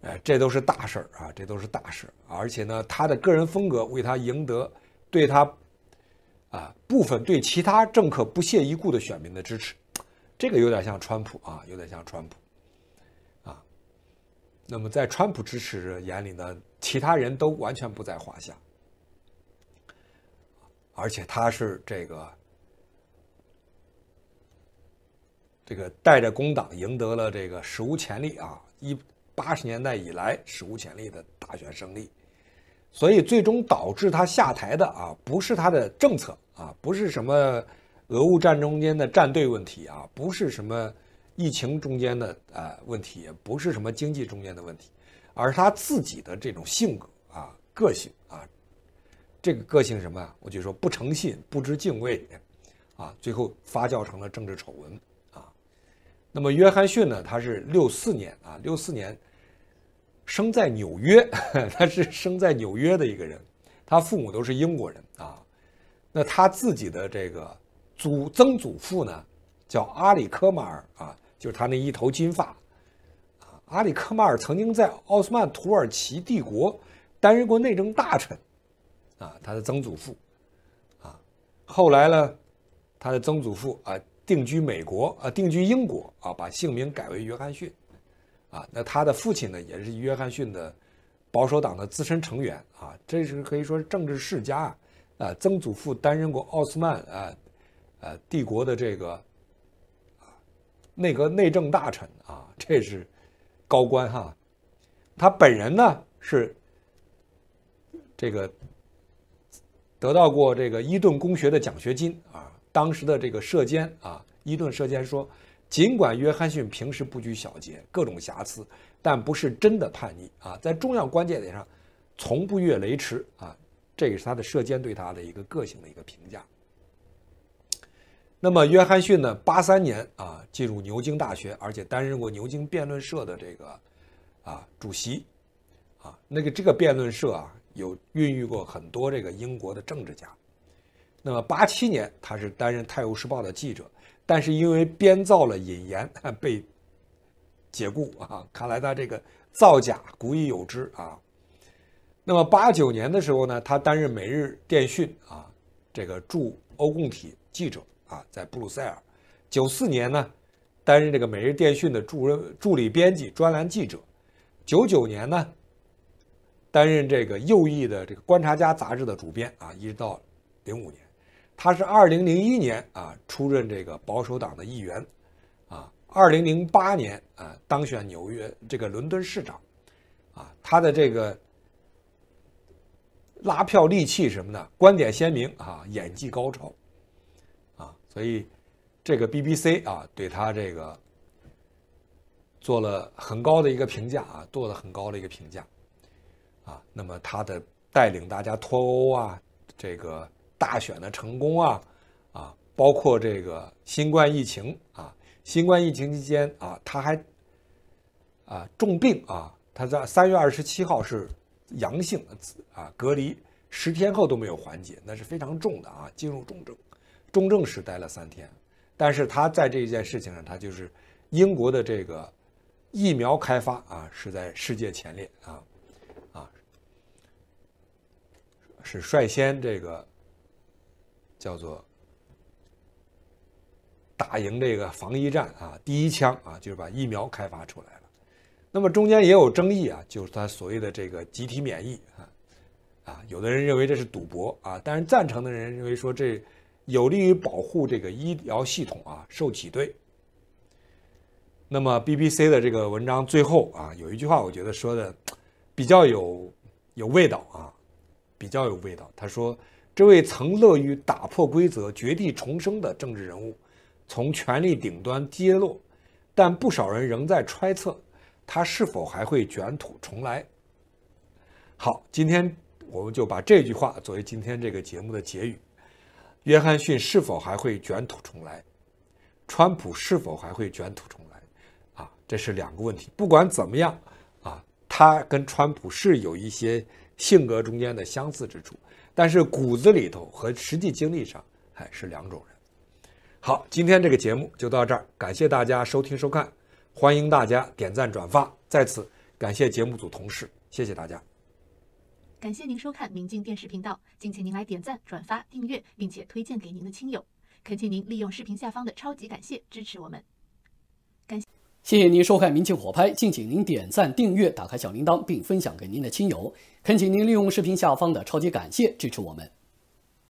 哎，这都是大事儿啊，这都是大事。而且呢，他的个人风格为他赢得对他啊部分对其他政客不屑一顾的选民的支持，这个有点像川普啊，有点像川普。那么，在川普支持者眼里呢，其他人都完全不在话下，而且他是这个这个带着工党赢得了这个史无前例啊，一八十年代以来史无前例的大选胜利，所以最终导致他下台的啊，不是他的政策啊，不是什么俄乌战中间的站队问题啊，不是什么。疫情中间的呃问题也不是什么经济中间的问题，而是他自己的这种性格啊、个性啊，这个个性什么啊，我就说不诚信、不知敬畏，啊，最后发酵成了政治丑闻啊。那么约翰逊呢？他是六四年啊，六四年生在纽约，他是生在纽约的一个人，他父母都是英国人啊。那他自己的这个祖曾祖父呢？叫阿里科马尔啊，就是他那一头金发，啊，阿里科马尔曾经在奥斯曼土耳其帝国担任过内政大臣，啊，他的曾祖父，啊，后来呢，他的曾祖父啊定居美国啊，定居英国啊，把姓名改为约翰逊，啊，那他的父亲呢也是约翰逊的保守党的资深成员啊，这是可以说政治世家啊，啊，曾祖父担任过奥斯曼啊，呃帝国的这个。内阁内政大臣啊，这是高官哈。他本人呢是这个得到过这个伊顿公学的奖学金啊。当时的这个社监啊，伊顿社监说，尽管约翰逊平时不拘小节，各种瑕疵，但不是真的叛逆啊，在重要关键点上从不越雷池啊。这也是他的射监对他的一个个性的一个评价。那么约翰逊呢？八三年啊，进入牛津大学，而且担任过牛津辩论社的这个啊主席啊。那个这个辩论社啊，有孕育过很多这个英国的政治家。那么八七年，他是担任《泰晤士报》的记者，但是因为编造了引言 被解雇啊。看来他这个造假古已有之啊。那么八九年的时候呢，他担任《每日电讯》啊这个驻欧共体记者。啊，在布鲁塞尔，九四年呢，担任这个《每日电讯》的助助理编辑、专栏记者；九九年呢，担任这个右翼的这个《观察家》杂志的主编啊，一直到零五年。他是二零零一年啊，出任这个保守党的议员啊；二零零八年啊，当选纽约这个伦敦市长啊。他的这个拉票利器什么的，观点鲜明啊，演技高超。所以，这个 BBC 啊，对他这个做了很高的一个评价啊，做了很高的一个评价，啊，那么他的带领大家脱欧啊，这个大选的成功啊，啊，包括这个新冠疫情啊，新冠疫情期间啊，他还啊重病啊，他在三月二十七号是阳性的啊，隔离十天后都没有缓解，那是非常重的啊，进入重症。中正时待了三天，但是他在这一件事情上，他就是英国的这个疫苗开发啊，是在世界前列啊，啊，是率先这个叫做打赢这个防疫战啊，第一枪啊，就是把疫苗开发出来了。那么中间也有争议啊，就是他所谓的这个集体免疫啊，啊，有的人认为这是赌博啊，但是赞成的人认为说这。有利于保护这个医疗系统啊，受挤兑。那么 BBC 的这个文章最后啊，有一句话，我觉得说的比较有有味道啊，比较有味道。他说：“这位曾乐于打破规则、绝地重生的政治人物，从权力顶端跌落，但不少人仍在揣测他是否还会卷土重来。”好，今天我们就把这句话作为今天这个节目的结语。约翰逊是否还会卷土重来？川普是否还会卷土重来？啊，这是两个问题。不管怎么样，啊，他跟川普是有一些性格中间的相似之处，但是骨子里头和实际经历上还是两种人。好，今天这个节目就到这儿，感谢大家收听收看，欢迎大家点赞转发。在此感谢节目组同事，谢谢大家。感谢您收看明镜电视频道，敬请您来点赞、转发、订阅，并且推荐给您的亲友。恳请您利用视频下方的超级感谢支持我们。感谢，谢谢您收看明镜火拍，敬请您点赞、订阅、打开小铃铛，并分享给您的亲友。恳请您利用视频下方的超级感谢支持我们。